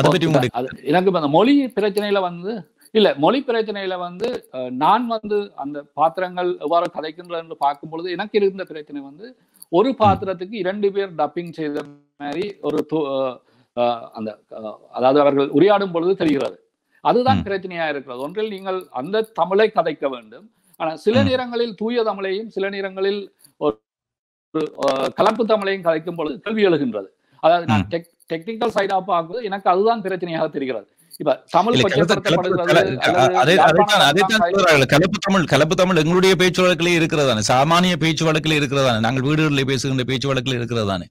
அதை பற்றி எனக்கு அந்த மொழி பிரச்சனையில வந்து இல்ல மொழி பிரச்சனையில வந்து நான் வந்து அந்த பாத்திரங்கள் எவ்வாறு கதைக்கின்றன என்று பார்க்கும் பொழுது எனக்கு இருந்த பிரச்சனை வந்து ஒரு பாத்திரத்துக்கு இரண்டு பேர் டப்பிங் செய்த மாதிரி ஒரு அந்த அதாவது அவர்கள் உரையாடும் பொழுது தெரிகிறது அதுதான் பிரச்சனையா இருக்கிறது ஒன்றில் நீங்கள் அந்த தமிழை கதைக்க வேண்டும் ஆனால் சில நேரங்களில் தூய தமிழையும் சில நேரங்களில் ஒரு கலப்பு தமிழையும் கதைக்கும் பொழுது கல்வி எழுகின்றது அதாவது நான் டெக் டெக்னிக்கல் சைடா பார்க்கும்போது எனக்கு அதுதான் பிரச்சனையாக தெரிகிறது தமிழ் கலப்பு தமிழ் எங்களுடைய பேச்சு வழக்கிலே இருக்கிறதானே சாமானிய பேச்சு வழக்கிலே இருக்கிறதானே நாங்கள் வீடுகளில் பேசுகின்ற பேச்சு வழக்கில் இருக்கிறதானே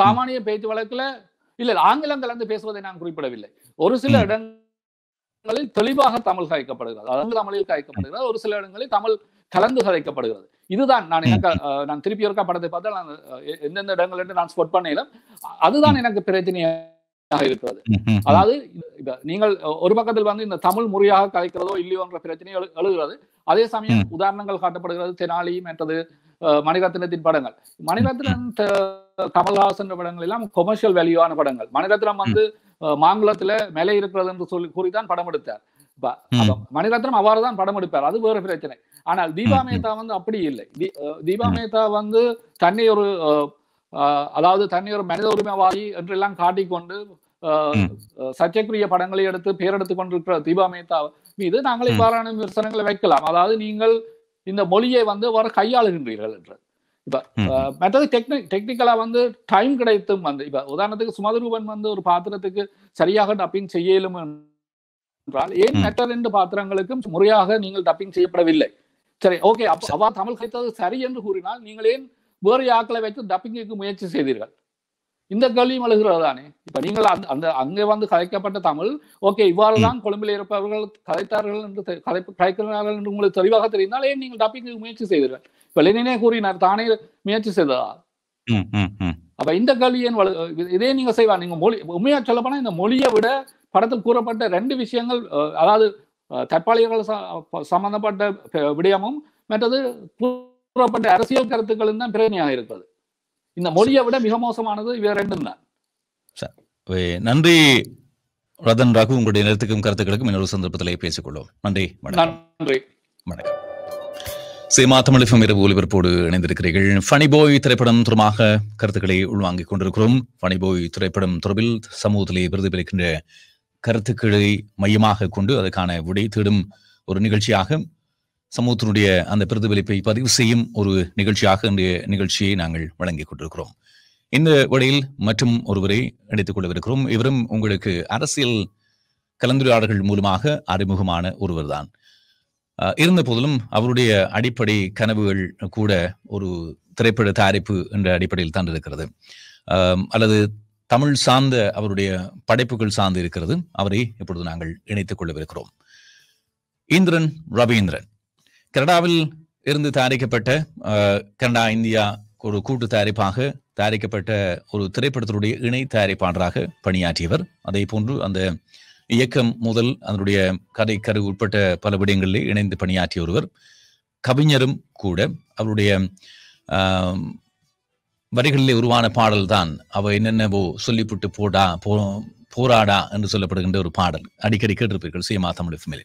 சாமானிய பேச்சு வழக்குல இல்லை ஆங்கிலம் கலந்து பேசுவதை நான் குறிப்பிடவில்லை ஒரு சில இடங்களில் தெளிவாக தமிழ் கலைக்கப்படுகிறது அதாவது தமிழில் கலைக்கப்படுகிறது ஒரு சில இடங்களில் தமிழ் கலந்து கலைக்கப்படுகிறது இதுதான் நான் எனக்கு நான் திருப்பி ஒருக்கா படத்தை பார்த்தா நான் எந்தெந்த இடங்கள் என்று நான் ஸ்போர்ட் பண்ணலும் அதுதான் எனக்கு பிரச்சனையாக இருக்கிறது அதாவது நீங்கள் ஒரு பக்கத்தில் வந்து இந்த தமிழ் முறையாக கலைக்கிறதோ இல்லையோ என்ற பிரச்சனையை எழுகிறது அதே சமயம் உதாரணங்கள் காட்டப்படுகிறது தெனாலி என்றது மணிரத்னத்தின் படங்கள் மணிரத்னன் கமல்ஹாசன் படங்கள் எல்லாம் கொமர்ஷியல் வேல்யூவான படங்கள் மணிரத்னம் வந்து மாங்குளத்துல மேலே இருக்கிறது என்று சொல்லி கூறித்தான் படம் எடுத்தார் மணிரத்னம் அவ்வாறு தான் படம் எடுப்பார் அது வேற பிரச்சனை ஆனால் தீபா மேத்தா வந்து அப்படி இல்லை தீபா மேத்தா வந்து தன்னை ஒரு அதாவது தன்னை ஒரு மனித உரிமைவாதி என்றெல்லாம் காட்டிக்கொண்டு சர்ச்சைக்குரிய படங்களை எடுத்து பேரெடுத்து கொண்டிருக்கிற தீபா மேத்தா மீது நாங்கள் இவ்வாறான விமர்சனங்களை வைக்கலாம் அதாவது நீங்கள் இந்த மொழியை வந்து வர கையாளுகின்றீர்கள் என்று இப்போ மற்றது டெக்னிக் டெக்னிக்கலாக வந்து டைம் கிடைத்தும் வந்து இப்போ உதாரணத்துக்கு சுமதுரூபன் வந்து ஒரு பாத்திரத்துக்கு சரியாக டப்பிங் செய்யலும் என்றால் ஏன் மற்ற ரெண்டு பாத்திரங்களுக்கும் முறையாக நீங்கள் டப்பிங் செய்யப்படவில்லை சரி ஓகே அப்போ அவா தமிழ் கிடைத்தது சரி என்று கூறினால் நீங்கள் ஏன் வேறு ஆக்களை வைத்து டப்பிங்குக்கு முயற்சி செய்தீர்கள் இந்த கேள்வியும் எழுகிறது தானே இப்ப நீங்கள் அந்த அந்த அங்கே வந்து கலைக்கப்பட்ட தமிழ் ஓகே இவ்வாறு தான் கொழும்பில் இருப்பவர்கள் கலைத்தார்கள் என்று கலை கலைக்கிறார்கள் என்று உங்களுக்கு தெளிவாக தெரிந்தால் ஏன் நீங்கள் டப்பிங்குக்கு முயற்சி செய்தீர்கள் லெனினே கூறினார் தானே முயற்சி செய்ததா அப்ப இந்த கல்வியின் இதே நீங்க செய்வா நீங்க மொழி உண்மையா சொல்ல போனா இந்த மொழியை விட படத்தில் கூறப்பட்ட ரெண்டு விஷயங்கள் அதாவது தற்பாலிகர்கள் சம்பந்தப்பட்ட விடயமும் மற்றது கூறப்பட்ட அரசியல் கருத்துக்களும் தான் பிரேரணியாக இருக்கிறது இந்த மொழியை விட மிக மோசமானது இவை ரெண்டும் தான் நன்றி ரதன் ராகு உங்களுடைய நேரத்துக்கும் கருத்துக்களுக்கும் இன்னொரு சந்தர்ப்பத்திலே பேசிக்கொள்வோம் நன்றி நன்றி வணக்கம் சீமா தமிழகம் இரவு ஒலிபரப்போடு இணைந்திருக்கிறீர்கள் ஃபனிபோய் திரைப்படம் தொடர்பாக கருத்துக்களை உள்வாங்கிக் கொண்டிருக்கிறோம் ஃபனிபோய் திரைப்படம் தொடர்பில் சமூகத்திலே பிரதிபலிக்கின்ற கருத்துக்களை மையமாக கொண்டு அதற்கான விடை தேடும் ஒரு நிகழ்ச்சியாக சமூகத்தினுடைய அந்த பிரதிபலிப்பை பதிவு செய்யும் ஒரு நிகழ்ச்சியாக இன்றைய நிகழ்ச்சியை நாங்கள் வழங்கிக் கொண்டிருக்கிறோம் இந்த வழியில் மற்றும் ஒருவரை இணைத்துக் கொள்ளவிருக்கிறோம் இவரும் உங்களுக்கு அரசியல் கலந்துரையாடல்கள் மூலமாக அறிமுகமான ஒருவர் தான் இருந்த போதிலும் அவருடைய அடிப்படை கனவுகள் கூட ஒரு திரைப்பட தயாரிப்பு என்ற அடிப்படையில் தான் இருக்கிறது அல்லது தமிழ் சார்ந்த அவருடைய படைப்புகள் சார்ந்து இருக்கிறது அவரை இப்பொழுது நாங்கள் இணைத்துக் கொள்ளவிருக்கிறோம் இந்திரன் ரவீந்திரன் கனடாவில் இருந்து தயாரிக்கப்பட்ட கனடா இந்தியா ஒரு கூட்டு தயாரிப்பாக தயாரிக்கப்பட்ட ஒரு திரைப்படத்தினுடைய இணை தயாரிப்பாளராக பணியாற்றியவர் அதே போன்று அந்த இயக்கம் முதல் அதனுடைய கதை கரு உட்பட்ட பல விடயங்களில் இணைந்து பணியாற்றிய ஒருவர் கவிஞரும் கூட அவருடைய வரிகளிலே உருவான பாடல் தான் அவ என்னென்னவோ சொல்லிப்புட்டு போடா போ போராடா என்று சொல்லப்படுகின்ற ஒரு பாடல் அடிக்கடி கேட்டிருப்பீர்கள் சுயமா தமிழ் எஃப்எம்எல்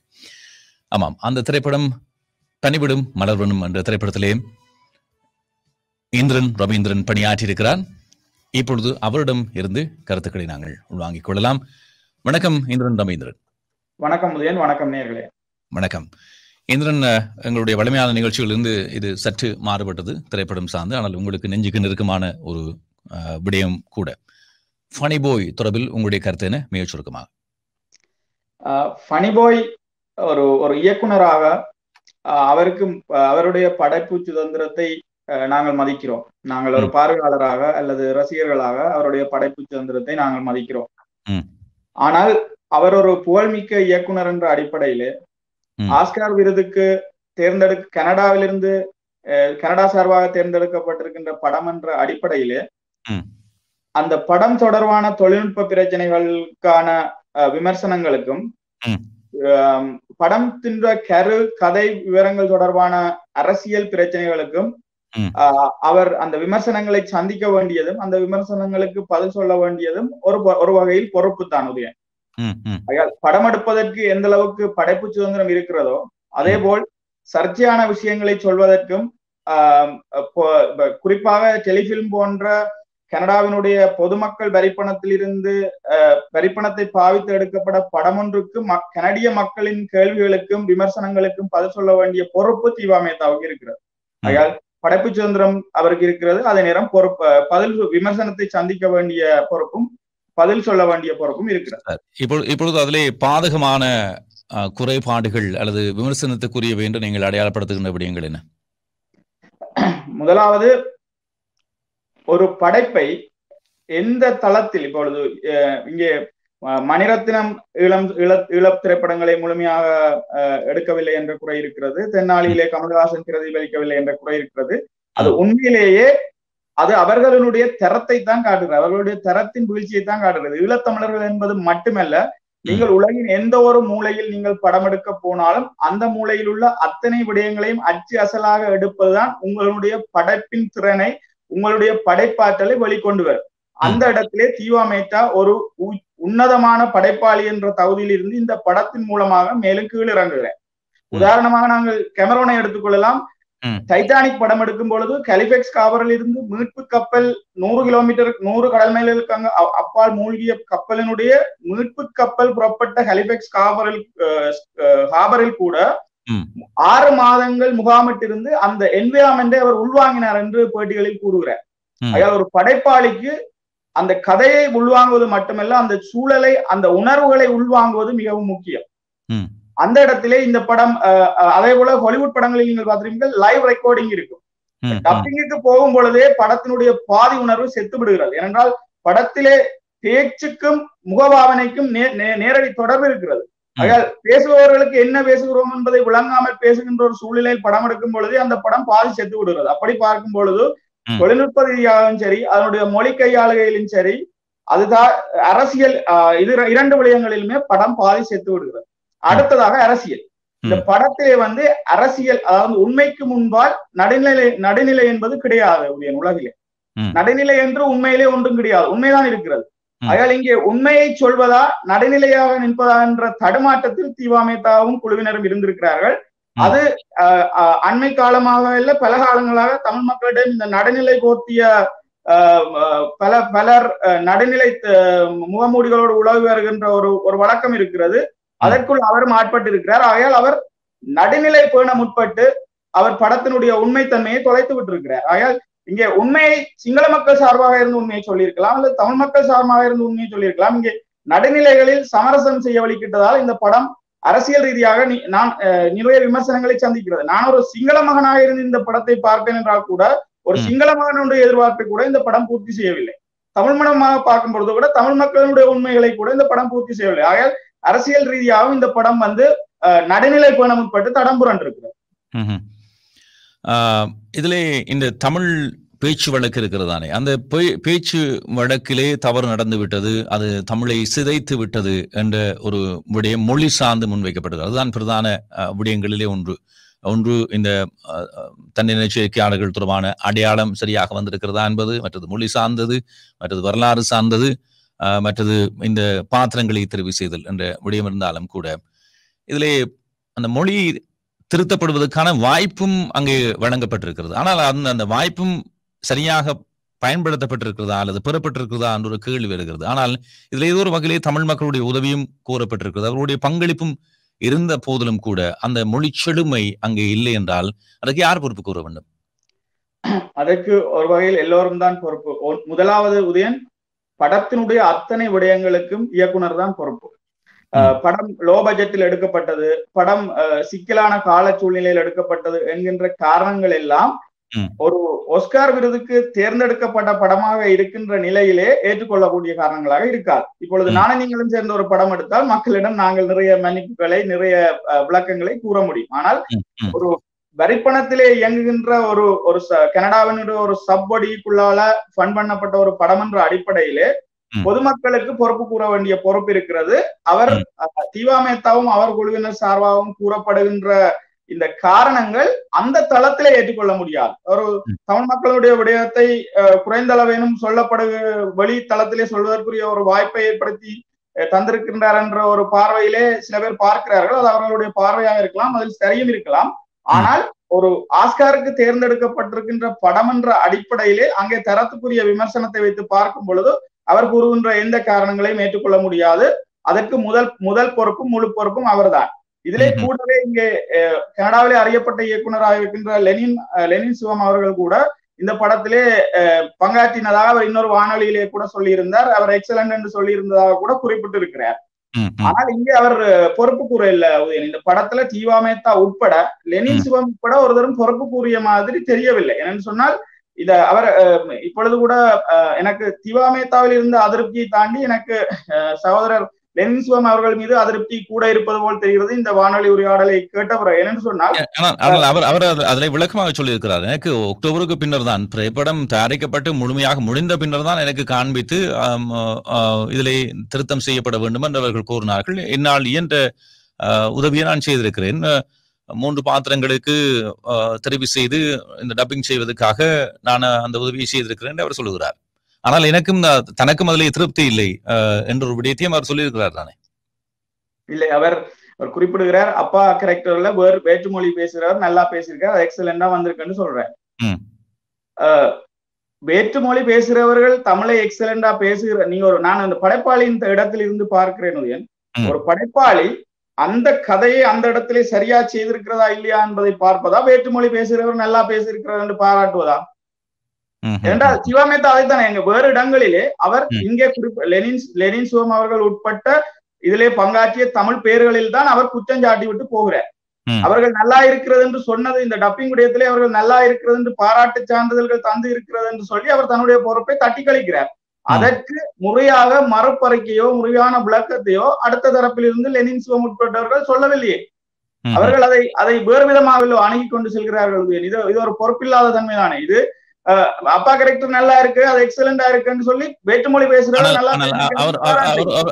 ஆமாம் அந்த திரைப்படம் தனிவிடும் மலர்வனும் என்ற திரைப்படத்திலே இந்திரன் ரவீந்திரன் பணியாற்றியிருக்கிறார் இப்பொழுது அவரிடம் இருந்து கருத்துக்களை நாங்கள் உள்வாங்கிக் கொள்ளலாம் வணக்கம் இந்திரன் தமேந்திரன் வணக்கம் உதயன் வணக்கம் நேர்களே வணக்கம் இந்திரன் எங்களுடைய வலிமையான நிகழ்ச்சியிலிருந்து இது சற்று மாறுபட்டது திரைப்படம் சார்ந்து ஆனால் உங்களுக்கு நெஞ்சுக்கு நெருக்கமான ஒரு விடயம் கூட ஃபனி போய் தொடர்பில் உங்களுடைய கருத்து என்ன மிகச் சுருக்கமாக ஃபனி போய் ஒரு ஒரு இயக்குனராக அவருக்கு அவருடைய படைப்பு சுதந்திரத்தை நாங்கள் மதிக்கிறோம் நாங்கள் ஒரு பார்வையாளராக அல்லது ரசிகர்களாக அவருடைய படைப்பு சுதந்திரத்தை நாங்கள் மதிக்கிறோம் ஆனால் அவர் ஒரு புகழ்மிக்க இயக்குனர் என்ற அடிப்படையில ஆஸ்கார் விருதுக்கு தேர்ந்தெடு கனடாவிலிருந்து கனடா சார்பாக தேர்ந்தெடுக்கப்பட்டிருக்கின்ற படம் என்ற அடிப்படையில அந்த படம் தொடர்பான தொழில்நுட்ப பிரச்சனைகளுக்கான விமர்சனங்களுக்கும் படம் தின்ற கரு கதை விவரங்கள் தொடர்பான அரசியல் பிரச்சனைகளுக்கும் அவர் அந்த விமர்சனங்களை சந்திக்க வேண்டியதும் அந்த விமர்சனங்களுக்கு பதில் சொல்ல வேண்டியதும் ஒரு ஒரு வகையில் பொறுப்பு தான் உதயன் படம் எடுப்பதற்கு எந்த அளவுக்கு படைப்பு சுதந்திரம் இருக்கிறதோ அதே போல் சர்ச்சையான விஷயங்களை சொல்வதற்கும் குறிப்பாக டெலிபிலிம் போன்ற கனடாவினுடைய பொதுமக்கள் வரிப்பணத்தில் இருந்து வரிப்பணத்தை பாவித்து எடுக்கப்பட படம் ஒன்றுக்கு கனடிய மக்களின் கேள்விகளுக்கும் விமர்சனங்களுக்கும் பதில் சொல்ல வேண்டிய பொறுப்பு தீவா மேத்தாவுக்கு இருக்கிறது ஆகையால் படைப்பு சுதந்திரம் அவருக்கு இருக்கிறது அதே நேரம் பொறுப்பு பதில் விமர்சனத்தை சந்திக்க வேண்டிய பொறுப்பும் பதில் சொல்ல வேண்டிய பொறுப்பும் இருக்கிறது இப்பொழுது இப்பொழுது அதிலே பாதகமான குறைபாடுகள் அல்லது விமர்சனத்துக்குரிய வேண்டும் நீங்கள் அடையாளப்படுத்துகின்ற விடயங்கள் என்ன முதலாவது ஒரு படைப்பை எந்த தளத்தில் இப்பொழுது இங்கே மணிரத்னம் இளம் இள இளப் திரைப்படங்களை முழுமையாக எடுக்கவில்லை என்ற குறை இருக்கிறது தென்னாளியிலே கமல்ஹாசன் பிரதிபலிக்கவில்லை என்ற குறை இருக்கிறது அது உண்மையிலேயே அது அவர்களுடைய தரத்தை தான் காட்டுகிறது அவர்களுடைய தரத்தின் வீழ்ச்சியை தான் காட்டுகிறது ஈழத்தமிழர்கள் என்பது மட்டுமல்ல நீங்கள் உலகின் எந்த ஒரு மூலையில் நீங்கள் படம் எடுக்க போனாலும் அந்த மூலையில் உள்ள அத்தனை விடயங்களையும் அச்சு அசலாக எடுப்பதுதான் உங்களுடைய படைப்பின் திறனை உங்களுடைய படைப்பாற்றலை வெளிக்கொண்டு வரும் அந்த இடத்திலே தீவா மேத்தா ஒரு உன்னதமான படைப்பாளி என்ற தகுதியில் இருந்து இந்த படத்தின் மூலமாக மேலும் கீழ் இறங்குகிறேன் உதாரணமாக நாங்கள் கெமரோனை எடுத்துக்கொள்ளலாம் டைட்டானிக் படம் எடுக்கும் பொழுது கலிபெக்ஸ் காவரில் இருந்து மீட்பு கப்பல் நூறு கிலோமீட்டர் நூறு கடல் மேலுக்கு அப்பால் மூழ்கிய கப்பலினுடைய மீட்பு கப்பல் புறப்பட்ட ஹெலிபெக்ஸ் காவரில் ஹாபரில் கூட ஆறு மாதங்கள் முகாமிட்டிருந்து அந்த என்விரான்மெண்டை அவர் உள்வாங்கினார் என்று பேட்டிகளில் கூறுகிறார் அதாவது ஒரு படைப்பாளிக்கு அந்த கதையை உள்வாங்குவது மட்டுமல்ல அந்த சூழலை அந்த உணர்வுகளை உள்வாங்குவது மிகவும் முக்கியம் அந்த இடத்திலே இந்த படம் அதே போல ஹாலிவுட் படங்களில் நீங்கள் பார்த்துருக்கீங்க லைவ் ரெக்கார்டிங் இருக்கும் டப்பிங்குக்கு போகும் பொழுதே படத்தினுடைய பாதி உணர்வு செத்து விடுகிறது ஏனென்றால் படத்திலே பேச்சுக்கும் முகபாவனைக்கும் நேரடி தொடர்பு இருக்கிறது ஆகால் பேசுபவர்களுக்கு என்ன பேசுகிறோம் என்பதை விளங்காமல் பேசுகின்ற ஒரு சூழ்நிலையில் படம் எடுக்கும் பொழுது அந்த படம் பாதி செத்து விடுகிறது அப்படி பார்க்கும் பொழுது தொழில்நுட்ப ரீதியாகவும் சரி அதனுடைய மொழி கையாளுகையிலும் சரி அதுதான் அரசியல் இது இரண்டு விடயங்களிலுமே படம் பாதி சேர்த்து விடுகிறது அடுத்ததாக அரசியல் இந்த படத்திலே வந்து அரசியல் அதாவது உண்மைக்கு முன்பால் நடுநிலை நடுநிலை என்பது கிடையாது உலகிலே நடுநிலை என்று உண்மையிலே ஒன்றும் கிடையாது உண்மைதான் இருக்கிறது அதனால் இங்கே உண்மையை சொல்வதா நடுநிலையாக நிற்பதா என்ற தடுமாட்டத்தில் தீவாமேதாவும் குழுவினரும் இருந்திருக்கிறார்கள் அது அண்மை காலமாக இல்ல பல காலங்களாக தமிழ் மக்களிடம் இந்த நடுநிலை கோர்த்திய பல பலர் நடுநிலை முகமூடிகளோடு உழவு வருகின்ற ஒரு ஒரு வழக்கம் இருக்கிறது அதற்குள் அவரும் இருக்கிறார் ஆகையால் அவர் நடுநிலை பேண முற்பட்டு அவர் படத்தினுடைய உண்மைத்தன்மையை தொலைத்து விட்டிருக்கிறார் ஆகையால் இங்கே உண்மையை சிங்கள மக்கள் சார்பாக இருந்து உண்மையை சொல்லியிருக்கலாம் அல்லது தமிழ் மக்கள் சார்பாக இருந்து உண்மையை சொல்லியிருக்கலாம் இங்கே நடுநிலைகளில் சமரசம் செய்ய வழிகிட்டதால் இந்த படம் அரசியல் ரீதியாக நான் நிறைய விமர்சனங்களை சந்திக்கிறது நான் ஒரு சிங்கள மகனாக இருந்து இந்த படத்தை பார்ப்பேன் என்றால் கூட ஒரு சிங்கள மகனுடைய எதிர்பார்ப்பை கூட இந்த படம் பூர்த்தி செய்யவில்லை தமிழ் மனமாக பார்க்கும் பொழுது கூட தமிழ் மக்களுடைய உண்மைகளை கூட இந்த படம் பூர்த்தி செய்யவில்லை ஆகையால் அரசியல் ரீதியாகவும் இந்த படம் வந்து நடுநிலை பயணம் உட்பட்டு தடம் இருக்கிறது இதுல இந்த தமிழ் பேச்சு வழக்கு இருக்கிறதானே அந்த பேச்சு வழக்கிலே தவறு நடந்து விட்டது அது தமிழை சிதைத்து விட்டது என்ற ஒரு விடயம் மொழி சார்ந்து முன்வைக்கப்பட்டது அதுதான் பிரதான விடயங்களிலே ஒன்று ஒன்று இந்த தன்னிச்சரிக்கையாளர்கள் தொடர்பான அடையாளம் சரியாக வந்திருக்கிறதா என்பது மற்றது மொழி சார்ந்தது மற்றது வரலாறு சார்ந்தது மற்றது இந்த பாத்திரங்களை தெரிவு செய்தல் என்ற விடயம் இருந்தாலும் கூட இதிலே அந்த மொழி திருத்தப்படுவதற்கான வாய்ப்பும் அங்கே வழங்கப்பட்டிருக்கிறது ஆனால் அந்த அந்த வாய்ப்பும் சரியாக பயன்படுத்தப்பட்டிருக்கிறதா அல்லது பெறப்பட்டிருக்கிறதா என்ற ஒரு கேள்வி வருகிறது ஆனால் இதுல ஏதோ ஒரு வகையிலே தமிழ் மக்களுடைய உதவியும் கோரப்பட்டிருக்கிறது அவருடைய பங்களிப்பும் இருந்த போதிலும் கூட அந்த மொழி செடுமை அங்கே இல்லை என்றால் அதற்கு யார் பொறுப்பு கூற வேண்டும் அதற்கு ஒரு வகையில் எல்லோரும் தான் பொறுப்பு முதலாவது உதயன் படத்தினுடைய அத்தனை விடயங்களுக்கும் இயக்குனர் தான் பொறுப்பு படம் லோ பட்ஜெட்டில் எடுக்கப்பட்டது படம் சிக்கலான கால சூழ்நிலையில் எடுக்கப்பட்டது என்கின்ற காரணங்கள் எல்லாம் ஒரு ஒஸ்கார் விருதுக்கு தேர்ந்தெடுக்கப்பட்ட படமாக இருக்கின்ற நிலையிலே ஏற்றுக்கொள்ளக்கூடிய காரணங்களாக இருக்காது இப்பொழுது நானும் நீங்களும் சேர்ந்த ஒரு படம் எடுத்தால் மக்களிடம் நாங்கள் நிறைய மன்னிப்புகளை நிறைய விளக்கங்களை கூற முடியும் ஆனால் ஒரு வரிப்பணத்திலே இயங்குகின்ற ஒரு ஒரு கனடாவினுடைய ஒரு சப்படிக்குள்ளால ஃபன் பண்ணப்பட்ட ஒரு படம் என்ற அடிப்படையிலே பொதுமக்களுக்கு பொறுப்பு கூற வேண்டிய பொறுப்பு இருக்கிறது அவர் தீவா மேத்தாவும் அவர் குழுவினர் சார்பாகவும் கூறப்படுகின்ற இந்த காரணங்கள் அந்த தளத்திலே ஏற்றுக்கொள்ள முடியாது ஒரு தமிழ் மக்களுடைய விடயத்தை குறைந்த அளவேனும் சொல்லப்படு வழி தளத்திலே சொல்வதற்குரிய ஒரு வாய்ப்பை ஏற்படுத்தி தந்திருக்கின்றார் என்ற ஒரு பார்வையிலே சில பேர் பார்க்கிறார்கள் அது அவர்களுடைய பார்வையாக இருக்கலாம் அதில் சரியும் இருக்கலாம் ஆனால் ஒரு ஆஸ்காருக்கு தேர்ந்தெடுக்கப்பட்டிருக்கின்ற படம் என்ற அடிப்படையிலே அங்கே தரத்துக்குரிய விமர்சனத்தை வைத்து பார்க்கும் பொழுது அவர் கூறுகின்ற எந்த காரணங்களையும் ஏற்றுக்கொள்ள முடியாது அதற்கு முதல் முதல் பொறுப்பும் முழு பொறுப்பும் அவர்தான் இதிலே கூடவே இங்கே கனடாவிலே அறியப்பட்ட இயக்குனராக இருக்கின்ற லெனின் லெனின் சிவம் அவர்கள் கூட இந்த படத்திலே பங்காற்றினதாக அவர் இன்னொரு வானொலியிலே கூட சொல்லியிருந்தார் அவர் எக்ஸலண்ட் என்று சொல்லியிருந்ததாக கூட குறிப்பிட்டு இருக்கிறார் ஆனால் இங்கே அவர் பொறுப்பு கூற இல்ல இந்த படத்துல ஜீவா மேத்தா உட்பட லெனின் சிவம் உட்பட ஒரு பொறுப்பு கூறிய மாதிரி தெரியவில்லை என்னன்னு சொன்னால் இத அவர் இப்பொழுது கூட எனக்கு திவா மேத்தாவில் இருந்த அதிருப்தியை தாண்டி எனக்கு சகோதரர் லெனின்ஸ்வம் அவர்கள் மீது அதிருப்தி கூட இருப்பது போல் தெரிகிறது இந்த வானொலி உரையாடலை கேட்டவர் என்னன்னு சொன்னால் அவர் அவர் அதில் விளக்கமாக சொல்லியிருக்கிறார் எனக்கு அக்டோபருக்கு பின்னர் தான் திரைப்படம் தயாரிக்கப்பட்டு முழுமையாக முடிந்த பின்னர் தான் எனக்கு காண்பித்து இதில் திருத்தம் செய்யப்பட வேண்டும் என்று அவர்கள் கூறினார்கள் என்னால் இயன்ற உதவியை நான் செய்திருக்கிறேன் மூன்று பாத்திரங்களுக்கு தெரிவு செய்து இந்த டப்பிங் செய்வதற்காக நான் அந்த உதவியை செய்திருக்கிறேன் என்று அவர் சொல்லுகிறார் ஆனால் எனக்கும் தனக்கும் அதிலே திருப்தி இல்லை என்ற ஒரு விடயத்தையும் அவர் சொல்லியிருக்கிறார் தானே இல்லை அவர் அவர் குறிப்பிடுகிறார் அப்பா கேரக்டர்ல வேறு வேற்றுமொழி பேசுகிறார் நல்லா பேசியிருக்கார் எக்ஸலண்டா வந்திருக்குன்னு சொல்றேன் வேற்றுமொழி பேசுகிறவர்கள் தமிழை எக்ஸலண்டா பேசுகிற நீ ஒரு நான் அந்த படைப்பாளி இந்த இடத்துல இருந்து பார்க்கிறேன் உதயன் ஒரு படைப்பாளி அந்த கதையை அந்த இடத்திலே சரியா செய்திருக்கிறதா இல்லையா என்பதை பார்ப்பதா வேற்றுமொழி பேசுகிறவர் நல்லா பேசியிருக்கிறார் என்று பாராட்டுவதா சிவா மேத்தா அதைத்தானே எங்க வேறு இடங்களிலே அவர் இங்கே குறிப்ப லெனின் லெனின் சிவம் அவர்கள் உட்பட்ட இதிலே பங்காற்றிய தமிழ் பேர்களில் தான் அவர் குற்றம் சாட்டி விட்டு போகிறார் அவர்கள் நல்லா இருக்கிறது என்று சொன்னது இந்த டப்பிங் உடையத்திலே அவர்கள் நல்லா இருக்கிறது என்று பாராட்டு சான்றிதழ்கள் தந்து இருக்கிறது என்று சொல்லி அவர் தன்னுடைய பொறுப்பை தட்டி கழிக்கிறார் அதற்கு முறையாக மறுப்பறைக்கையோ முறையான விளக்கத்தையோ அடுத்த தரப்பிலிருந்து லெனின் சிவம் உட்பட்டவர்கள் சொல்லவில்லையே அவர்கள் அதை அதை வேறு விதமாக அணுகி கொண்டு செல்கிறார்கள் இது இது ஒரு பொறுப்பில்லாத தன்மைதானே இது அப்பா கேரக்டர் நல்லா இருக்கு அது எக்ஸலண்டா இருக்குன்னு சொல்லி வேற்றுமொழி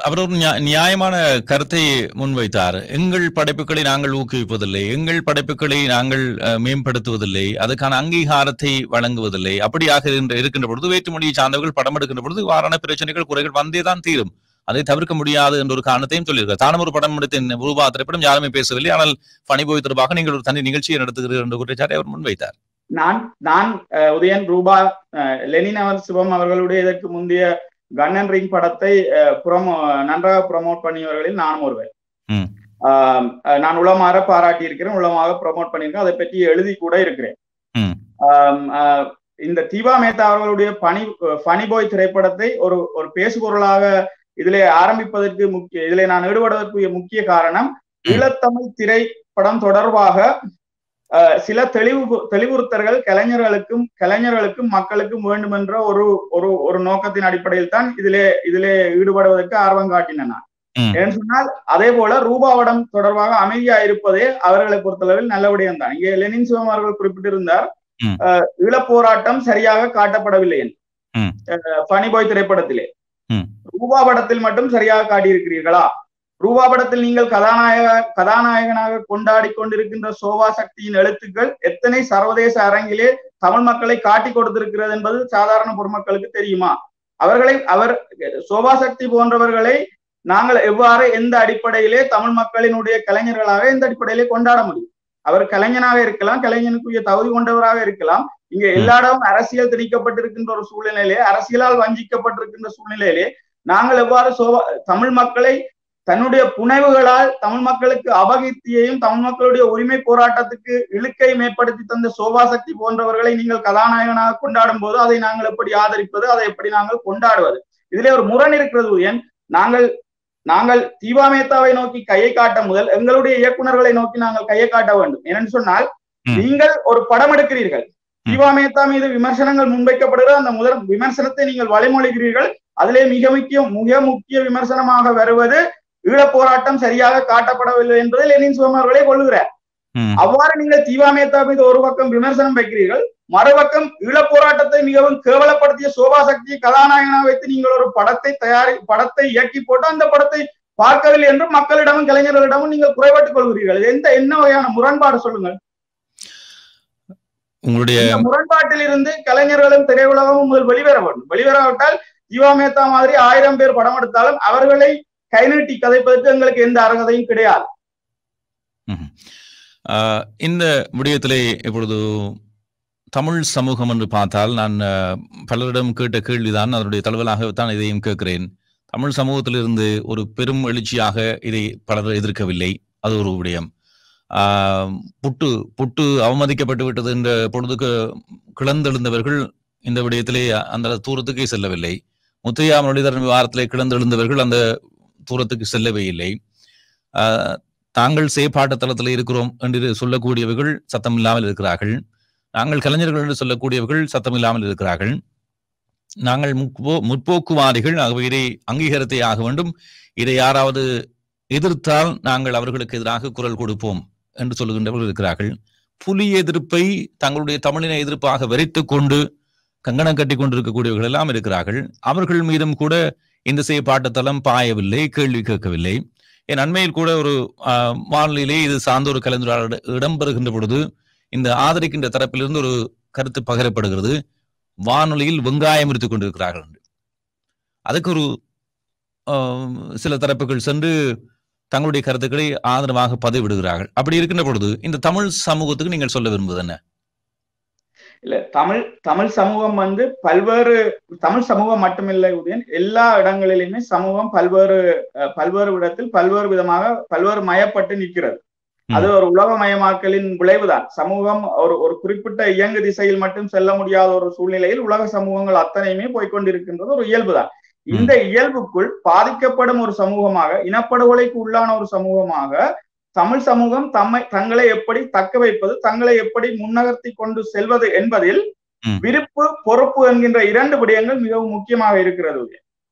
அவர் ஒரு நியாயமான கருத்தை முன்வைத்தார் எங்கள் படைப்புகளை நாங்கள் ஊக்குவிப்பதில்லை எங்கள் படைப்புகளை நாங்கள் மேம்படுத்துவதில்லை அதுக்கான அங்கீகாரத்தை வழங்குவதில்லை அப்படியாக இருக்கின்ற பொழுது வேற்றுமொழியை சார்ந்தவர்கள் படம் எடுக்கின்ற பொழுது வாரான பிரச்சனைகள் குறைகள் வந்தே தான் தீரும் அதை தவிர்க்க முடியாது என்ற ஒரு காரணத்தையும் சொல்லியிருக்கார் தானும் ஒரு படம் எடுத்த ரூபா திரைப்படம் யாருமே பேசவில்லை ஆனால் பணிபோய் தொடர்பாக நீங்கள் ஒரு தனி நிகழ்ச்சியை நடத்துகிறீர்கள் என்ற குற்றச்சாட்டை அவர் முன்வைத்தார் நான் நான் உதயன் ரூபா லெனின் அவர் சிவம் அவர்களுடைய இதற்கு முந்தைய கண்ணன் ரிங் படத்தை புரமோ நன்றாக ப்ரமோட் பண்ணியவர்களில் நானும் ஒருவர் நான் உளமாக பாராட்டி இருக்கிறேன் உளமாக ப்ரமோட் பண்ணியிருக்கேன் அதை பற்றி எழுதி கூட இருக்கிறேன் இந்த தீபா மேத்தா அவர்களுடைய பனி பனிபோய் திரைப்படத்தை ஒரு ஒரு பேசுபொருளாக இதிலே ஆரம்பிப்பதற்கு முக்கிய இதிலே நான் ஈடுபடுவதற்குரிய முக்கிய காரணம் ஈழத்தமிழ் திரைப்படம் தொடர்பாக சில தெளிவு தெளிவுறுத்தர்கள் கலைஞர்களுக்கும் கலைஞர்களுக்கும் மக்களுக்கும் வேண்டுமென்ற ஒரு ஒரு ஒரு நோக்கத்தின் அடிப்படையில் தான் இதிலே இதிலே ஈடுபடுவதற்கு ஆர்வம் காட்டினார் ஏன்னு சொன்னால் அதே போல ரூபாவடம் தொடர்பாக அமைதியா இருப்பதே அவர்களை பொறுத்தளவில் நல்ல தான் இங்கே லெனின் சிவம் அவர்கள் குறிப்பிட்டிருந்தார் ஈழப்போராட்டம் சரியாக காட்டப்படவில்லை என்று பனிபோய் திரைப்படத்திலே ரூபா படத்தில் மட்டும் சரியாக காட்டியிருக்கிறீர்களா ரூபா படத்தில் நீங்கள் கதாநாயக கதாநாயகனாக கொண்டாடி கொண்டிருக்கின்ற சோபா சக்தியின் எழுத்துக்கள் எத்தனை சர்வதேச அரங்கிலே தமிழ் மக்களை காட்டி கொடுத்திருக்கிறது என்பது சாதாரண பொதுமக்களுக்கு தெரியுமா அவர்களை அவர் சோபா சக்தி போன்றவர்களை நாங்கள் எவ்வாறு எந்த அடிப்படையிலே தமிழ் மக்களினுடைய கலைஞர்களாக எந்த அடிப்படையிலே கொண்டாட முடியும் அவர் கலைஞனாக இருக்கலாம் கலைஞனுக்குரிய தகுதி கொண்டவராக இருக்கலாம் இங்க எல்லா இடமும் அரசியல் திணிக்கப்பட்டிருக்கின்ற ஒரு சூழ்நிலையிலே அரசியலால் வஞ்சிக்கப்பட்டிருக்கின்ற சூழ்நிலையிலே நாங்கள் எவ்வாறு சோபா தமிழ் மக்களை தன்னுடைய புனைவுகளால் தமிழ் மக்களுக்கு அபகீர்த்தியையும் தமிழ் மக்களுடைய உரிமை போராட்டத்துக்கு இழுக்கை மேற்படுத்தி தந்த சோபாசக்தி போன்றவர்களை நீங்கள் கதாநாயகனாக கொண்டாடும் போது அதை நாங்கள் எப்படி ஆதரிப்பது அதை எப்படி நாங்கள் கொண்டாடுவது இதிலே ஒரு முரண் இருக்கிறது ஏன் நாங்கள் நாங்கள் தீபா மேத்தாவை நோக்கி கையை காட்ட முதல் எங்களுடைய இயக்குநர்களை நோக்கி நாங்கள் கையை காட்ட வேண்டும் என்னன்னு சொன்னால் நீங்கள் ஒரு படம் எடுக்கிறீர்கள் தீபா மேத்தா மீது விமர்சனங்கள் முன்வைக்கப்படுகிற அந்த முதல் விமர்சனத்தை நீங்கள் வழிமொழிகிறீர்கள் அதிலே மிக முக்கிய மிக முக்கிய விமர்சனமாக வருவது ஈழப் போராட்டம் சரியாக காட்டப்படவில்லை என்பதை லெனின் சுகமார்களே கொள்ளுகிறார் அவ்வாறு நீங்கள் தீவா மேத்தா மீது ஒரு பக்கம் விமர்சனம் வைக்கிறீர்கள் மறுபக்கம் ஈழப் போராட்டத்தை மிகவும் கேவலப்படுத்திய சோபா சக்தியை கதாநாயகனாக வைத்து நீங்கள் ஒரு படத்தை தயாரி படத்தை இயக்கி போட்டு அந்த படத்தை பார்க்கவில்லை என்றும் மக்களிடமும் கலைஞர்களிடமும் நீங்கள் குறைபட்டுக் கொள்கிறீர்கள் எந்த என்ன வகையான முரண்பாடு சொல்லுங்கள் உங்களுடைய முரண்பாட்டில் இருந்து கலைஞர்களும் திரையுலகமும் முதல் வெளிவர வேண்டும் வெளிவராவிட்டால் ஜீவா மேத்தா மாதிரி ஆயிரம் பேர் படம் எடுத்தாலும் அவர்களை கதை பற்றி எங்களுக்கு எந்த அரங்கதையும் கிடையாது இந்த விடயத்திலே இப்பொழுது தமிழ் சமூகம் என்று பார்த்தால் நான் பலரிடம் கேட்ட கேள்விதான் அதனுடைய தான் இதையும் கேட்கிறேன் தமிழ் சமூகத்திலிருந்து ஒரு பெரும் எழுச்சியாக இதை பலர் எதிர்க்கவில்லை அது ஒரு விடயம் புட்டு புட்டு அவமதிக்கப்பட்டு விட்டது என்ற பொழுதுக்கு கிளந்தெழுந்தவர்கள் இந்த விடயத்திலே அந்த தூரத்துக்கே செல்லவில்லை முத்தையா மொழிதரன் விவகாரத்திலே கிளந்தெழுந்தவர்கள் அந்த தூரத்துக்கு செல்லவே இல்லை தாங்கள் செயற்பாட்டு தளத்தில் இருக்கிறோம் என்று சொல்லக்கூடியவர்கள் சத்தம் இல்லாமல் இருக்கிறார்கள் நாங்கள் கலைஞர்கள் என்று சொல்லக்கூடியவர்கள் சத்தம் இல்லாமல் இருக்கிறார்கள் நாங்கள் முற்போ முற்போக்குவாதிகள் ஆகவே இதை அங்கீகாரத்தை ஆக வேண்டும் இதை யாராவது எதிர்த்தால் நாங்கள் அவர்களுக்கு எதிராக குரல் கொடுப்போம் என்று சொல்லுகின்றவர்கள் இருக்கிறார்கள் புலி எதிர்ப்பை தங்களுடைய தமிழின எதிர்ப்பாக வெறித்து கொண்டு கங்கணம் கட்டி கொண்டிருக்கக்கூடியவர்கள் எல்லாம் இருக்கிறார்கள் அவர்கள் மீதும் கூட இந்த செய்ய பாட்டத்தலம் பாயவில்லை கேள்வி கேட்கவில்லை என் அண்மையில் கூட ஒரு வானொலியிலே இது சார்ந்த ஒரு கலந்துரையாடல் இடம்பெறுகின்ற பொழுது இந்த ஆதரிக்கின்ற தரப்பிலிருந்து ஒரு கருத்து பகிரப்படுகிறது வானொலியில் வெங்காயம் இருத்துக் கொண்டிருக்கிறார்கள் என்று அதுக்கு ஒரு சில தரப்புகள் சென்று தங்களுடைய கருத்துக்களை ஆதரவாக பதிவிடுகிறார்கள் அப்படி இருக்கின்ற பொழுது இந்த தமிழ் சமூகத்துக்கு நீங்கள் சொல்ல விரும்புவது என்ன இல்ல தமிழ் தமிழ் சமூகம் வந்து பல்வேறு தமிழ் சமூகம் மட்டுமில்லை உதயன் எல்லா இடங்களிலுமே சமூகம் பல்வேறு பல்வேறு விடத்தில் பல்வேறு விதமாக பல்வேறு மயப்பட்டு நிற்கிறது அது ஒரு உலகமயமாக்கலின் விளைவுதான் சமூகம் ஒரு ஒரு குறிப்பிட்ட இயங்கு திசையில் மட்டும் செல்ல முடியாத ஒரு சூழ்நிலையில் உலக சமூகங்கள் அத்தனையுமே போய்கொண்டிருக்கின்றது ஒரு இயல்புதான் இந்த இயல்புக்குள் பாதிக்கப்படும் ஒரு சமூகமாக இனப்படுகொலைக்கு உள்ளான ஒரு சமூகமாக தமிழ் சமூகம் தம்மை தங்களை எப்படி தக்க வைப்பது தங்களை எப்படி முன்னகர்த்தி கொண்டு செல்வது என்பதில் விருப்பு பொறுப்பு என்கின்ற இரண்டு விடயங்கள் மிகவும் முக்கியமாக இருக்கிறது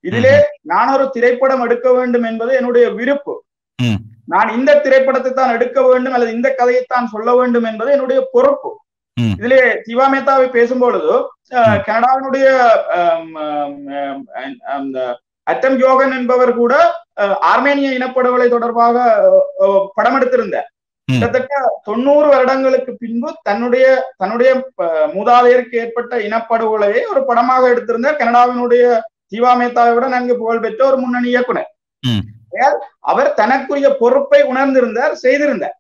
இதிலே நான் ஒரு திரைப்படம் எடுக்க வேண்டும் என்பது என்னுடைய விருப்பு நான் இந்த திரைப்படத்தை தான் எடுக்க வேண்டும் அல்லது இந்த கதையைத்தான் சொல்ல வேண்டும் என்பது என்னுடைய பொறுப்பு இதிலே சிவா மேத்தாவை பேசும்பொழுது கனடாவினுடைய அந்த அட்டம் யோகன் என்பவர் கூட ஆர்மேனிய இனப்படுகொலை தொடர்பாக படம் எடுத்திருந்த கிட்டத்தட்ட தொண்ணூறு வருடங்களுக்கு பின்பு தன்னுடைய தன்னுடைய மூதாதையருக்கு ஏற்பட்ட இனப்படுகொலையை ஒரு படமாக எடுத்திருந்த கனடாவினுடைய ஜீவா மேத்தாவை விட நன்கு புகழ்பெற்ற ஒரு முன்னணி இயக்குனர் அவர் தனக்குரிய பொறுப்பை உணர்ந்திருந்தார் செய்திருந்தார்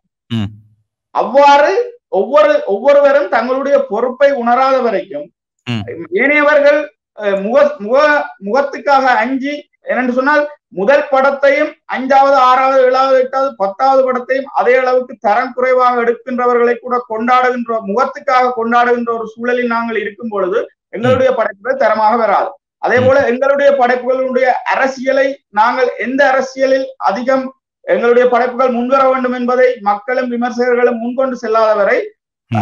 அவ்வாறு ஒவ்வொரு ஒவ்வொருவரும் தங்களுடைய பொறுப்பை உணராத வரைக்கும் ஏனையவர்கள் முக முக முகத்துக்காக அஞ்சி என்னென்று சொன்னால் முதல் படத்தையும் அஞ்சாவது ஆறாவது ஏழாவது எட்டாவது பத்தாவது படத்தையும் அதே அளவுக்கு தரம் குறைவாக எடுக்கின்றவர்களை கூட கொண்டாடுகின்ற முகத்துக்காக கொண்டாடுகின்ற ஒரு சூழலில் நாங்கள் இருக்கும் பொழுது எங்களுடைய படைப்புகள் தரமாக வராது அதே போல எங்களுடைய படைப்புகளுடைய அரசியலை நாங்கள் எந்த அரசியலில் அதிகம் எங்களுடைய படைப்புகள் முன்வர வேண்டும் என்பதை மக்களும் விமர்சகர்களும் முன்கொண்டு செல்லாத வரை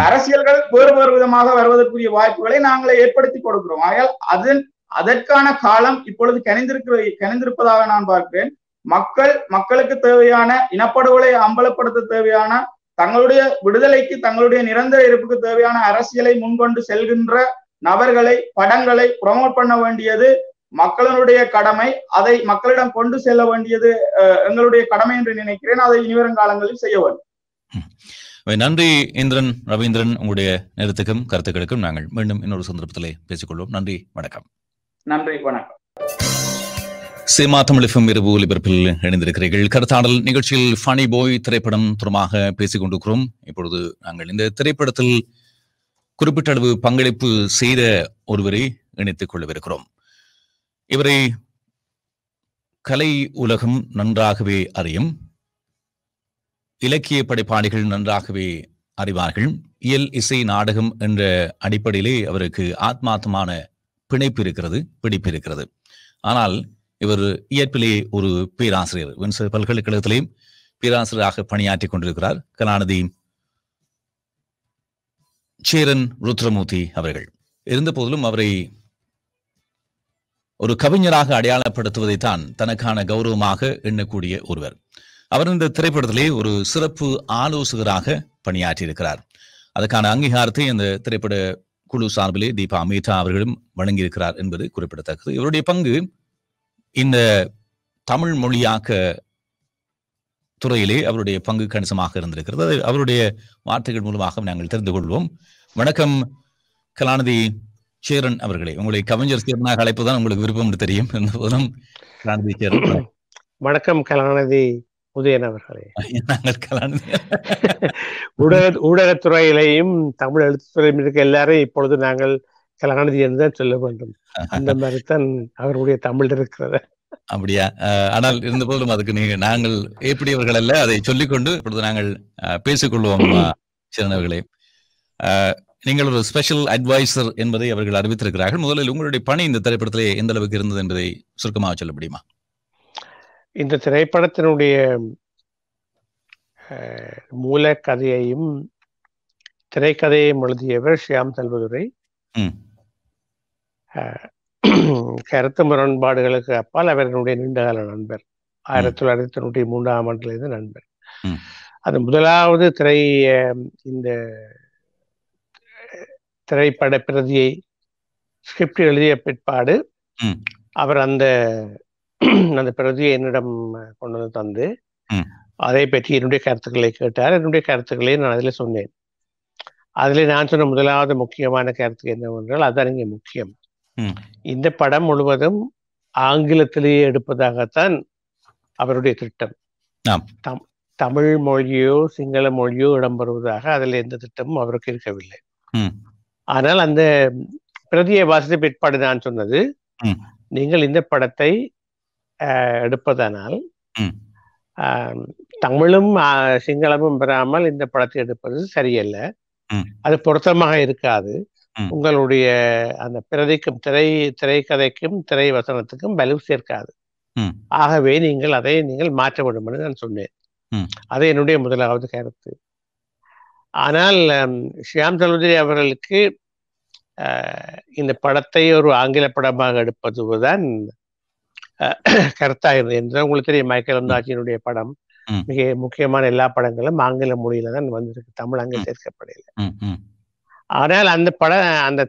அரசியல்கள் வேறு வேறு விதமாக வருவதற்குரிய வாய்ப்புகளை நாங்களே ஏற்படுத்தி கொடுக்கிறோம் ஆகையால் அதன் அதற்கான காலம் இப்பொழுது கணிந்திருக்கிற கணிந்திருப்பதாக நான் பார்க்கிறேன் மக்கள் மக்களுக்கு தேவையான இனப்படுகொலை அம்பலப்படுத்த தேவையான தங்களுடைய விடுதலைக்கு தங்களுடைய நிரந்தர இருப்புக்கு தேவையான அரசியலை முன்கொண்டு செல்கின்ற நபர்களை படங்களை ப்ரொமோட் பண்ண வேண்டியது மக்களுடைய கடமை அதை மக்களிடம் கொண்டு செல்ல வேண்டியது எங்களுடைய கடமை என்று நினைக்கிறேன் அதை இனிவரும் காலங்களில் செய்ய வேண்டும் நன்றி இந்திரன் ரவீந்திரன் உங்களுடைய நேரத்துக்கும் கருத்துக்களுக்கும் நாங்கள் மீண்டும் இன்னொரு சந்தர்ப்பத்திலே பேசிக்கொள்வோம் நன்றி வணக்கம் நன்றி வணக்கம் சினிமா தமிழகம் இரவு ஒலிபரப்பில் இணைந்திருக்கிறீர்கள் கருத்தாடல் நிகழ்ச்சியில் ஃபனி போய் திரைப்படம் தொடர்பாக பேசிக் கொண்டிருக்கிறோம் இப்பொழுது நாங்கள் இந்த திரைப்படத்தில் குறிப்பிட்ட அளவு பங்களிப்பு செய்த ஒருவரை இணைத்துக் கொள்ளவிருக்கிறோம் இவரை கலை உலகம் நன்றாகவே அறியும் இலக்கிய படைப்பாளிகள் நன்றாகவே அறிவார்கள் இயல் இசை நாடகம் என்ற அடிப்படையிலே அவருக்கு ஆத்மாத்தமான பிணைப்பு இருக்கிறது பிடிப்பு இருக்கிறது ஆனால் இவர் இயற்பிலேயே ஒரு பேராசிரியர் வின்சர் பல்கலைக்கழகத்திலேயும் பேராசிரியராக பணியாற்றி கொண்டிருக்கிறார் கலாநிதி சேரன் ருத்ரமூர்த்தி அவர்கள் இருந்த போதிலும் அவரை ஒரு கவிஞராக அடையாளப்படுத்துவதைத்தான் தனக்கான கௌரவமாக எண்ணக்கூடிய ஒருவர் அவர் இந்த திரைப்படத்திலே ஒரு சிறப்பு ஆலோசகராக பணியாற்றியிருக்கிறார் அதற்கான அங்கீகாரத்தை இந்த திரைப்பட குழு சார்பிலே தீபா அமேதா அவர்களும் வழங்கியிருக்கிறார் என்பது குறிப்பிடத்தக்கது இவருடைய பங்கு இந்த தமிழ் மொழியாக்க துறையிலே அவருடைய பங்கு கணிசமாக இருந்திருக்கிறது அது அவருடைய வார்த்தைகள் மூலமாக நாங்கள் தெரிந்து கொள்வோம் வணக்கம் கலாநிதி சேரன் அவர்களே உங்களை கவிஞர் சேரனாக அழைப்புதான் உங்களுக்கு விருப்பம் என்று தெரியும் கலாநிதி சேரன் வணக்கம் கலாநிதி உதயன் அவர்களே ஊடக ஊடகத்துறையிலையும் தமிழ் எழுத்துத்துறையும் இருக்க எல்லாரையும் இப்பொழுது நாங்கள் கலாநிதி என்று தான் சொல்ல வேண்டும் அந்த மாதிரிதான் அவருடைய தமிழ் இருக்கிறத அப்படியா ஆனால் இருந்த போதும் அதுக்கு நீங்க நாங்கள் எப்படியவர்கள் அல்ல அதை சொல்லிக்கொண்டு இப்பொழுது நாங்கள் பேசிக்கொள்வோம் சிறனவர்களே நீங்கள் ஒரு ஸ்பெஷல் அட்வைசர் என்பதை அவர்கள் அறிவித்திருக்கிறார்கள் முதலில் உங்களுடைய பணி இந்த திரைப்படத்திலே எந்த அளவுக்கு இருந்தது என்பதை சுருக்கமாக சொல்ல முடியுமா இந்த திரைப்படத்தினுடைய மூல கதையையும் திரைக்கதையையும் எழுதியவர் ஷியாம் செல்வதுரை கருத்து முரண்பாடுகளுக்கு அப்பால் அவர்களுடைய நீண்டகால நண்பர் ஆயிரத்தி தொள்ளாயிரத்தி தொண்ணூற்றி மூன்றாம் இருந்து நண்பர் அது முதலாவது திரை இந்த திரைப்பட பிரதியை ஸ்கிரிப்ட் எழுதிய பிற்பாடு அவர் அந்த அந்த பிரதியை என்னிடம் கொண்டு வந்து தந்து அதை பற்றி என்னுடைய கருத்துக்களை கேட்டார் என்னுடைய கருத்துக்களை நான் அதில் சொன்னேன் அதில் நான் சொன்ன முதலாவது முக்கியமான கருத்து என்னவென்றால் அதுதான் இங்கே முக்கியம் இந்த படம் முழுவதும் ஆங்கிலத்திலேயே எடுப்பதாகத்தான் அவருடைய திட்டம் தமிழ் மொழியோ சிங்கள மொழியோ இடம்பெறுவதாக அதில் எந்த திட்டமும் அவருக்கு இருக்கவில்லை ஆனால் அந்த பிரதியை வாசித்த பிற்பாடு நான் சொன்னது நீங்கள் இந்த படத்தை எடுப்பதனால் தமிழும் சிங்களமும் பெறாமல் இந்த படத்தை எடுப்பது சரியல்ல அது பொருத்தமாக இருக்காது உங்களுடைய அந்த பிரதிக்கும் திரை திரைக்கதைக்கும் திரை வசனத்துக்கும் வலு சேர்க்காது ஆகவே நீங்கள் அதை நீங்கள் மாற்ற வேண்டும் என்று நான் சொன்னேன் அது என்னுடைய முதலாவது கருத்து ஆனால் ஷியாம் சலுதிரி அவர்களுக்கு இந்த படத்தை ஒரு ஆங்கில படமாக எடுப்பதுதான் கருத்தா இருந்தது என்று உங்களுக்கு தெரியும் மைக்கேல் அந்தாச்சியினுடைய படம் மிக முக்கியமான எல்லா படங்களும் ஆங்கில மொழியில தான் வந்திருக்கு தமிழ் அங்கே சேர்க்கப்படையில ஆனால் அந்த படம் அந்த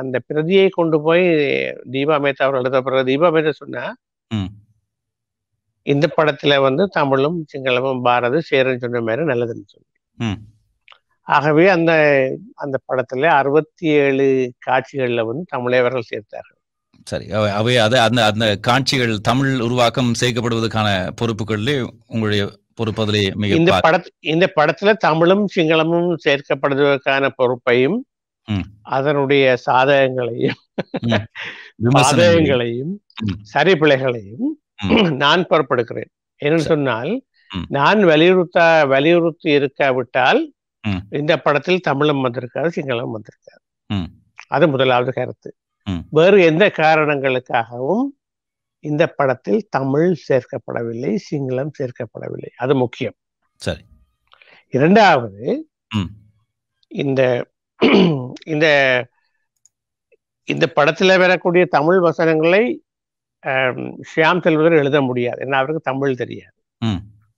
அந்த பிரதியை கொண்டு போய் தீபா மேத்தா அவர்கள் எழுத பிறகு தீபா மேத்தா சொன்னா இந்த படத்துல வந்து தமிழும் சிங்களமும் பாரதி சேரன் சொன்ன மாதிரி நல்லதுன்னு சொல்லி ஆகவே அந்த அந்த படத்துல அறுபத்தி ஏழு காட்சிகள்ல வந்து தமிழவர்கள் சேர்த்தார்கள் சரி அவை அதை அந்த அந்த காட்சிகள் தமிழ் உருவாக்கம் செய்யப்படுவதற்கான பொறுப்புகளிலே உங்களுடைய பொறுப்பதிலே மிக இந்த பட இந்த படத்துல தமிழும் சிங்களமும் சேர்க்கப்படுவதற்கான பொறுப்பையும் அதனுடைய சாதகங்களையும் சாதகங்களையும் சரி பிழைகளையும் நான் பொறுப்பெடுக்கிறேன் என்னன்னு சொன்னால் நான் வலியுறுத்த வலியுறுத்தி இருக்காவிட்டால் இந்த படத்தில் தமிழும் வந்திருக்காது சிங்களம் வந்திருக்காது அது முதலாவது கருத்து வேறு எந்த காரணங்களுக்காகவும் இந்த படத்தில் தமிழ் சேர்க்கப்படவில்லை சிங்களம் சேர்க்கப்படவில்லை அது முக்கியம் சரி இரண்டாவது இந்த இந்த இந்த படத்துல வரக்கூடிய தமிழ் வசனங்களை ஷியாம் செல்வதர் எழுத முடியாது ஏன்னா அவருக்கு தமிழ் தெரியாது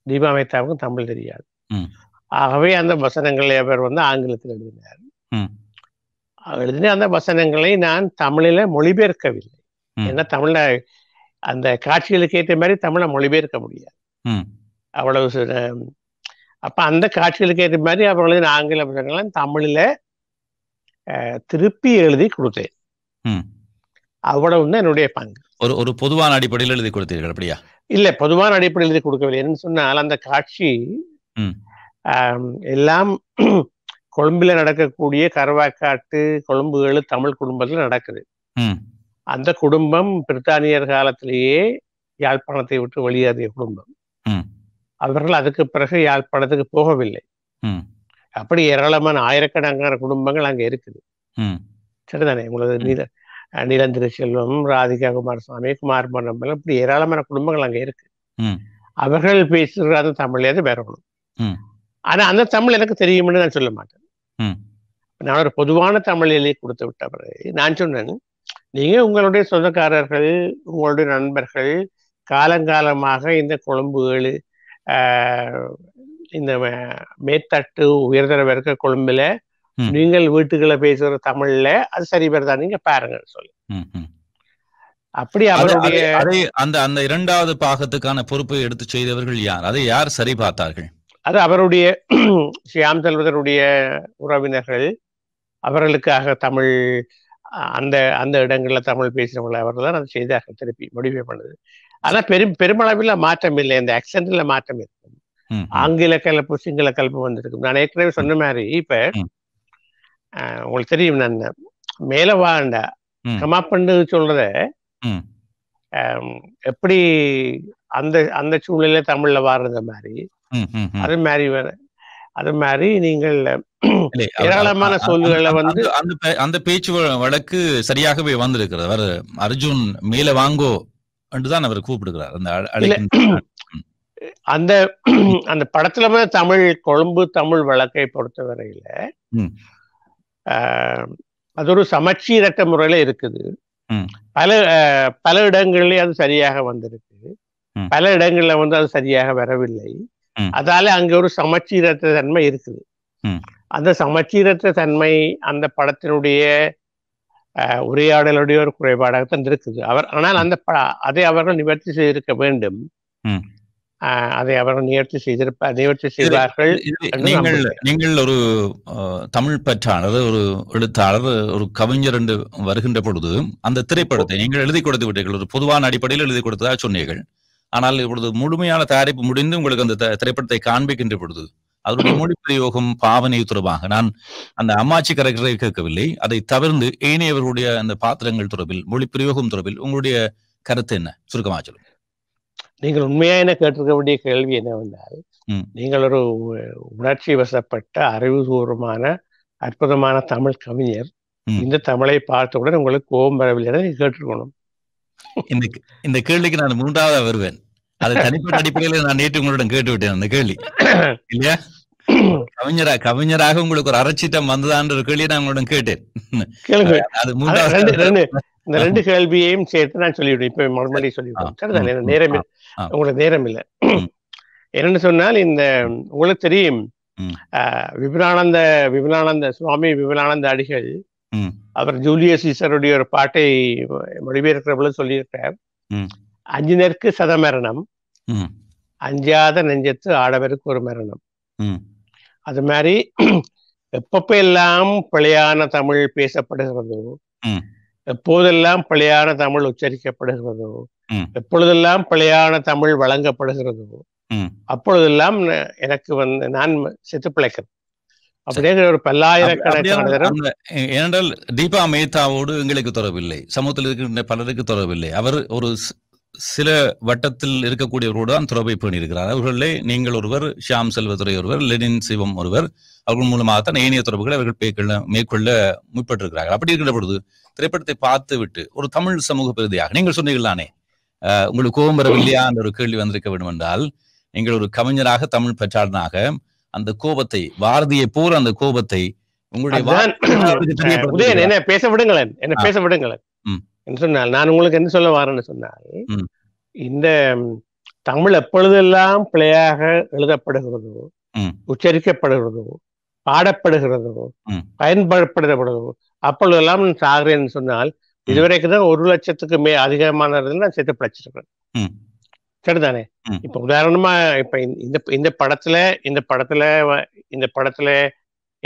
தீபா மேத்தாவுக்கும் தமிழ் தெரியாது ஆகவே அந்த வசனங்களை அவர் வந்து ஆங்கிலத்தில் எழுதினார் எழுதின அந்த வசனங்களை நான் தமிழில மொழிபெயர்க்கவில்லை ஏன்னா தமிழ்ல அந்த காட்சிகளுக்கு ஏற்ற மாதிரி தமிழை மொழிபெயர்க்க முடியாது அவ்வளவு அப்ப அந்த காட்சிகளுக்கு ஏற்ற மாதிரி அவர்களது ஆங்கில புத்தகங்களை தமிழில திருப்பி எழுதி கொடுத்தேன் அவ்வளவு தான் என்னுடைய பங்கு ஒரு ஒரு பொதுவான அடிப்படையில் எழுதி கொடுத்தீர்கள் அப்படியா இல்ல பொதுவான அடிப்படையில் எழுதி கொடுக்கவில்லை என்ன சொன்னால் அந்த காட்சி எல்லாம் கொழும்புல நடக்கக்கூடிய கருவாக்காட்டு கொழும்புகள் தமிழ் குடும்பத்தில் நடக்குது அந்த குடும்பம் பிரித்தானியர் காலத்திலேயே யாழ்ப்பாணத்தை விட்டு வெளியேறிய குடும்பம் அவர்கள் அதுக்கு பிறகு யாழ்ப்பாணத்துக்கு போகவில்லை அப்படி ஏராளமான ஆயிரக்கணக்கான குடும்பங்கள் அங்க இருக்குது சரிதானே உங்களது நீல நீலந்திரி செல்வம் ராதிகா குமாரசாமி குமார் மன்றம் இப்படி ஏராளமான குடும்பங்கள் அங்க இருக்கு அவர்கள் பேசுகிற அந்த தமிழே வேற வரணும் ஆனா அந்த தமிழ் எனக்கு தெரியும்னு நான் சொல்ல மாட்டேன் நான் ஒரு பொதுவான தமிழிலே கொடுத்து விட்ட பிறகு நான் சொன்னேன் நீங்க உங்களுடைய சொந்தக்காரர்கள் உங்களுடைய நண்பர்கள் காலங்காலமாக இந்த கொழும்புகள் இந்த மேத்தட்டு உயர்தர வர்க்க கொழும்புல நீங்கள் வீட்டுக்குள்ள பேசுற தமிழ்ல அது சரி பேர் தான் நீங்க பாருங்க சொல்லு அப்படி அவருடைய அந்த அந்த இரண்டாவது பாகத்துக்கான பொறுப்பை எடுத்து செய்தவர்கள் யார் அதை யார் சரி பார்த்தார்கள் அது அவருடைய ஸ்ரீராம் செல்வதருடைய உறவினர்கள் அவர்களுக்காக தமிழ் அந்த அந்த இடங்களில் தமிழ் பேசினவங்களை அவர்கள் தான் அதை செய்தார்கள் திருப்பி முடிவு பண்ணுது ஆனால் பெரும் பெருமளவில் மாற்றம் இல்லை இந்த ஆக்சிடென்ட்ல மாற்றம் இருக்கும் ஆங்கில கலப்பு சிங்கள கலப்பு வந்திருக்கும் நான் ஏற்கனவே சொன்ன மாதிரி இப்ப உங்களுக்கு தெரியும் நான் மேல வாண்டா பண்ணு சொல்றத எப்படி அந்த அந்த சூழ்நிலை தமிழ்ல வாழ்றது மாதிரி அது மாதிரி வேற அது மாதிரி நீங்கள் ஏராளமான சொல்லுகளை வந்து அந்த அந்த பேச்சு வழக்கு சரியாகவே வந்திருக்கிறது அவர் அர்ஜுன் மேல வாங்கோ என்றுதான் அவர் கூப்பிடுகிறார் அந்த அந்த அந்த படத்துல தமிழ் கொழும்பு தமிழ் வழக்கை பொறுத்தவரையில அது ஒரு சமச்சீரற்ற முறையில இருக்குது பல பல இடங்கள்லயும் அது சரியாக வந்திருக்கு பல இடங்கள்ல வந்து அது சரியாக வரவில்லை அதால அங்க ஒரு சமச்சீரற்ற தன்மை இருக்குது அந்த சமச்சீரற்ற தன்மை அந்த படத்தினுடைய உரையாடலுடைய ஒரு குறைபாடாகத்தான் இருக்குது அவர் ஆனால் அந்த அதை அவர்கள் நிவர்த்தி செய்திருக்க வேண்டும் அதை அவர்கள் நிவர்த்தி செய்திருப்ப நிவர்த்தி செய்தார்கள் நீங்கள் நீங்கள் ஒரு தமிழ் பற்றாளர் ஒரு எழுத்தாளர் ஒரு கவிஞர் என்று வருகின்ற பொழுது அந்த திரைப்படத்தை நீங்கள் எழுதி கொடுத்து விட்டீர்கள் ஒரு பொதுவான அடிப்படையில் எழுதி கொடுத்ததா சொன்னீர்கள் ஆனால் இப்பொழுது முழுமையான தயாரிப்பு முடிந்து உங்களுக்கு அந்த திரைப்படத்தை காண்பிக்கின்ற பொழுது அதனுடைய மொழி பிரயோகம் பாவனை தொடர்பாக நான் அந்த அம்மாச்சி கரெக்டரை கேட்கவில்லை அதை தவிர்த்து ஏனையவர்களுடைய அந்த பாத்திரங்கள் தொடர்பில் மொழி பிரயோகம் தொடர்பில் உங்களுடைய கருத்து என்ன சுருக்கமா சொல்லுங்க நீங்கள் உண்மையா என்ன கேட்டிருக்க வேண்டிய கேள்வி என்னவென்றால் நீங்கள் ஒரு உணர்ச்சி வசப்பட்ட அறிவுபூர்வமான அற்புதமான தமிழ் கவிஞர் இந்த தமிழை பார்த்தவுடன் உங்களுக்கு கோபம் வரவில்லை கேட்டிருக்கணும் இந்த இந்த கேள்விக்கு நான் மூன்றாவதா வருவேன் அது தனிப்பட்ட அடிப்படையில் நான் நேற்று உங்களிடம் கேட்டு விட்டேன் அந்த கேள்வி இல்லையா கவிஞரா கவிஞராக உங்களுக்கு ஒரு அரைச்சிட்டம் வந்ததான்ற கேள்வி நான் உங்களிடம் கேட்டேன் இந்த ரெண்டு கேள்வியையும் சேர்த்து நான் சொல்லிவிடுவேன் இப்ப மறுபடி சொல்லிவிடுவேன் சரிதான் நேரம் உங்களுக்கு நேரம் இல்லை என்னன்னு சொன்னால் இந்த உங்களுக்கு தெரியும் விபுலானந்த விபுலானந்த சுவாமி விபுலானந்த அடிகள் அவர் ஜூலியஸ் ஈசருடைய ஒரு பாட்டை மொழிபெயர்க்கிறவளும் சொல்லியிருக்கார் அஞ்சு நேருக்கு சத மரணம் அஞ்சாத நெஞ்சத்து ஆடவருக்கு ஒரு மரணம் அது மாதிரி எப்பப்ப எல்லாம் பிழையான தமிழ் பேசப்படுகிறதோ எப்போதெல்லாம் பிழையான தமிழ் உச்சரிக்கப்படுகிறதோ எப்பொழுதெல்லாம் பிழையான தமிழ் வழங்கப்படுகிறதோ அப்பொழுதெல்லாம் எனக்கு வந்து நான் செத்து பிழைக்கிறேன் ஏனென்றால் தீபா மேத்தாவோடு எங்களுக்கு தொடர்பில்லை சமூகத்தில் இருக்கின்ற பலருக்கு தொடர்பில்லை அவர் ஒரு சில வட்டத்தில் இருக்கக்கூடியவரோடு தான் தொடர்பை இருக்கிறார் அவர்களே நீங்கள் ஒருவர் ஷியாம் செல்வதுரை ஒருவர் லெனின் சிவம் ஒருவர் அவர்கள் மூலமாகத்தான் ஏனைய தொடர்புகளை அவர்கள் மேற்கொள்ள மேற்கொள்ள முற்பட்டிருக்கிறார்கள் அப்படி இருக்கின்ற பொழுது திரைப்படத்தை பார்த்து விட்டு ஒரு தமிழ் சமூக பிரதியாக நீங்கள் சொன்னீங்களானே உங்களுக்கு கோபம் வரவில்லையா என்ற ஒரு கேள்வி வந்திருக்க வேண்டும் என்றால் நீங்கள் ஒரு கவிஞராக தமிழ் பற்றாளனாக அந்த கோபத்தை பாரதியை போற அந்த கோபத்தை உங்களுடைய என்ன பேச விடுங்களேன் என்ன பேச விடுங்களேன் சொன்னால் நான் உங்களுக்கு என்ன சொல்ல வரேன்னு சொன்னால் இந்த தமிழ் எப்பொழுதெல்லாம் பிழையாக எழுதப்படுகிறதோ உச்சரிக்கப்படுகிறதோ பாடப்படுகிறதோ பயன்படுத்தப்படுகிறதோ அப்பொழுதெல்லாம் சாகிறேன்னு சொன்னால் இதுவரைக்கும் தான் ஒரு லட்சத்துக்கு மே அதிகமானதுன்னு நான் சேர்த்து பிழைச்சிருக்கிறேன் கேட்டுதானே இப்ப உதாரணமா இப்ப இந்த இந்த படத்துல இந்த படத்துல இந்த படத்துல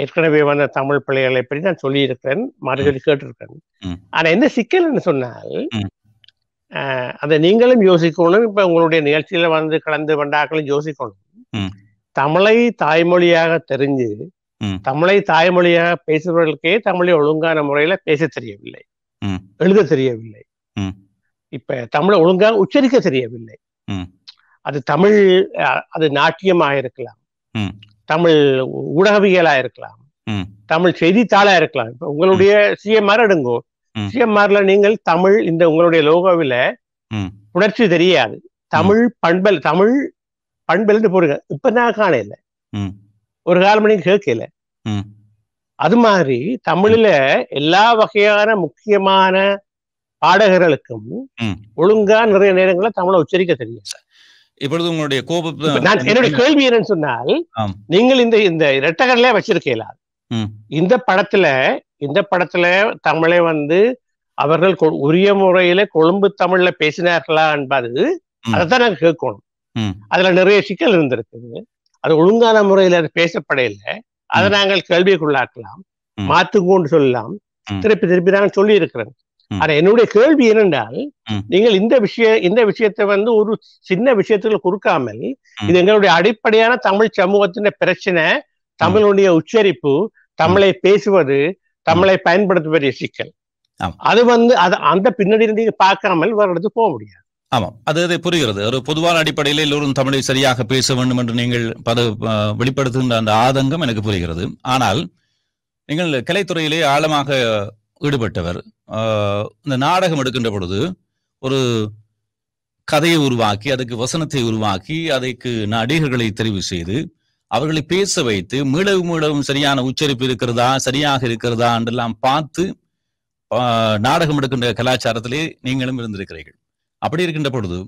ஏற்கனவே வந்த தமிழ் பிள்ளைகளை பற்றி நான் சொல்லி இருக்கிறேன் மாறி சொல்லி கேட்டிருக்கேன் ஆனா என்ன சிக்கல்னு சொன்னால் அதை நீங்களும் யோசிக்கணும் இப்ப உங்களுடைய நிகழ்ச்சியில வந்து கலந்து வந்தாக்களும் யோசிக்கணும் தமிழை தாய்மொழியாக தெரிஞ்சு தமிழை தாய்மொழியாக பேசுபவர்களுக்கே தமிழை ஒழுங்கான முறையில பேச தெரியவில்லை எழுத தெரியவில்லை இப்ப தமிழை ஒழுங்காக உச்சரிக்க தெரியவில்லை அது தமிழ் அது நாட்டியமாக இருக்கலாம் தமிழ் ஊடகவியலா இருக்கலாம் தமிழ் செய்தித்தாளா இருக்கலாம் இப்ப உங்களுடைய சிஎம்ஆர் எடுங்கோ சிஎம்ஆர்ல நீங்கள் தமிழ் இந்த உங்களுடைய லோகோவில உணர்ச்சி தெரியாது தமிழ் பண்பல் தமிழ் பண்பல்னு போடுங்க இப்ப நான் காண இல்லை ஒரு கால் மணி கேட்கல அது மாதிரி தமிழ்ல எல்லா வகையான முக்கியமான பாடகர்களுக்கும் ஒழுங்கா நிறைய நேரங்களில் தமிழை உச்சரிக்க தெரியும் இப்பொழுது உங்களுடைய கோபம் என்னுடைய கேள்வி என்னன்னு சொன்னால் நீங்கள் இந்த இந்த இரட்டகர்ல வச்சிருக்கீங்களா இந்த படத்துல இந்த படத்துல தமிழை வந்து அவர்கள் உரிய முறையில கொழும்பு தமிழ்ல பேசினார்களா என்பது அதைத்தான் நாங்க கேட்கணும் அதுல நிறைய சிக்கல் இருந்திருக்குது அது ஒழுங்கான முறையில அது பேசப்படையில அதை நாங்கள் கேள்விக்குள்ளாக்கலாம் மாத்துக்கோன்னு சொல்லலாம் திருப்பி திருப்பி நாங்கள் சொல்லி இருக்கிறோம் ஆனா என்னுடைய கேள்வி என்னென்றால் நீங்கள் இந்த விஷய இந்த விஷயத்தை வந்து ஒரு சின்ன விஷயத்துல கொடுக்காமல் இது எங்களுடைய அடிப்படையான தமிழ் சமூகத்தின் பிரச்சனை தமிழுடைய உச்சரிப்பு தமிழை பேசுவது தமிழை பயன்படுத்துவது சிக்கல் அது வந்து அது அந்த பின்னணியில் நீங்க பார்க்காமல் வேற இடத்துக்கு போக முடியாது ஆமாம் அது அது புரிகிறது ஒரு பொதுவான அடிப்படையில் எல்லோரும் தமிழை சரியாக பேச வேண்டும் என்று நீங்கள் பத வெளிப்படுத்துகின்ற அந்த ஆதங்கம் எனக்கு புரிகிறது ஆனால் நீங்கள் கலைத்துறையிலே ஆழமாக ஈடுபட்டவர் இந்த நாடகம் எடுக்கின்ற பொழுது ஒரு கதையை உருவாக்கி அதுக்கு வசனத்தை உருவாக்கி அதைக்கு நடிகர்களை தெரிவு செய்து அவர்களை பேச வைத்து மீளவும் மீளவும் சரியான உச்சரிப்பு இருக்கிறதா சரியாக இருக்கிறதா என்றெல்லாம் பார்த்து நாடகம் எடுக்கின்ற கலாச்சாரத்திலே நீங்களும் இருந்திருக்கிறீர்கள் அப்படி இருக்கின்ற பொழுது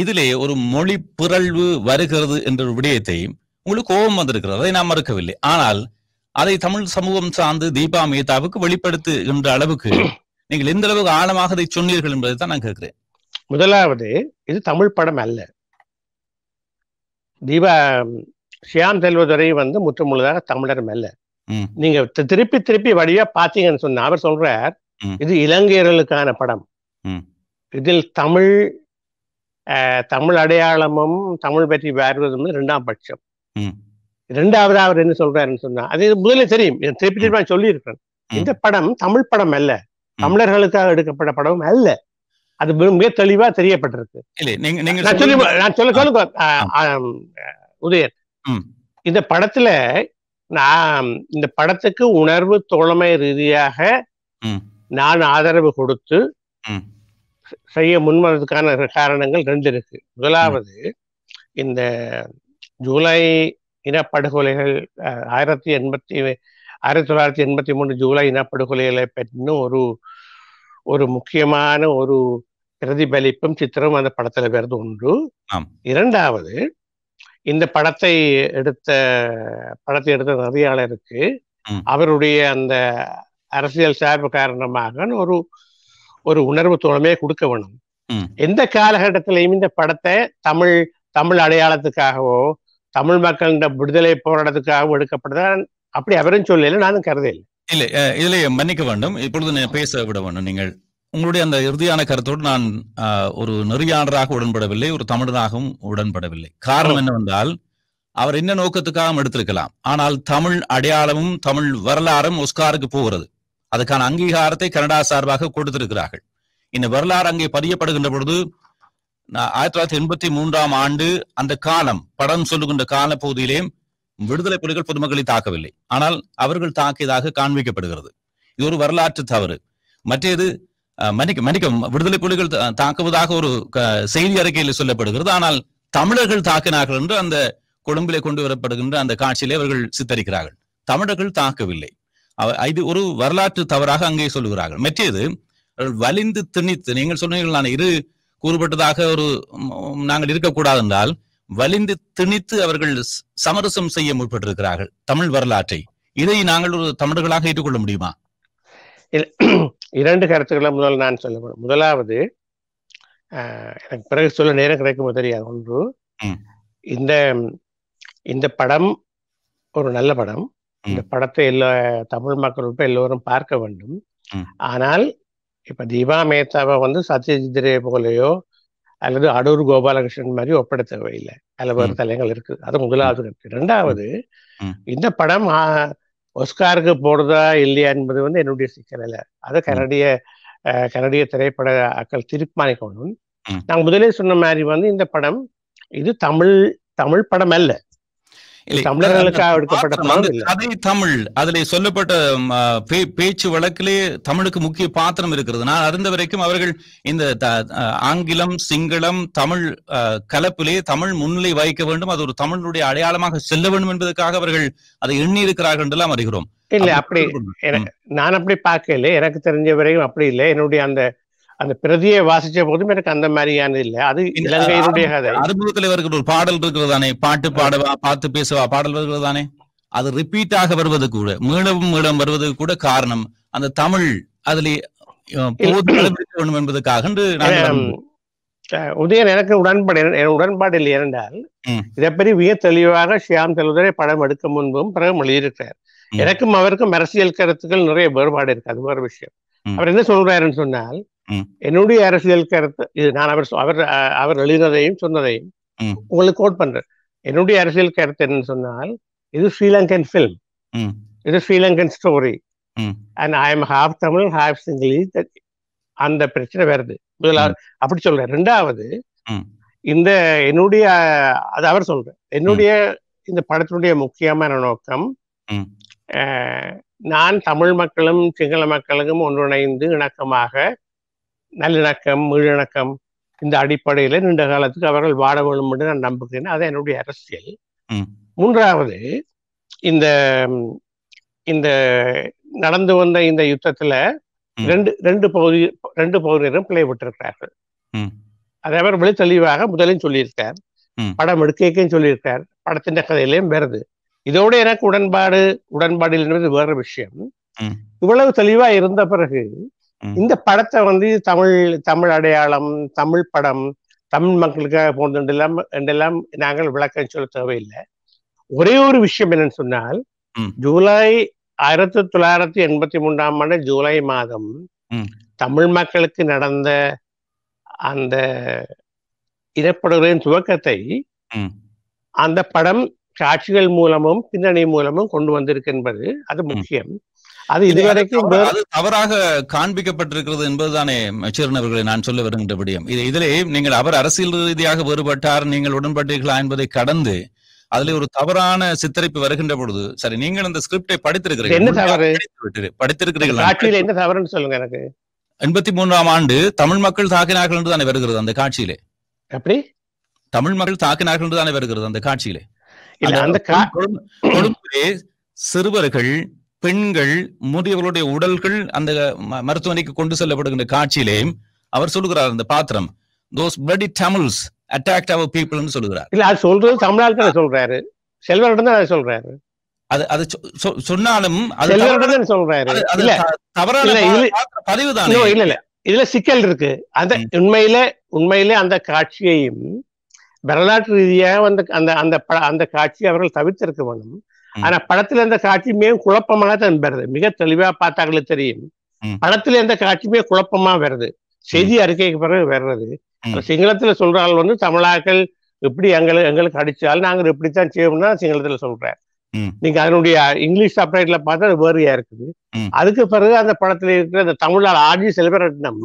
இதிலே ஒரு மொழி பிறழ்வு வருகிறது என்ற விடயத்தை உங்களுக்கு கோபம் வந்திருக்கிறது அதை நாம் மறுக்கவில்லை ஆனால் அதை தமிழ் சமூகம் சார்ந்து தீபா மேத்தாவுக்கு வெளிப்படுத்துகின்ற அளவுக்கு நீங்கள் எந்த அளவுக்கு ஆழமாக இதை சொன்னீர்கள் என்பதை தான் நான் கேட்கிறேன் முதலாவது இது தமிழ் படம் அல்ல தீபா ஷியாம் செல்வதுரை வந்து முற்றுமுழுதாக தமிழரும் அல்ல நீங்க திருப்பி திருப்பி வழியா பாத்தீங்கன்னு சொன்ன அவர் சொல்றார் இது இலங்கையர்களுக்கான படம் இதில் தமிழ் தமிழ் அடையாளமும் தமிழ் பற்றி வருவதும் இரண்டாம் பட்சம் இரண்டாவது அவர் என்ன சொல்றாருன்னு சொன்னா அது முதலே தெரியும் திருப்பி திருப்பி சொல்லி சொல்லியிருக்கிறேன் இந்த படம் தமிழ் படம் அல்ல தமிழர்களுக்காக எடுக்கப்பட்ட படம் அல்ல அது மிக தெளிவா தெரியப்பட்டிருக்கு நான் இந்த படத்துல நான் இந்த படத்துக்கு உணர்வு தோழமை ரீதியாக நான் ஆதரவு கொடுத்து செய்ய முன்வரதுக்கான காரணங்கள் ரெண்டு இருக்கு முதலாவது இந்த ஜூலை இனப்படுகொலைகள் ஆயிரத்தி எண்பத்தி ஆயிரத்தி தொள்ளாயிரத்தி எண்பத்தி மூணு ஜூலை இனப்படுகொலைகளை பற்றினும் ஒரு ஒரு முக்கியமான ஒரு பிரதிபலிப்பும் சித்திரம் அந்த படத்துல வருது ஒன்று இரண்டாவது இந்த படத்தை எடுத்த படத்தை எடுத்த நதியாளருக்கு அவருடைய அந்த அரசியல் சார்பு காரணமாக ஒரு ஒரு உணர்வு தோழமே கொடுக்க வேணும் எந்த காலகட்டத்திலையும் இந்த படத்தை தமிழ் தமிழ் அடையாளத்துக்காகவோ தமிழ் மக்கள விடுதலை போராட்டத்துக்காகவோ எடுக்கப்பட்டதான் அப்படி அவரும் சொல்லல நானும் கருதே இல்லை இதில் மன்னிக்க வேண்டும் இப்பொழுது நான் பேச விட வேண்டும் நீங்கள் உங்களுடைய அந்த இறுதியான கருத்தோடு நான் ஒரு நெறியாளராக உடன்படவில்லை ஒரு தமிழராகவும் உடன்படவில்லை காரணம் என்னவென்றால் அவர் என்ன நோக்கத்துக்காக எடுத்திருக்கலாம் ஆனால் தமிழ் அடையாளமும் தமிழ் வரலாறும் ஒஸ்காருக்கு போகிறது அதுக்கான அங்கீகாரத்தை கனடா சார்பாக கொடுத்திருக்கிறார்கள் இந்த வரலாறு அங்கே பதியப்படுகின்ற பொழுது ஆயிரத்தி தொள்ளாயிரத்தி எண்பத்தி மூன்றாம் ஆண்டு அந்த காலம் படம் சொல்லுகின்ற காலப்பகுதியிலேயும் விடுதலை புலிகள் பொதுமக்களை தாக்கவில்லை ஆனால் அவர்கள் தாக்கியதாக காண்பிக்கப்படுகிறது இது ஒரு வரலாற்று தவறு மற்றது மன்னிக்க மன்னிக்க விடுதலை புலிகள் தாக்குவதாக ஒரு செய்தி அறிக்கையில் சொல்லப்படுகிறது ஆனால் தமிழர்கள் தாக்கினார்கள் என்று அந்த கொழும்பிலே கொண்டு வரப்படுகின்ற அந்த காட்சியிலே அவர்கள் சித்தரிக்கிறார்கள் தமிழர்கள் தாக்கவில்லை இது ஒரு வரலாற்று தவறாக அங்கே சொல்லுகிறார்கள் மற்றது வலிந்து திணித்து நீங்கள் சொன்னீர்கள் நான் இரு கூறுபட்டதாக ஒரு நாங்கள் இருக்கக்கூடாது என்றால் வலிந்து திணித்து அவர்கள் சமரசம் செய்ய முற்பட்டிருக்கிறார்கள் தமிழ் வரலாற்றை இதை நாங்கள் ஒரு தமிழர்களாக ஏற்றுக்கொள்ள முடியுமா இரண்டு கருத்துக்களை முதல் நான் சொல்ல முதலாவது எனக்கு பிறகு சொல்ல நேரம் கிடைக்கும் தெரியாது ஒன்று இந்த இந்த படம் ஒரு நல்ல படம் இந்த படத்தை எல்லா தமிழ் மக்கள் உட்பட எல்லோரும் பார்க்க வேண்டும் ஆனால் இப்ப தீபா மேத்தாவை வந்து சத்யஜித் ரே அல்லது அடூர் கோபாலகிருஷ்ணன் மாதிரி ஒப்படைத்தவை இல்லை அதில் வேறு தலையங்கள் இருக்கு அது முதலாவது இருக்கு ரெண்டாவது இந்த படம் ஒஸ்காருக்கு போடுறதா இல்லையா என்பது வந்து என்னுடைய சிக்கல் அல்ல அதை கனடிய கனடிய திரைப்பட அக்கள் தீர்மானிக்கணும் நான் முதலே சொன்ன மாதிரி வந்து இந்த படம் இது தமிழ் தமிழ் படம் அல்ல தமிழ் சொல்லப்பட்ட பேச்சு வழக்கிலே தமிழுக்கு முக்கிய பாத்திரம் இருக்கிறது நான் அறிந்த வரைக்கும் அவர்கள் இந்த ஆங்கிலம் சிங்களம் தமிழ் கலப்பிலே தமிழ் முன்னிலை வாய்க்க வேண்டும் அது ஒரு தமிழுடைய அடையாளமாக செல்ல வேண்டும் என்பதற்காக அவர்கள் அதை எண்ணி இருக்கிறார்கள் என்றெல்லாம் அறிகிறோம் இல்ல அப்படி நான் அப்படி பார்க்கல எனக்கு தெரிஞ்ச வரையும் அப்படி இல்லை என்னுடைய அந்த அந்த பிரதியை வாசிச்ச போதும் எனக்கு அந்த மாதிரியான இல்லை அது இலங்கையினுடைய கதை அறுபது ஒரு பாடல் இருக்கிறது தானே பாட்டு பாடவா பார்த்து பேசுவா பாடல் இருக்கிறது தானே அது ரிப்பீட் ஆக வருவது கூட மீளவும் மீளம் வருவது கூட காரணம் அந்த தமிழ் அதுல வேண்டும் என்பதற்காக உதயன் எனக்கு உடன்பாடு உடன்பாடு இல்லை என்றால் இதை பற்றி மிக தெளிவாக ஷியாம் தலுதரை படம் எடுக்க முன்பும் பிறகு எழுதியிருக்கிறார் எனக்கும் அவருக்கும் அரசியல் கருத்துக்கள் நிறைய வேறுபாடு இருக்கு அது வேறு விஷயம் அவர் என்ன சொல்றாருன்னு சொன்னால் என்னுடைய அரசியல் கருத்து இது நான் அவர் அவர் அவர் எழுதினதையும் சொன்னதையும் உங்களுக்கு கோட் பண்றேன் என்னுடைய அரசியல் கருத்து என்னன்னு சொன்னால் இது ஸ்ரீலங்கன் பிலிம் இது Sri Lankan story and I am half Tamil half Sinhalese அந்த பிரச்சனை வருது முதலாவது அப்படி சொல்றேன் ரெண்டாவது இந்த என்னுடைய அது அவர் சொல்றேன் என்னுடைய இந்த படத்தினுடைய முக்கியமான நோக்கம் நான் தமிழ் மக்களும் சிங்கள மக்களுக்கும் ஒன்றிணைந்து இணக்கமாக நல்லிணக்கம் மீழிணக்கம் இந்த அடிப்படையில நீண்ட காலத்துக்கு அவர்கள் வாட வேண்டும் என்று நான் நம்புகிறேன் அது என்னுடைய அரசியல் மூன்றாவது இந்த இந்த நடந்து வந்த இந்த யுத்தத்துல ரெண்டு ரெண்டு பகுதி ரெண்டு பகுதியினரும் பிழை அதே அவர் அவர் வெளித்தெளிவாக முதலையும் சொல்லியிருக்கார் படம் எடுக்கைக்கும் சொல்லியிருக்கார் படத்தின் கதையிலையும் வருது இதோட எனக்கு உடன்பாடு உடன்பாடு என்பது வேற விஷயம் இவ்வளவு தெளிவா இருந்த பிறகு இந்த படத்தை வந்து தமிழ் தமிழ் அடையாளம் தமிழ் படம் தமிழ் மக்களுக்காக போன்றெல்லாம் என்றெல்லாம் நாங்கள் விளக்கம் சொல்ல தேவையில்லை ஒரே ஒரு விஷயம் என்னன்னு சொன்னால் ஜூலை ஆயிரத்தி தொள்ளாயிரத்தி எண்பத்தி மூன்றாம் ஆண்டு ஜூலை மாதம் தமிழ் மக்களுக்கு நடந்த அந்த இனப்படுகளின் துவக்கத்தை அந்த படம் காட்சிகள் மூலமும் பின்னணி மூலமும் கொண்டு வந்திருக்கு என்பது அது முக்கியம் அது இதுவரைக்கும் அது தவறாக காண்பிக்கப்பட்டிருக்கிறது என்பதுதானே மச்சூரன் அவர்களை நான் சொல்ல வருகின்ற விடயம் இது இதிலே நீங்கள் அவர் அரசியல் ரீதியாக வேறுபட்டார் நீங்கள் உடன்பட்டீர்களா என்பதை கடந்து அதுல ஒரு தவறான சித்தரிப்பு வருகின்ற பொழுது சரி நீங்கள் அந்த ஸ்கிரிப்டை படித்திருக்கிறீர்கள் என்ன தவறு படித்திருக்கிறீர்கள் என்ன தவறுன்னு சொல்லுங்க எனக்கு எண்பத்தி மூன்றாம் ஆண்டு தமிழ் மக்கள் தாக்கினார்கள் என்று தானே வருகிறது அந்த காட்சியிலே அப்படி தமிழ் மக்கள் தாக்கினார்கள் என்று தானே வருகிறது அந்த காட்சியிலே சிறுவர்கள் பெண்கள் முதியவர்களுடைய உடல்கள் அந்த மருத்துவமனைக்கு கொண்டு செல்லப்படுகின்ற காட்சியிலே அவர் சொல்லுகிறார் அந்த பாத்திரம் those bloody Tamils attacked our பீப்புள்னு சொல்லுகிறார் இல்ல அது சொல்றது தமிழால் சொல்றாரு செல்வரிடம் தான் சொல்றாரு அது அது சொன்னாலும் அது சொல்றாரு இல்ல தவறான பதிவு தான் இல்ல இல்ல இதுல சிக்கல் இருக்கு அந்த உண்மையில உண்மையில அந்த காட்சியையும் வரலாற்று ரீதியாக அந்த அந்த அந்த அந்த காட்சியை அவர்கள் தவிர்த்திருக்க வேண்டும் ஆனா படத்துல இருந்த காட்சியுமே குழப்பமாக தான் வருது மிக தெளிவா பார்த்தாங்களே தெரியும் படத்துல இருந்த காட்சியுமே குழப்பமா வருது செய்தி அறிக்கைக்கு பிறகு வர்றது சிங்களத்துல சொல்றாள் வந்து தமிழாக்கள் எப்படி எங்களுக்கு எங்களுக்கு அடிச்சாலும் நாங்க இப்படித்தான் செய்யணும்னா சிங்களத்துல சொல்றேன் நீங்க அதனுடைய இங்கிலீஷ் சப்ரைட்ல பார்த்தா அது வேறையா இருக்குது அதுக்கு பிறகு அந்த படத்துல இருக்கிற அந்த தமிழ்நாள் ஆர்ஜி செல்வரட்னம்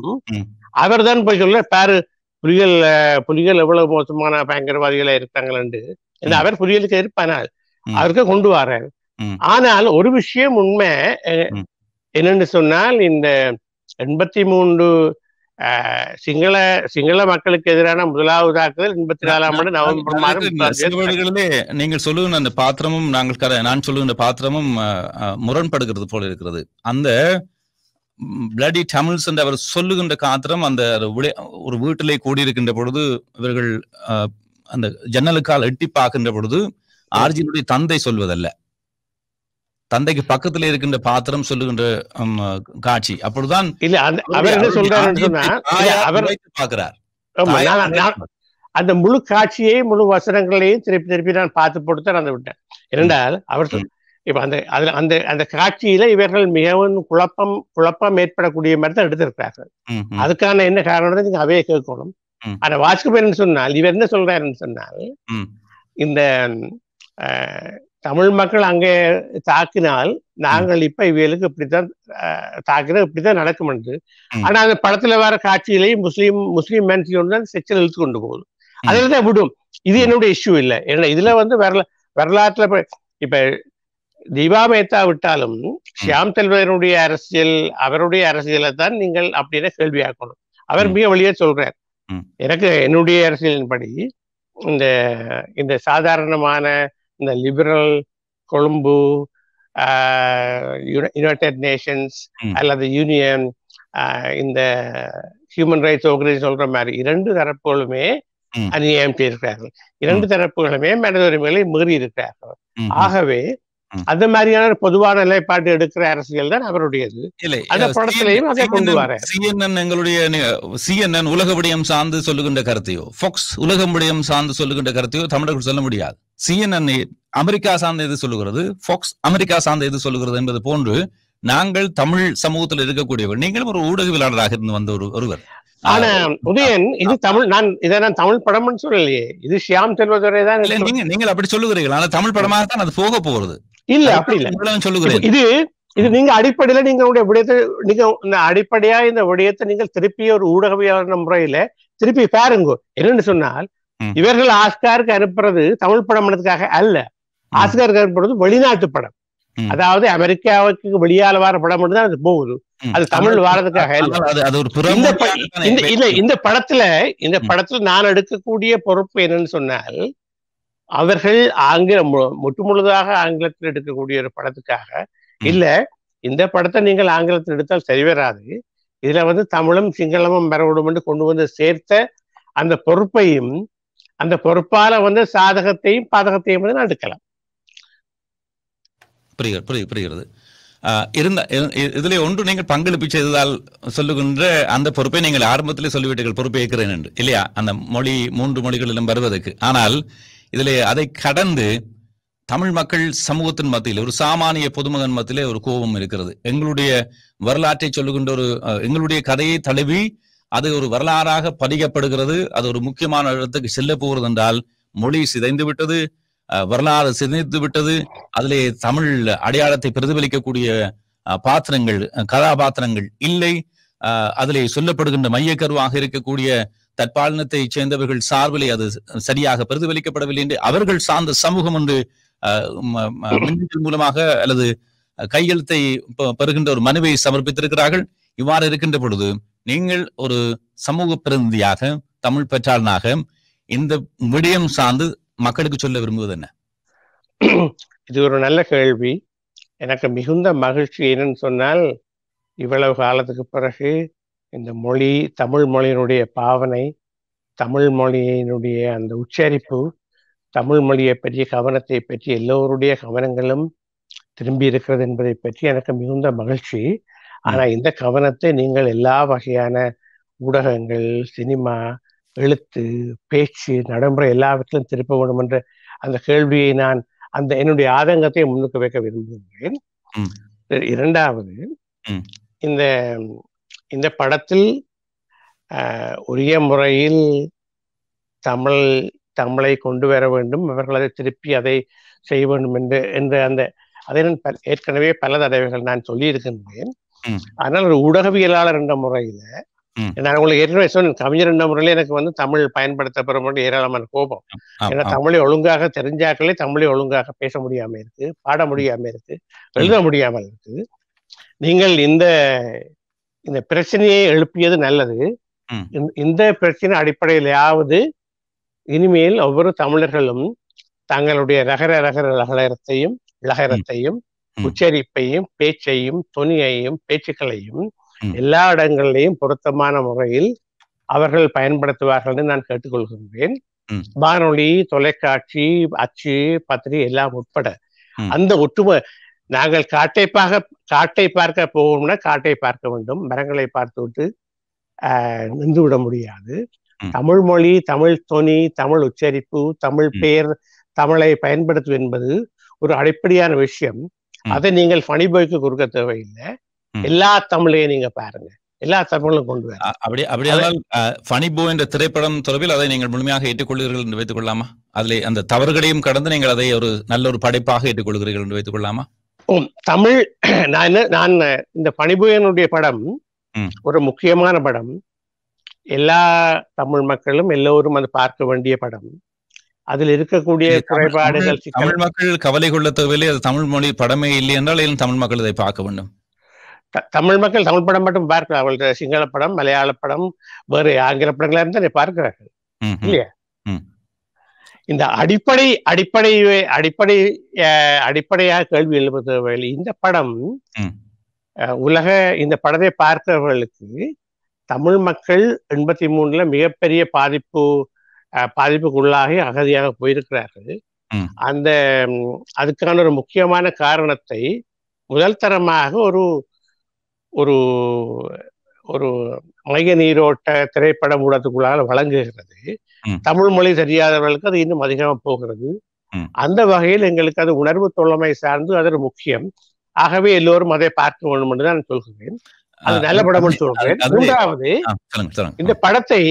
அவர் தான் போய் சொல்ல பாரு புலிகள் புலிகள் எவ்வளவு மோசமான பயங்கரவாதிகளா இருக்காங்களேன்னு அவர் புலிகளுக்கு எதிர்ப்பானால் அதற்கு கொண்டு வர்றாரு ஆனால் ஒரு விஷயம் உண்மை என்னன்னு சொன்னால் இந்த எண்பத்தி மூன்று சிங்கள சிங்கள மக்களுக்கு எதிரான முதலாவது தாக்குதல் எண்பத்தி நாலாம் ஆண்டு நவம்பர் நீங்கள் சொல்லுகிற அந்த பாத்திரமும் நாங்கள் நான் இந்த பாத்திரமும் முரண்படுகிறது போல இருக்கிறது அந்த பிளடி தமிழ்ஸ் என்று அவர் சொல்லுகின்ற காத்திரம் அந்த ஒரு வீட்டிலே கூடியிருக்கின்ற பொழுது இவர்கள் அந்த ஜன்னலுக்கால் எட்டி பார்க்கின்ற பொழுது ஆர்ஜினுடைய தந்தை சொல்வதல்ல தந்தைக்கு பக்கத்துல இருக்கின்ற பாத்திரம் சொல்லுகின்ற காட்சி அப்படிதான் இல்ல அவர் என்ன சொல்றாரு பாக்குறார் அந்த முழு காட்சியையும் முழு வசனங்களையும் திருப்பி திருப்பி நான் பார்த்து போட்டு தான் விட்டேன் இரண்டால் அவர் இப்ப அந்த அதுல அந்த அந்த காட்சியில இவர்கள் மிகவும் குழப்பம் குழப்பம் ஏற்படக்கூடிய மாதிரி தான் எடுத்திருக்கிறார்கள் அதுக்கான என்ன காரணம் நீங்க அவைய கேட்கணும் ஆனா வாசுக்கு சொன்னால் இவர் என்ன சொல்றாருன்னு சொன்னால் இந்த தமிழ் மக்கள் அங்கே தாக்கினால் நாங்கள் இப்ப இவர்களுக்கு இப்படித்தான் தாக்கினா இப்படித்தான் நடக்கும் என்று ஆனா அந்த படத்துல வர காட்சியிலேயும் முஸ்லீம் முஸ்லீம் மேன்சியோடு தான் இழுத்து கொண்டு போகுது அதுல தான் விடும் இது என்னுடைய இஷ்யூ இல்லை ஏன்னா இதுல வந்து வரல வரலாற்றுல இப்ப தீபா மேத்தா விட்டாலும் ஷியாம் தெல்வனுடைய அரசியல் அவருடைய அரசியலை தான் நீங்கள் கேள்வி கேள்வியாக்கணும் அவர் மிக வழியா சொல்றார் எனக்கு என்னுடைய அரசியலின்படி இந்த இந்த சாதாரணமான இந்த லிபரல் கொழும்பு யுனைடெட் நேஷன்ஸ் அல்லது யூனியன் uh, இந்த ஹியூமன் ரைட்ஸ் ஆர்கனைஸ் சொல்ற மாதிரி இரண்டு தரப்புகளுமே அநியாயம் இருக்கிறார்கள் இரண்டு தரப்புகளுமே மனித உரிமைகளை மீறி இருக்கிறார்கள் ஆகவே அந்த மாதிரியான பொதுவான நிலைப்பாடு எடுக்கிற அரசியல் தான் அவருடையது அந்த படத்திலையும் அதை கொண்டு வர சிஎன்என் எங்களுடைய சிஎன்என் உலக விடயம் சார்ந்து சொல்லுகின்ற கருத்தையோ ஃபோக்ஸ் உலக விடயம் சார்ந்து சொல்லுகின்ற கருத்தையோ தமிழர்கள் சொல்ல முடியாது சிஎன்என்ஏ அமெரிக்கா சார்ந்த எது சொல்லுகிறது ஃபோக்ஸ் அமெரிக்கா சார்ந்த எது சொல்லுகிறது என்பது போன்று நாங்கள் தமிழ் சமூகத்தில் இருக்கக்கூடியவர் நீங்களும் ஒரு ஊடகவியலாளராக இருந்து வந்த ஒரு ஒருவர் ஆனா உதயன் இது தமிழ் நான் தமிழ் சொல்லலையே இது ஷியாம் நீங்க அப்படி தமிழ் அது போக இல்ல அப்படி சொல்லுகிறேன் இது இது நீங்க அடிப்படையில நீங்க விடயத்தை நீங்க அடிப்படையா இந்த விடயத்தை நீங்கள் திருப்பி ஒரு ஊடகவியலாளர் முறையில திருப்பி பாருங்க என்னன்னு சொன்னால் இவர்கள் ஆஸ்காருக்கு அனுப்புறது தமிழ் படம் எடுத்துக்காக அல்ல ஆஸ்காருக்கு அனுப்புறது வெளிநாட்டு படம் அதாவது அமெரிக்காவுக்கு வெளியால வர படம் மட்டும் அது போகுது அது தமிழ் வாரதுக்காக இந்த இல்ல இந்த படத்துல இந்த படத்துல நான் எடுக்கக்கூடிய பொறுப்பு என்னன்னு சொன்னால் அவர்கள் ஆங்கிலம் முட்டு முழுதாக ஆங்கிலத்தில் எடுக்கக்கூடிய ஒரு படத்துக்காக இல்ல இந்த படத்தை நீங்கள் ஆங்கிலத்தில் எடுத்தால் சரி வராது இதுல வந்து தமிழும் சிங்களமும் வரவிடும் என்று கொண்டு வந்து சேர்த்த அந்த பொறுப்பையும் அந்த பொறுப்பால வந்து சாதகத்தையும் பாதகத்தையும் வந்து நான் எடுக்கலாம் புரிகிறது புரிகிறது இருந்த இதுல ஒன்று நீங்கள் பங்களிப்பு செய்ததால் சொல்லுகின்ற அந்த பொறுப்பை நீங்கள் ஆரம்பத்திலே சொல்லிவிட்டீர்கள் பொறுப்பை ஏற்கிறேன் என்று இல்லையா அந்த மொழி மூன்று மொழிகளிலும் வருவதற்கு ஆனால் இதுல அதை கடந்து தமிழ் மக்கள் சமூகத்தின் மத்தியில் ஒரு சாமானிய பொதுமகன் மத்தியிலே ஒரு கோபம் இருக்கிறது எங்களுடைய வரலாற்றை சொல்லுகின்ற ஒரு எங்களுடைய கதையை தழுவி அது ஒரு வரலாறாக பதிக்கப்படுகிறது அது ஒரு முக்கியமான இடத்துக்கு செல்ல போகிறது என்றால் மொழி சிதைந்து விட்டது வரலாறு சிதைந்து விட்டது அதிலே தமிழ் அடையாளத்தை பிரதிபலிக்கக்கூடிய பாத்திரங்கள் கதாபாத்திரங்கள் இல்லை அதிலே சொல்லப்படுகின்ற மையக்கருவாக இருக்கக்கூடிய தற்பாலினத்தை சேர்ந்தவர்கள் சார்பிலே அது சரியாக பிரதிபலிக்கப்படவில்லை என்று அவர்கள் சார்ந்த சமூகம் ஒன்று மூலமாக அல்லது கையெழுத்தை பெறுகின்ற ஒரு மனுவை சமர்ப்பித்திருக்கிறார்கள் இவ்வாறு இருக்கின்ற பொழுது நீங்கள் ஒரு சமூக பிரதிநிதியாக தமிழ் பெற்றாளனாக இந்த விடயம் சார்ந்து மக்களுக்கு சொல்ல விரும்புவது என்ன இது ஒரு நல்ல கேள்வி எனக்கு மிகுந்த மகிழ்ச்சி என்னன்னு சொன்னால் இவ்வளவு காலத்துக்கு பிறகு இந்த மொழி தமிழ் மொழியினுடைய பாவனை தமிழ் மொழியினுடைய அந்த உச்சரிப்பு தமிழ் மொழியை பற்றிய கவனத்தை பற்றி எல்லோருடைய கவனங்களும் திரும்பி இருக்கிறது என்பதை பற்றி எனக்கு மிகுந்த மகிழ்ச்சி ஆனா இந்த கவனத்தை நீங்கள் எல்லா வகையான ஊடகங்கள் சினிமா எழுத்து பேச்சு நடைமுறை எல்லாவற்றிலும் திருப்ப வேண்டும் என்ற அந்த கேள்வியை நான் அந்த என்னுடைய ஆதங்கத்தை முன்னுக்கு வைக்க விரும்புகிறேன் இரண்டாவது இந்த இந்த படத்தில் உரிய முறையில் தமிழ் தமிழை கொண்டு வர வேண்டும் அவர்கள் அதை திருப்பி அதை செய்ய வேண்டும் என்று என்ற அந்த அதை நான் ஏற்கனவே பல தடவைகள் நான் சொல்லியிருக்கின்றேன் அதனால ஒரு ஊடகவியலாளர் என்ற முறையில நான் உங்களுக்கு ஏற்கனவே சொன்னேன் கவிஞர் என்ற முறையில எனக்கு வந்து தமிழ் பயன்படுத்த பெறும்போது ஏராளமான கோபம் ஏன்னா தமிழை ஒழுங்காக தெரிஞ்சாக்களே தமிழை ஒழுங்காக பேச முடியாம இருக்கு பாட முடியாம இருக்கு எழுத முடியாமல் இருக்கு நீங்கள் இந்த இந்த பிரச்சனையை எழுப்பியது நல்லது இந்த பிரச்சனை அடிப்படையிலாவது இனிமேல் ஒவ்வொரு தமிழர்களும் தங்களுடைய ரகர ரகர லகரத்தையும் லகரத்தையும் உச்சரிப்பையும் பேச்சையும் துணியையும் பேச்சுக்களையும் எல்லா இடங்களிலையும் பொருத்தமான முறையில் அவர்கள் பயன்படுத்துவார்கள் என்று நான் கேட்டுக்கொள்கின்றேன் வானொலி தொலைக்காட்சி அச்சு பத்திரி எல்லாம் உட்பட அந்த ஒற்றுமை நாங்கள் காட்டை பார்க்க காட்டை பார்க்க போவோம்னா காட்டை பார்க்க வேண்டும் மரங்களை பார்த்துவிட்டு நின்று விட முடியாது தமிழ் மொழி தமிழ் தொனி தமிழ் உச்சரிப்பு தமிழ் பெயர் தமிழை பயன்படுத்தும் என்பது ஒரு அடிப்படையான விஷயம் அதை நீங்கள் ஃபனிபோய்க்கு கொடுக்க தேவையில்லை எல்லா தமிழையும் நீங்க பாருங்க எல்லா தமிழும் கொண்டு வர அப்படி அப்படியானால் போ என்ற திரைப்படம் தொடர்பில் அதை நீங்கள் முழுமையாக ஏற்றுக்கொள்கிறீர்கள் என்று வைத்துக் கொள்ளாமா அதில் அந்த தவறுகளையும் கடந்து நீங்கள் அதை ஒரு நல்ல ஒரு படைப்பாக ஏற்றுக்கொள்கிறீர்கள் என்று வைத்துக் கொள்ளாமா தமிழ் நான் நான் இந்த பணிபுயனுடைய படம் ஒரு முக்கியமான படம் எல்லா தமிழ் மக்களும் எல்லோரும் அது பார்க்க வேண்டிய படம் அதில் இருக்கக்கூடிய குறைபாடுகள் தமிழ் மக்கள் கவலை கொள்ள தேவையில்லை அது தமிழ் மொழி படமே இல்லை என்றால் தமிழ் மக்கள் இதை பார்க்க வேண்டும் தமிழ் மக்கள் தமிழ் படம் மட்டும் பார்க்கல அவர்கள் சிங்கள படம் மலையாள படம் வேறு ஆங்கில படங்களா இருந்தால் பார்க்கிறார்கள் இல்லையா இந்த அடிப்படை அடிப்படை அடிப்படை அடிப்படையாக கேள்வி எழுப்பவர்கள் இந்த படம் உலக இந்த படத்தை பார்க்கிறவர்களுக்கு தமிழ் மக்கள் எண்பத்தி மூணுல மிகப்பெரிய பாதிப்பு பாதிப்புக்குள்ளாகி அகதியாக போயிருக்கிறார்கள் அந்த அதுக்கான ஒரு முக்கியமான காரணத்தை முதல் தரமாக ஒரு ஒரு ஒரு மைய நீரோட்ட திரைப்பட ஊடகத்துக்குள்ளால வழங்குகிறது தமிழ் மொழி தெரியாதவர்களுக்கு அது இன்னும் அதிகமாக போகிறது அந்த வகையில் எங்களுக்கு அது உணர்வு தோழமை சார்ந்து அது முக்கியம் ஆகவே எல்லோரும் அதை பார்க்க வேண்டும் என்று நான் சொல்கிறேன் அது நல்ல படம் சொல்கிறேன் மூன்றாவது இந்த படத்தை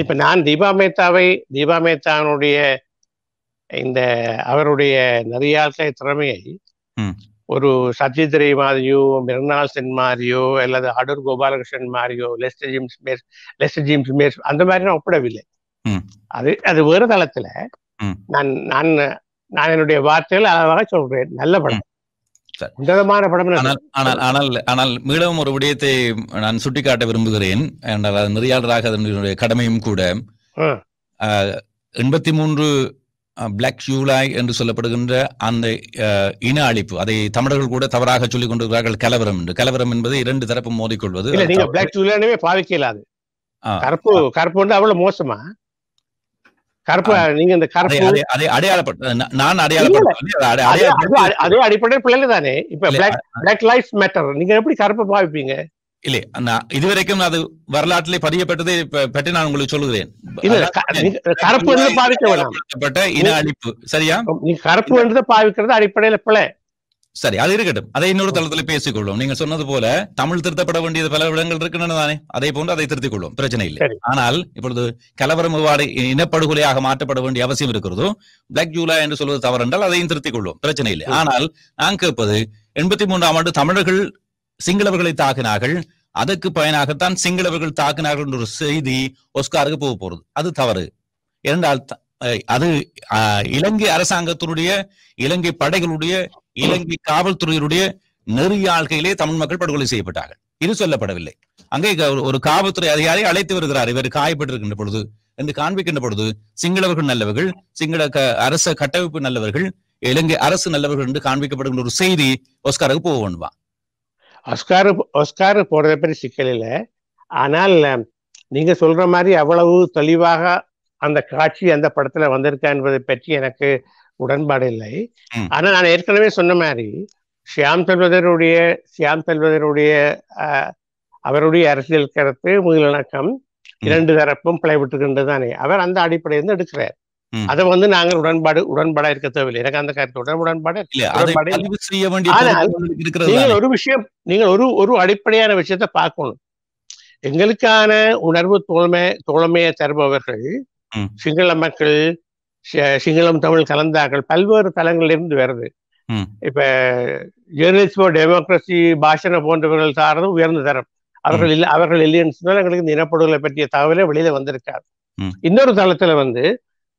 இப்ப நான் தீபா மேத்தாவை தீபா மேத்தானுடைய இந்த அவருடைய நிறையாசை திறமையை ஒரு சத்யதிரை மாதிரியோ மிருனால் சென் மாதிரியோ அல்லது அடூர் கோபாலகிருஷ்ணன் மாதிரியோ Lester Cheems maze Lester Cheems maze அந்த மாதிரி நான் ஒப்பிடவில்லை அது அது வேறு தளத்துல நான் நான் நான் என்னுடைய வார்த்தைகள் அளவாக சொல்றேன் நல்ல படம் ஆனால் மீளவும் ஒரு விடயத்தை நான் சுட்டிக்காட்ட விரும்புகிறேன் என்றால் நெறியாளராக அதனுடைய கடமையும் கூட எண்பத்தி மூன்று பிளாக் ஜூலை என்று சொல்லப்படுகின்ற அந்த இன அழிப்பு அதை தமிழர்கள் கூட தவறாக சொல்லிக் கொண்டிருக்கிறார்கள் கலவரம் என்று கலவரம் என்பது இரண்டு தரப்பும் மோதிக்கொள்வது பிளாக் கருப்பு கருப்பு வந்து அவ்வளவு மோசமா கருப்பு நீங்க இந்த கருப்பு அடையாளப்பட்ட நான் அடையாளப்படுத்த அதே அடிப்படை பிள்ளைங்க தானே இப்ப பிளாக் லைஃப் மேட்டர் நீங்க எப்படி கருப்பு பாவிப்பீங்க இல்ல நான் இதுவரைக்கும் அது வரலாற்றிலே பதியப்பட்டதை பற்றி நான் உங்களுக்கு சொல்லுகிறேன் கருப்பு பாவிக்க வேண்டாம் இன அழிப்பு சரியா நீங்க கருப்பு பாவிக்கிறது அடிப்படையில பிள்ளை சரி அது இருக்கட்டும் அதை இன்னொரு தளத்தில் பேசிக்கொள்வோம் நீங்க சொன்னது போல தமிழ் திருத்தப்பட வேண்டியது பல விடங்கள் இருக்குன்னு தானே அதே போன்று அதை திருத்திக் கொள்வோம் பிரச்சனை இல்லை ஆனால் இப்பொழுது கலவரம் விவாடு இனப்படுகொலையாக மாற்றப்பட வேண்டிய அவசியம் இருக்கிறதோ பிளாக் ஜூலா என்று சொல்வது தவறென்றால் அதையும் திருத்திக் கொள்வோம் பிரச்சனை இல்லை ஆனால் நான் கேட்பது எண்பத்தி மூன்றாம் ஆண்டு தமிழர்கள் சிங்களவர்களை தாக்கினார்கள் அதற்கு பயனாகத்தான் சிங்களவர்கள் தாக்கினார்கள் என்ற ஒரு செய்தி ஒஸ்காருக்கு போக போறது அது தவறு இரண்டால் அது இலங்கை அரசாங்கத்தினுடைய இலங்கை படைகளுடைய இலங்கை காவல்துறையினுடைய நெறியாள்கையிலே தமிழ் மக்கள் படுகொலை செய்யப்பட்டார்கள் இது சொல்லப்படவில்லை அங்கே ஒரு காவல்துறை அதிகாரி அழைத்து வருகிறார் இவர் காயப்பட்டிருக்கின்ற பொழுது என்று காண்பிக்கின்ற பொழுது சிங்களவர்கள் நல்லவர்கள் சிங்கள அரச கட்டமைப்பு நல்லவர்கள் இலங்கை அரசு நல்லவர்கள் என்று காண்பிக்கப்படுகின்ற ஒரு செய்தி ஒஸ்காருக்கு போக வேண்டுமா ஒஸ்காரு ஒஸ்காரு போறதை பற்றி சிக்கல் இல்லை ஆனால் நீங்க சொல்ற மாதிரி அவ்வளவு தெளிவாக அந்த காட்சி அந்த படத்துல வந்திருக்கா என்பதை பற்றி எனக்கு உடன்பாடு இல்லை ஆனா நான் ஏற்கனவே சொன்ன மாதிரி ஷியாம் செல்வதருடைய ஷியாம் செல்வதருடைய அவருடைய அரசியல் கருத்து முயலிணக்கம் இரண்டு தரப்பும் பிழைபட்டுக்கின்றது தானே அவர் அந்த இருந்து எடுக்கிறார் அதை வந்து நாங்கள் உடன்பாடு உடன்பாடா இருக்க தேவையில்லை எனக்கு அந்த கருத்து உடன் உடன்பாடு நீங்கள் ஒரு விஷயம் நீங்கள் ஒரு ஒரு அடிப்படையான விஷயத்தை பார்க்கணும் எங்களுக்கான உணர்வு தோழமை தோழமையை தருபவர்கள் சிங்கள மக்கள் சிங்களம் தமிழ் கலந்தார்கள் பல்வேறு இருந்து வருது இப்ப ஜேர்னலிஸ்ட் ஃபார் டெமோக்ரஸி பாஷன போன்றவர்கள் சார்ந்து உயர்ந்த தரம் அவர்கள் இல்லை அவர்கள் இல்லைன்னு சொன்னால் எங்களுக்கு இந்த இனப்படுகொலை பற்றிய தகவலே வெளியில வந்திருக்காது இன்னொரு தளத்துல வந்து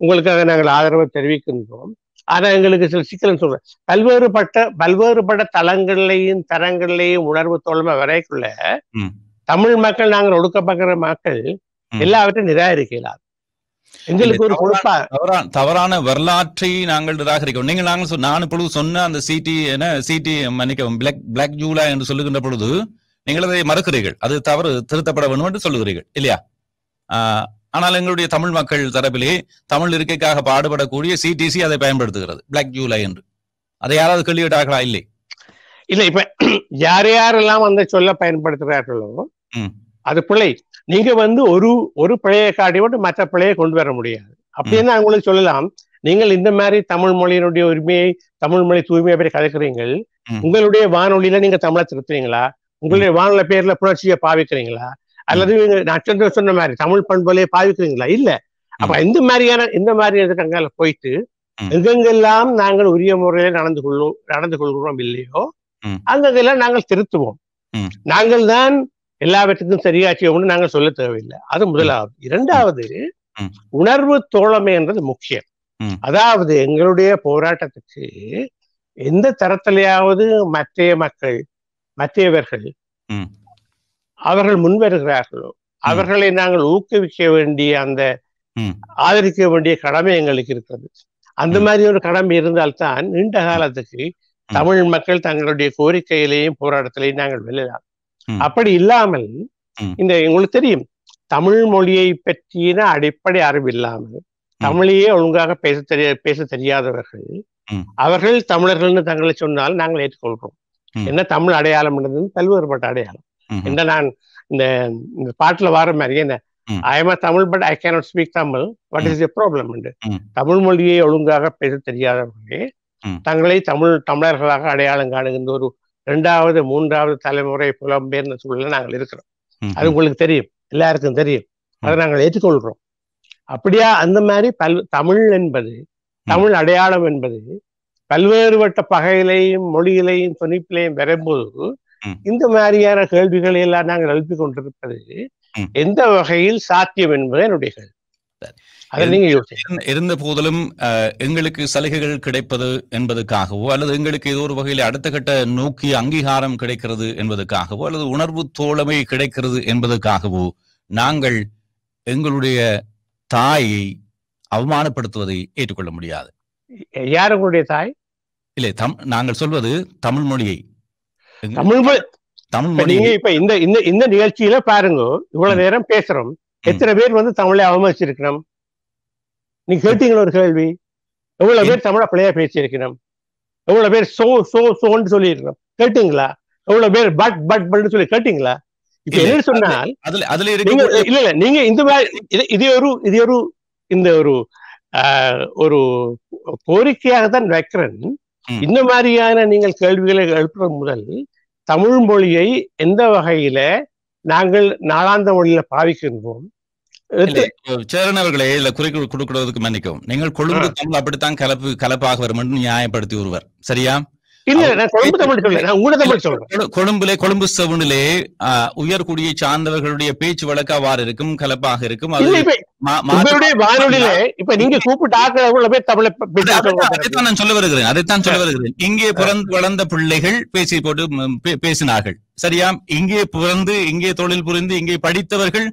உங்களுக்காக நாங்கள் ஆதரவை தெரிவிக்கின்றோம் ஆனா எங்களுக்கு சில சிக்கலன்னு சொல்றேன் பல்வேறுபட்ட பல்வேறுபட்ட தளங்கள்லையும் தரங்கள்லையும் உணர்வு தோழமை வரைக்குள்ள தமிழ் மக்கள் நாங்கள் ஒடுக்கப்படுகிற மக்கள் எல்லாவற்றையும் நிராகரிக்கலாம் எங்களுக்கு ஒரு தவறான தவறான வரலாற்றை நாங்கள் நிராகரிக்கிறோம் நீங்க நாங்கள் நான் இப்பொழுது சொன்ன அந்த சிடி என்ன சிடி மன்னிக்கவும் பிளாக் பிளாக் ஜூலா என்று சொல்லுகின்ற பொழுது நீங்கள் அதை மறுக்கிறீர்கள் அது தவறு திருத்தப்பட வேண்டும் என்று சொல்லுகிறீர்கள் இல்லையா ஆனால் எங்களுடைய தமிழ் மக்கள் தரப்பிலே தமிழ் இருக்கைக்காக பாடுபடக்கூடிய சிடிசி அதை பயன்படுத்துகிறது பிளாக் ஜூலை என்று அதை யாராவது கேள்விட்டார்களா இல்லை இல்ல இப்ப யார் யாரெல்லாம் வந்து சொல்ல பயன்படுத்துகிறார்களோ அது பிள்ளை நீங்க வந்து ஒரு ஒரு பிழையை காட்டி மட்டும் மற்ற பிழையை கொண்டு வர முடியாது அப்படின்னு அவங்களுக்கு சொல்லலாம் நீங்கள் இந்த மாதிரி தமிழ் மொழியினுடைய உரிமையை தமிழ் மொழி தூய்மையை பற்றி கலக்கிறீங்கள் உங்களுடைய வானொலியில நீங்க தமிழை திருத்துறீங்களா உங்களுடைய வானொலி பேர்ல புணர்ச்சியை பாவிக்கிறீங்களா அல்லது நட்சத்திரம் சொன்ன மாதிரி தமிழ் பண்புலையை பாவிக்கிறீங்களா இல்ல அப்ப இந்த மாதிரியான இந்த மாதிரி கங்கால போயிட்டு எங்கெங்கெல்லாம் நாங்கள் உரிய முறையில நடந்து கொள்ளும் நடந்து கொள்கிறோம் இல்லையோ அங்கெல்லாம் நாங்கள் திருத்துவோம் நாங்கள் தான் எல்லாவற்றுக்கும் ஒன்று நாங்கள் சொல்ல தேவையில்லை அது முதலாவது இரண்டாவது உணர்வு தோழமைன்றது முக்கியம் அதாவது எங்களுடைய போராட்டத்துக்கு எந்த தரத்திலேயாவது மற்றைய மக்கள் மற்றையவர்கள் அவர்கள் வருகிறார்களோ அவர்களை நாங்கள் ஊக்குவிக்க வேண்டிய அந்த ஆதரிக்க வேண்டிய கடமை எங்களுக்கு இருக்கிறது அந்த மாதிரி ஒரு கடமை இருந்தால்தான் நீண்ட காலத்துக்கு தமிழ் மக்கள் தங்களுடைய கோரிக்கையிலையும் போராட்டத்திலையும் நாங்கள் வெல்லலாம் அப்படி இல்லாமல் இந்த உங்களுக்கு தெரியும் தமிழ் மொழியை பற்றின அடிப்படை அறிவு இல்லாமல் தமிழையே ஒழுங்காக பேச தெரிய பேச தெரியாதவர்கள் அவர்கள் தமிழர்கள்னு தங்களை சொன்னால் நாங்கள் ஏற்றுக்கொள்கிறோம் என்ன தமிழ் அடையாளம் என்றது பல்வேறுபட்ட அடையாளம் என்ன நான் இந்த இந்த பாட்டுல வர மாதிரி என்ன I am Tamil but I cannot speak Tamil what is a problem Tamil மொழியை ஒழுங்காக பேச தெரியாதவர்களே தங்களை தமிழ் தமிழர்களாக அடையாளம் காணுகின்ற ஒரு ரெண்டாவது மூன்றாவது தலைமுறை புலம்பெயர்ந்த சூழல நாங்கள் இருக்கிறோம் அது உங்களுக்கு தெரியும் எல்லாருக்கும் தெரியும் அதை நாங்கள் ஏற்றுக்கொள்கிறோம் அப்படியா அந்த மாதிரி பல் தமிழ் என்பது தமிழ் அடையாளம் என்பது பல்வேறுபட்ட பகையிலையும் மொழியிலையும் துணிப்பிலையும் வரும்போது இந்த மாதிரியான கேள்விகளை எல்லாம் நாங்கள் எழுப்பிக் கொண்டிருப்பது எந்த வகையில் சாத்தியம் என்பது என்னுடைய கேள்வி இருந்த போதிலும் எங்களுக்கு சலுகைகள் கிடைப்பது என்பதுக்காகவோ அல்லது எங்களுக்கு ஏதோ ஒரு வகையில் அடுத்த கட்ட நோக்கி அங்கீகாரம் கிடைக்கிறது என்பதற்காகவோ அல்லது உணர்வு தோழமை கிடைக்கிறது என்பதுக்காகவோ நாங்கள் எங்களுடைய தாயை அவமானப்படுத்துவதை ஏற்றுக்கொள்ள முடியாது யார் உங்களுடைய தாய் இல்லை தம் நாங்கள் சொல்வது தமிழ் மொழியை தமிழ் தமிழ் மொழி இப்ப இந்த இந்த நிகழ்ச்சியில பாருங்க இவ்வளவு நேரம் பேசுறோம் எத்தனை பேர் வந்து தமிழை அவமதிச்சிருக்கிறோம் நீங்க கேட்டீங்களா ஒரு கேள்வி எவ்வளவு பேர் தமிழா பிள்ளையா இருக்கிறோம் எவ்வளவு பேர் சோ சோ சோன்னு சொல்லி இருக்கிறோம் கேட்டீங்களா எவ்வளவு பேர் பட் பட் பட் சொல்லி கேட்டீங்களா இப்ப என்ன சொன்னால் அதுல அதுல இல்ல இல்ல நீங்க இந்த மாதிரி இது ஒரு இது ஒரு இந்த ஒரு ஒரு கோரிக்கையாக தான் வைக்கிறன் இந்த மாதிரியான நீங்கள் கேள்விகளை எழுப்புற முதல் தமிழ் மொழியை எந்த வகையில நாங்கள் நாளாந்த மொழியில பாவிக்கின்றோம் சேரன் அவர்களே இல்ல குறைகள் கொடுக்கிறதுக்கு மன்னிக்கும் நீங்கள் கொழும்பு தமிழ் அப்படித்தான் கலப்பு கலப்பாக வரும் என்று நியாயப்படுத்தி ஒருவர் சரியா கொழும்புலே கொழும்பு செவனிலே உயர்குடியை சார்ந்தவர்களுடைய பேச்சு வழக்கு அவ்வாறு இருக்கும் கலப்பாக இருக்கும் நான் சொல்ல வருகிறேன் அதைத்தான் சொல்ல வருகிறேன் இங்கே பிறந்து வளர்ந்த பிள்ளைகள் பேசி போட்டு பேசினார்கள் சரியா இங்கே பிறந்து இங்கே தொழில் புரிந்து இங்கே படித்தவர்கள்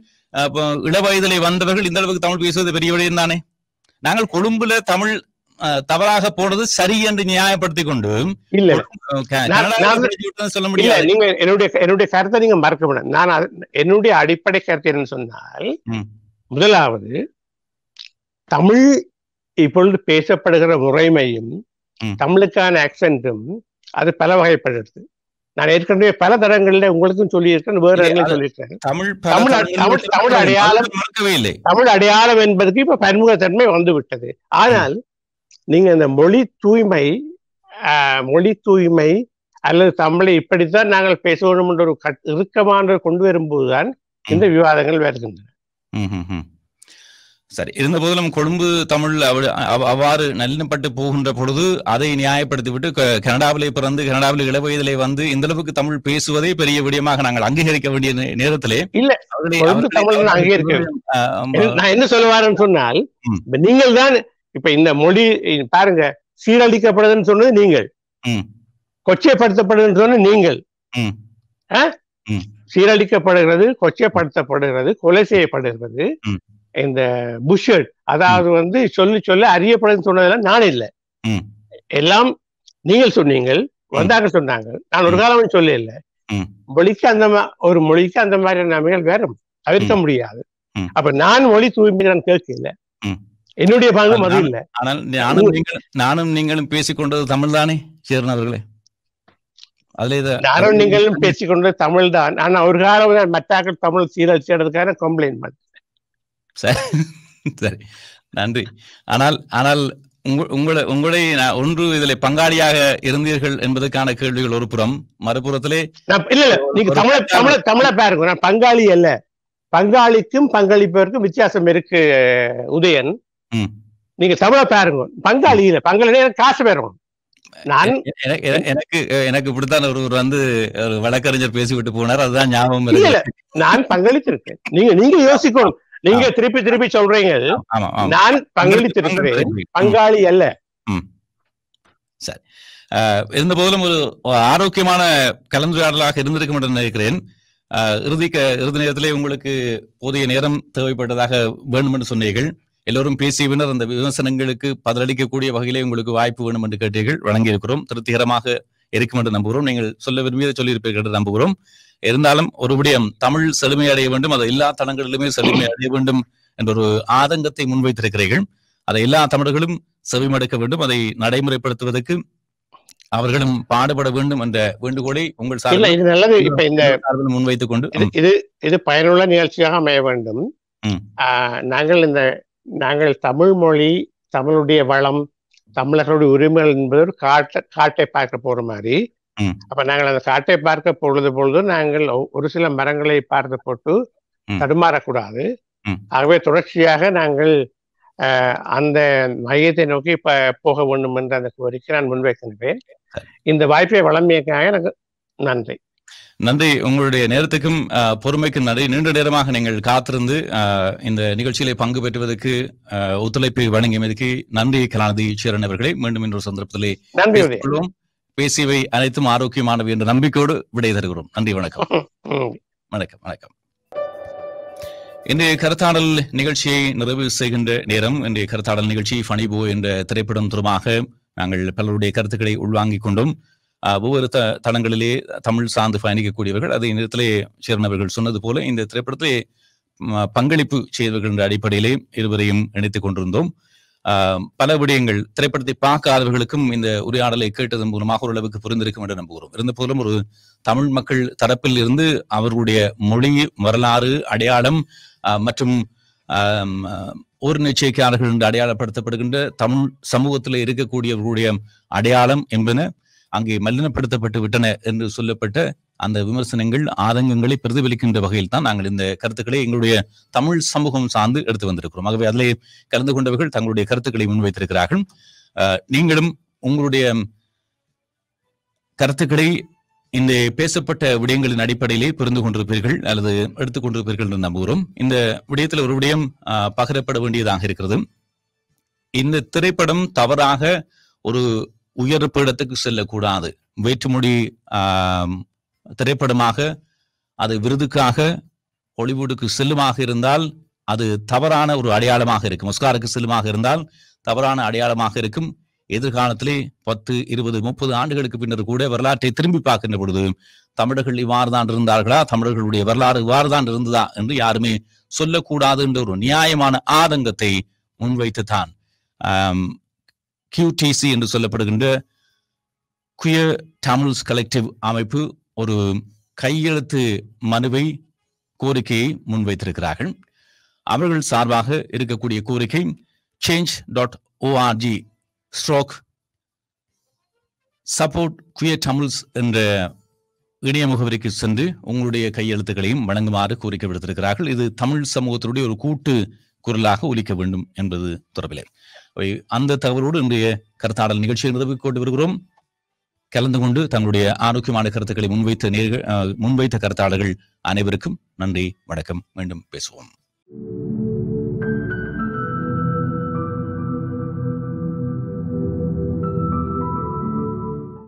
இளவயதிலே வந்தவர்கள் இந்த அளவுக்கு தமிழ் பேசுவது பெரிய விடயம் தானே நாங்கள் கொழும்புல தமிழ் தவறாக போனது சரி என்று நியாயப்படுத்திக் கொண்டு இல்ல சொல்ல முடியல நீங்க என்னுடைய என்னுடைய கருத்தை நீங்க மறக்க நான் என்னுடைய அடிப்படை கருத்து என்னன்னு சொன்னால் முதலாவது தமிழ் இப்பொழுது பேசப்படுகிற முறைமையும் தமிழுக்கான ஆக்சென்ட்டும் அது பல வகைப்படுது நான் ஏற்கனவே பல தரங்கள்ல உங்களுக்கும் சொல்லியிருக்கேன் வேற இடங்களும் சொல்லியிருக்கேன் தமிழ் தமிழ் அடையாளம் தமிழ் அடையாளம் என்பதுக்கு இப்ப பன்முகத்தன்மை வந்து விட்டது ஆனால் நீங்க இந்த மொழி தூய்மை மொழி தூய்மை அல்லது தமிழை இப்படித்தான் நாங்கள் பேச வேண்டும் என்ற ஒரு இறுக்கமான கொண்டு வரும்போதுதான் இந்த விவாதங்கள் வருகின்றன சரி இருந்த போதிலும் கொழும்பு தமிழ் அவ்வாறு நல்லினப்பட்டு போகின்ற பொழுது அதை நியாயப்படுத்திவிட்டு கனடாவிலே பிறந்து கனடாவில் இளவயதிலே வந்து இந்த அளவுக்கு தமிழ் பேசுவதே பெரிய விடயமாக நாங்கள் அங்கீகரிக்க வேண்டிய நேரத்திலே இல்ல நான் என்ன சொல்லுவாருன்னு சொன்னால் நீங்கள் தான் இப்ப இந்த மொழி பாருங்க சீரழிக்கப்படுதுன்னு சொன்னது நீங்கள் கொச்சைப்படுத்தப்படுதுன்னு சொன்னது நீங்கள் சீரழிக்கப்படுகிறது கொச்சைப்படுத்தப்படுகிறது கொலை செய்யப்படுகிறது இந்த புஷ்வர்ட் அதாவது வந்து சொல்லி சொல்ல அறியப்படுதுன்னு சொன்னதெல்லாம் நான் இல்லை எல்லாம் நீங்கள் சொன்னீங்கள் வந்தாங்க சொன்னாங்க நான் ஒரு காலம் சொல்ல இல்லை மொழிக்கு அந்த ஒரு மொழிக்கு அந்த மாதிரியான நன்மைகள் வேற தவிர்க்க முடியாது அப்ப நான் மொழி தூய்மை நான் கேட்கல என்னுடைய பாங்கும் அது இல்லை நானும் நானும் நீங்களும் பேசிக்கொண்டது தமிழ் தானே அவர்களே நானும் நீங்களும் பேசிக்கொண்டது தமிழ் தான் ஆனா ஒரு காலம் மற்றாக்கள் தமிழ் சீரழிச்சு கம்ப்ளைண்ட் பண்ண சரி நன்றி ஆனால் ஆனால் உங்களை உங்களை ஒன்று இதில் பங்காளியாக இருந்தீர்கள் என்பதற்கான கேள்விகள் ஒரு புறம் மறுபுறத்திலே இல்ல இல்ல நீங்க தமிழ தமிழ தமிழ பேருக்கு நான் பங்காளி அல்ல பங்காளிக்கும் பங்களிப்பவருக்கும் வித்தியாசம் இருக்கு உதயன் நீங்க தமிழ பேருங்க பங்காளி இல்ல பங்காளி காசு பேருங்க நான் எனக்கு எனக்கு இப்படித்தான் ஒருவர் வந்து ஒரு வழக்கறிஞர் பேசிவிட்டு போனார் அதுதான் ஞாபகம் நான் பங்களிச்சிருக்கேன் நீங்க நீங்க யோசிக்கணும் நீங்க திருப்பி திருப்பி சொல்றீங்க நான் பங்களித்திருக்கிறேன் பங்காளி அல்ல சரி இருந்த போதிலும் ஒரு ஆரோக்கியமான கலந்துரையாடலாக இருந்திருக்கும் என்று நினைக்கிறேன் இறுதி இறுதி நேரத்திலே உங்களுக்கு போதிய நேரம் தேவைப்பட்டதாக வேண்டும் என்று சொன்னீர்கள் எல்லோரும் பின்னர் அந்த விமர்சனங்களுக்கு பதிலளிக்கக்கூடிய வகையிலே உங்களுக்கு வாய்ப்பு வேணும் என்று கேட்டீர்கள் வழங்கியிருக்கிறோம் திருப்திகரமாக இருக்கும் என்று நம்புகிறோம் நீங்கள் சொல்ல விரும்பியதை சொல்லியிருப்பீர்கள் என்று நம்புகிறோம் இருந்தாலும் ஒரு தமிழ் செழுமை அடைய வேண்டும் அதை எல்லா தளங்களிலுமே செழுமை அடைய வேண்டும் என்ற ஒரு ஆதங்கத்தை முன்வைத்திருக்கிறீர்கள் அதை எல்லா தமிழர்களும் செவிமடுக்க வேண்டும் அதை நடைமுறைப்படுத்துவதற்கு அவர்களும் பாடுபட வேண்டும் என்ற வேண்டுகோளை உங்கள் சார்பில் இது நல்லது இப்ப இந்த முன்வைத்துக் கொண்டு இது இது பயனுள்ள நிகழ்ச்சியாக அமைய வேண்டும் நாங்கள் இந்த நாங்கள் தமிழ் மொழி தமிழுடைய வளம் தமிழர்களுடைய உரிமைகள் என்பது ஒரு காட்டை காட்டை பார்க்க போற மாதிரி அப்ப நாங்கள் அந்த காட்டை பார்க்க பொழுது பொழுது நாங்கள் ஒரு சில மரங்களை பார்த்து போட்டு தடுமாறக்கூடாது ஆகவே தொடர்ச்சியாக நாங்கள் அந்த மையத்தை நோக்கி போக வேண்டும் என்ற அந்த கோரிக்கை நான் முன்வைக்கின்றேன் இந்த வாய்ப்பை வழங்கியக்காக எனக்கு நன்றி நன்றி உங்களுடைய நேரத்துக்கும் பொறுமைக்கும் நன்றி நீண்ட நேரமாக நீங்கள் காத்திருந்து இந்த நிகழ்ச்சியிலே பங்கு பெற்றுவதற்கு ஒத்துழைப்பு வழங்கியமைக்கு நன்றி கலாநிதி சீரன் அவர்களை மீண்டும் இன்னொரு சந்தர்ப்பத்திலே பேசியவை அனைத்தும் ஆரோக்கியமானவை என்ற நம்பிக்கையோடு விடை தருகிறோம் நன்றி வணக்கம் வணக்கம் வணக்கம் இன்றைய கருத்தாடல் நிகழ்ச்சியை நிறைவு செய்கின்ற நேரம் இன்றைய கருத்தாடல் நிகழ்ச்சி பணிபோ என்ற திரைப்படம் தொடர்பாக நாங்கள் பலருடைய கருத்துக்களை உள்வாங்கிக் கொண்டோம் ஒவ்வொரு த தளங்களிலே தமிழ் சார்ந்து பயணிக்கக்கூடியவர்கள் அதே நேரத்திலே சேர்ந்தவர்கள் சொன்னது போல இந்த திரைப்படத்திலே பங்களிப்பு செய்தவர்கள் என்ற அடிப்படையிலே இருவரையும் இணைத்துக் கொண்டிருந்தோம் பல விடயங்கள் திரைப்படத்தை பார்க்காதவர்களுக்கும் இந்த உரையாடலை கேட்டதன் மூலமாக ஓரளவுக்கு புரிந்திருக்கும் என்று நம்புகிறோம் இருந்த போலும் ஒரு தமிழ் மக்கள் தரப்பில் இருந்து அவர்களுடைய மொழி வரலாறு அடையாளம் மற்றும் ஒரு நிச்சயிக்காரர்கள் என்று அடையாளப்படுத்தப்படுகின்ற தமிழ் சமூகத்தில் இருக்கக்கூடியவர்களுடைய அடையாளம் என்பன அங்கே மலினப்படுத்தப்பட்டு விட்டன என்று சொல்லப்பட்ட அந்த விமர்சனங்கள் ஆதங்கங்களை பிரதிபலிக்கின்ற வகையில் தான் நாங்கள் இந்த கருத்துக்களை எங்களுடைய தமிழ் சமூகம் சார்ந்து எடுத்து வந்திருக்கிறோம் ஆகவே அதிலே கலந்து கொண்டவர்கள் தங்களுடைய கருத்துக்களை முன்வைத்திருக்கிறார்கள் நீங்களும் உங்களுடைய கருத்துக்களை இந்த பேசப்பட்ட விடயங்களின் அடிப்படையிலே புரிந்து கொண்டிருப்பீர்கள் அல்லது எடுத்துக்கொண்டிருப்பீர்கள் என்று நம்புகிறோம் இந்த விடயத்தில் ஒரு விடயம் பகிரப்பட வேண்டியதாக இருக்கிறது இந்த திரைப்படம் தவறாக ஒரு உயர் பீடத்துக்கு செல்லக்கூடாது வேற்றுமொழி திரைப்படமாக அது விருதுக்காக ஹாலிவுட்டுக்கு செல்லுமாக இருந்தால் அது தவறான ஒரு அடையாளமாக இருக்கும் ஒஸ்காருக்கு செல்லுமாக இருந்தால் தவறான அடையாளமாக இருக்கும் எதிர்காலத்திலே பத்து இருபது முப்பது ஆண்டுகளுக்கு பின்னர் கூட வரலாற்றை திரும்பி பார்க்கின்ற பொழுது தமிழர்கள் இவ்வாறு தான் இருந்தார்களா தமிழர்களுடைய வரலாறு இவ்வாறு தான் இருந்ததா என்று யாருமே சொல்லக்கூடாது என்ற ஒரு நியாயமான ஆதங்கத்தை முன்வைத்துத்தான் கியூடிசி என்று சொல்லப்படுகின்ற குயர் தமிழ்ஸ் கலெக்டிவ் அமைப்பு ஒரு கையெழுத்து மனுவை கோரிக்கையை முன்வைத்திருக்கிறார்கள் அவர்கள் சார்பாக இருக்கக்கூடிய கோரிக்கை change dot ORG stroke support queer Tamils என்ற இணைய முகவரிக்கு சென்று உங்களுடைய கையெழுத்துக்களையும் வழங்குமாறு கோரிக்கை விடுத்திருக்கிறார்கள் இது தமிழ் சமூகத்தினுடைய ஒரு கூட்டு குரலாக ஒலிக்க வேண்டும் என்பது தொடர்பிலே அந்த தகவலோடு இன்றைய கருத்தாடல் நிகழ்ச்சியை உதவி கொண்டு வருகிறோம் கலந்து கொண்டு தங்களுடைய ஆரோக்கியமான கருத்துக்களை முன்வைத்த நேர்கள் முன்வைத்த கருத்தாளர்கள் அனைவருக்கும் நன்றி வணக்கம் மீண்டும் பேசுவோம்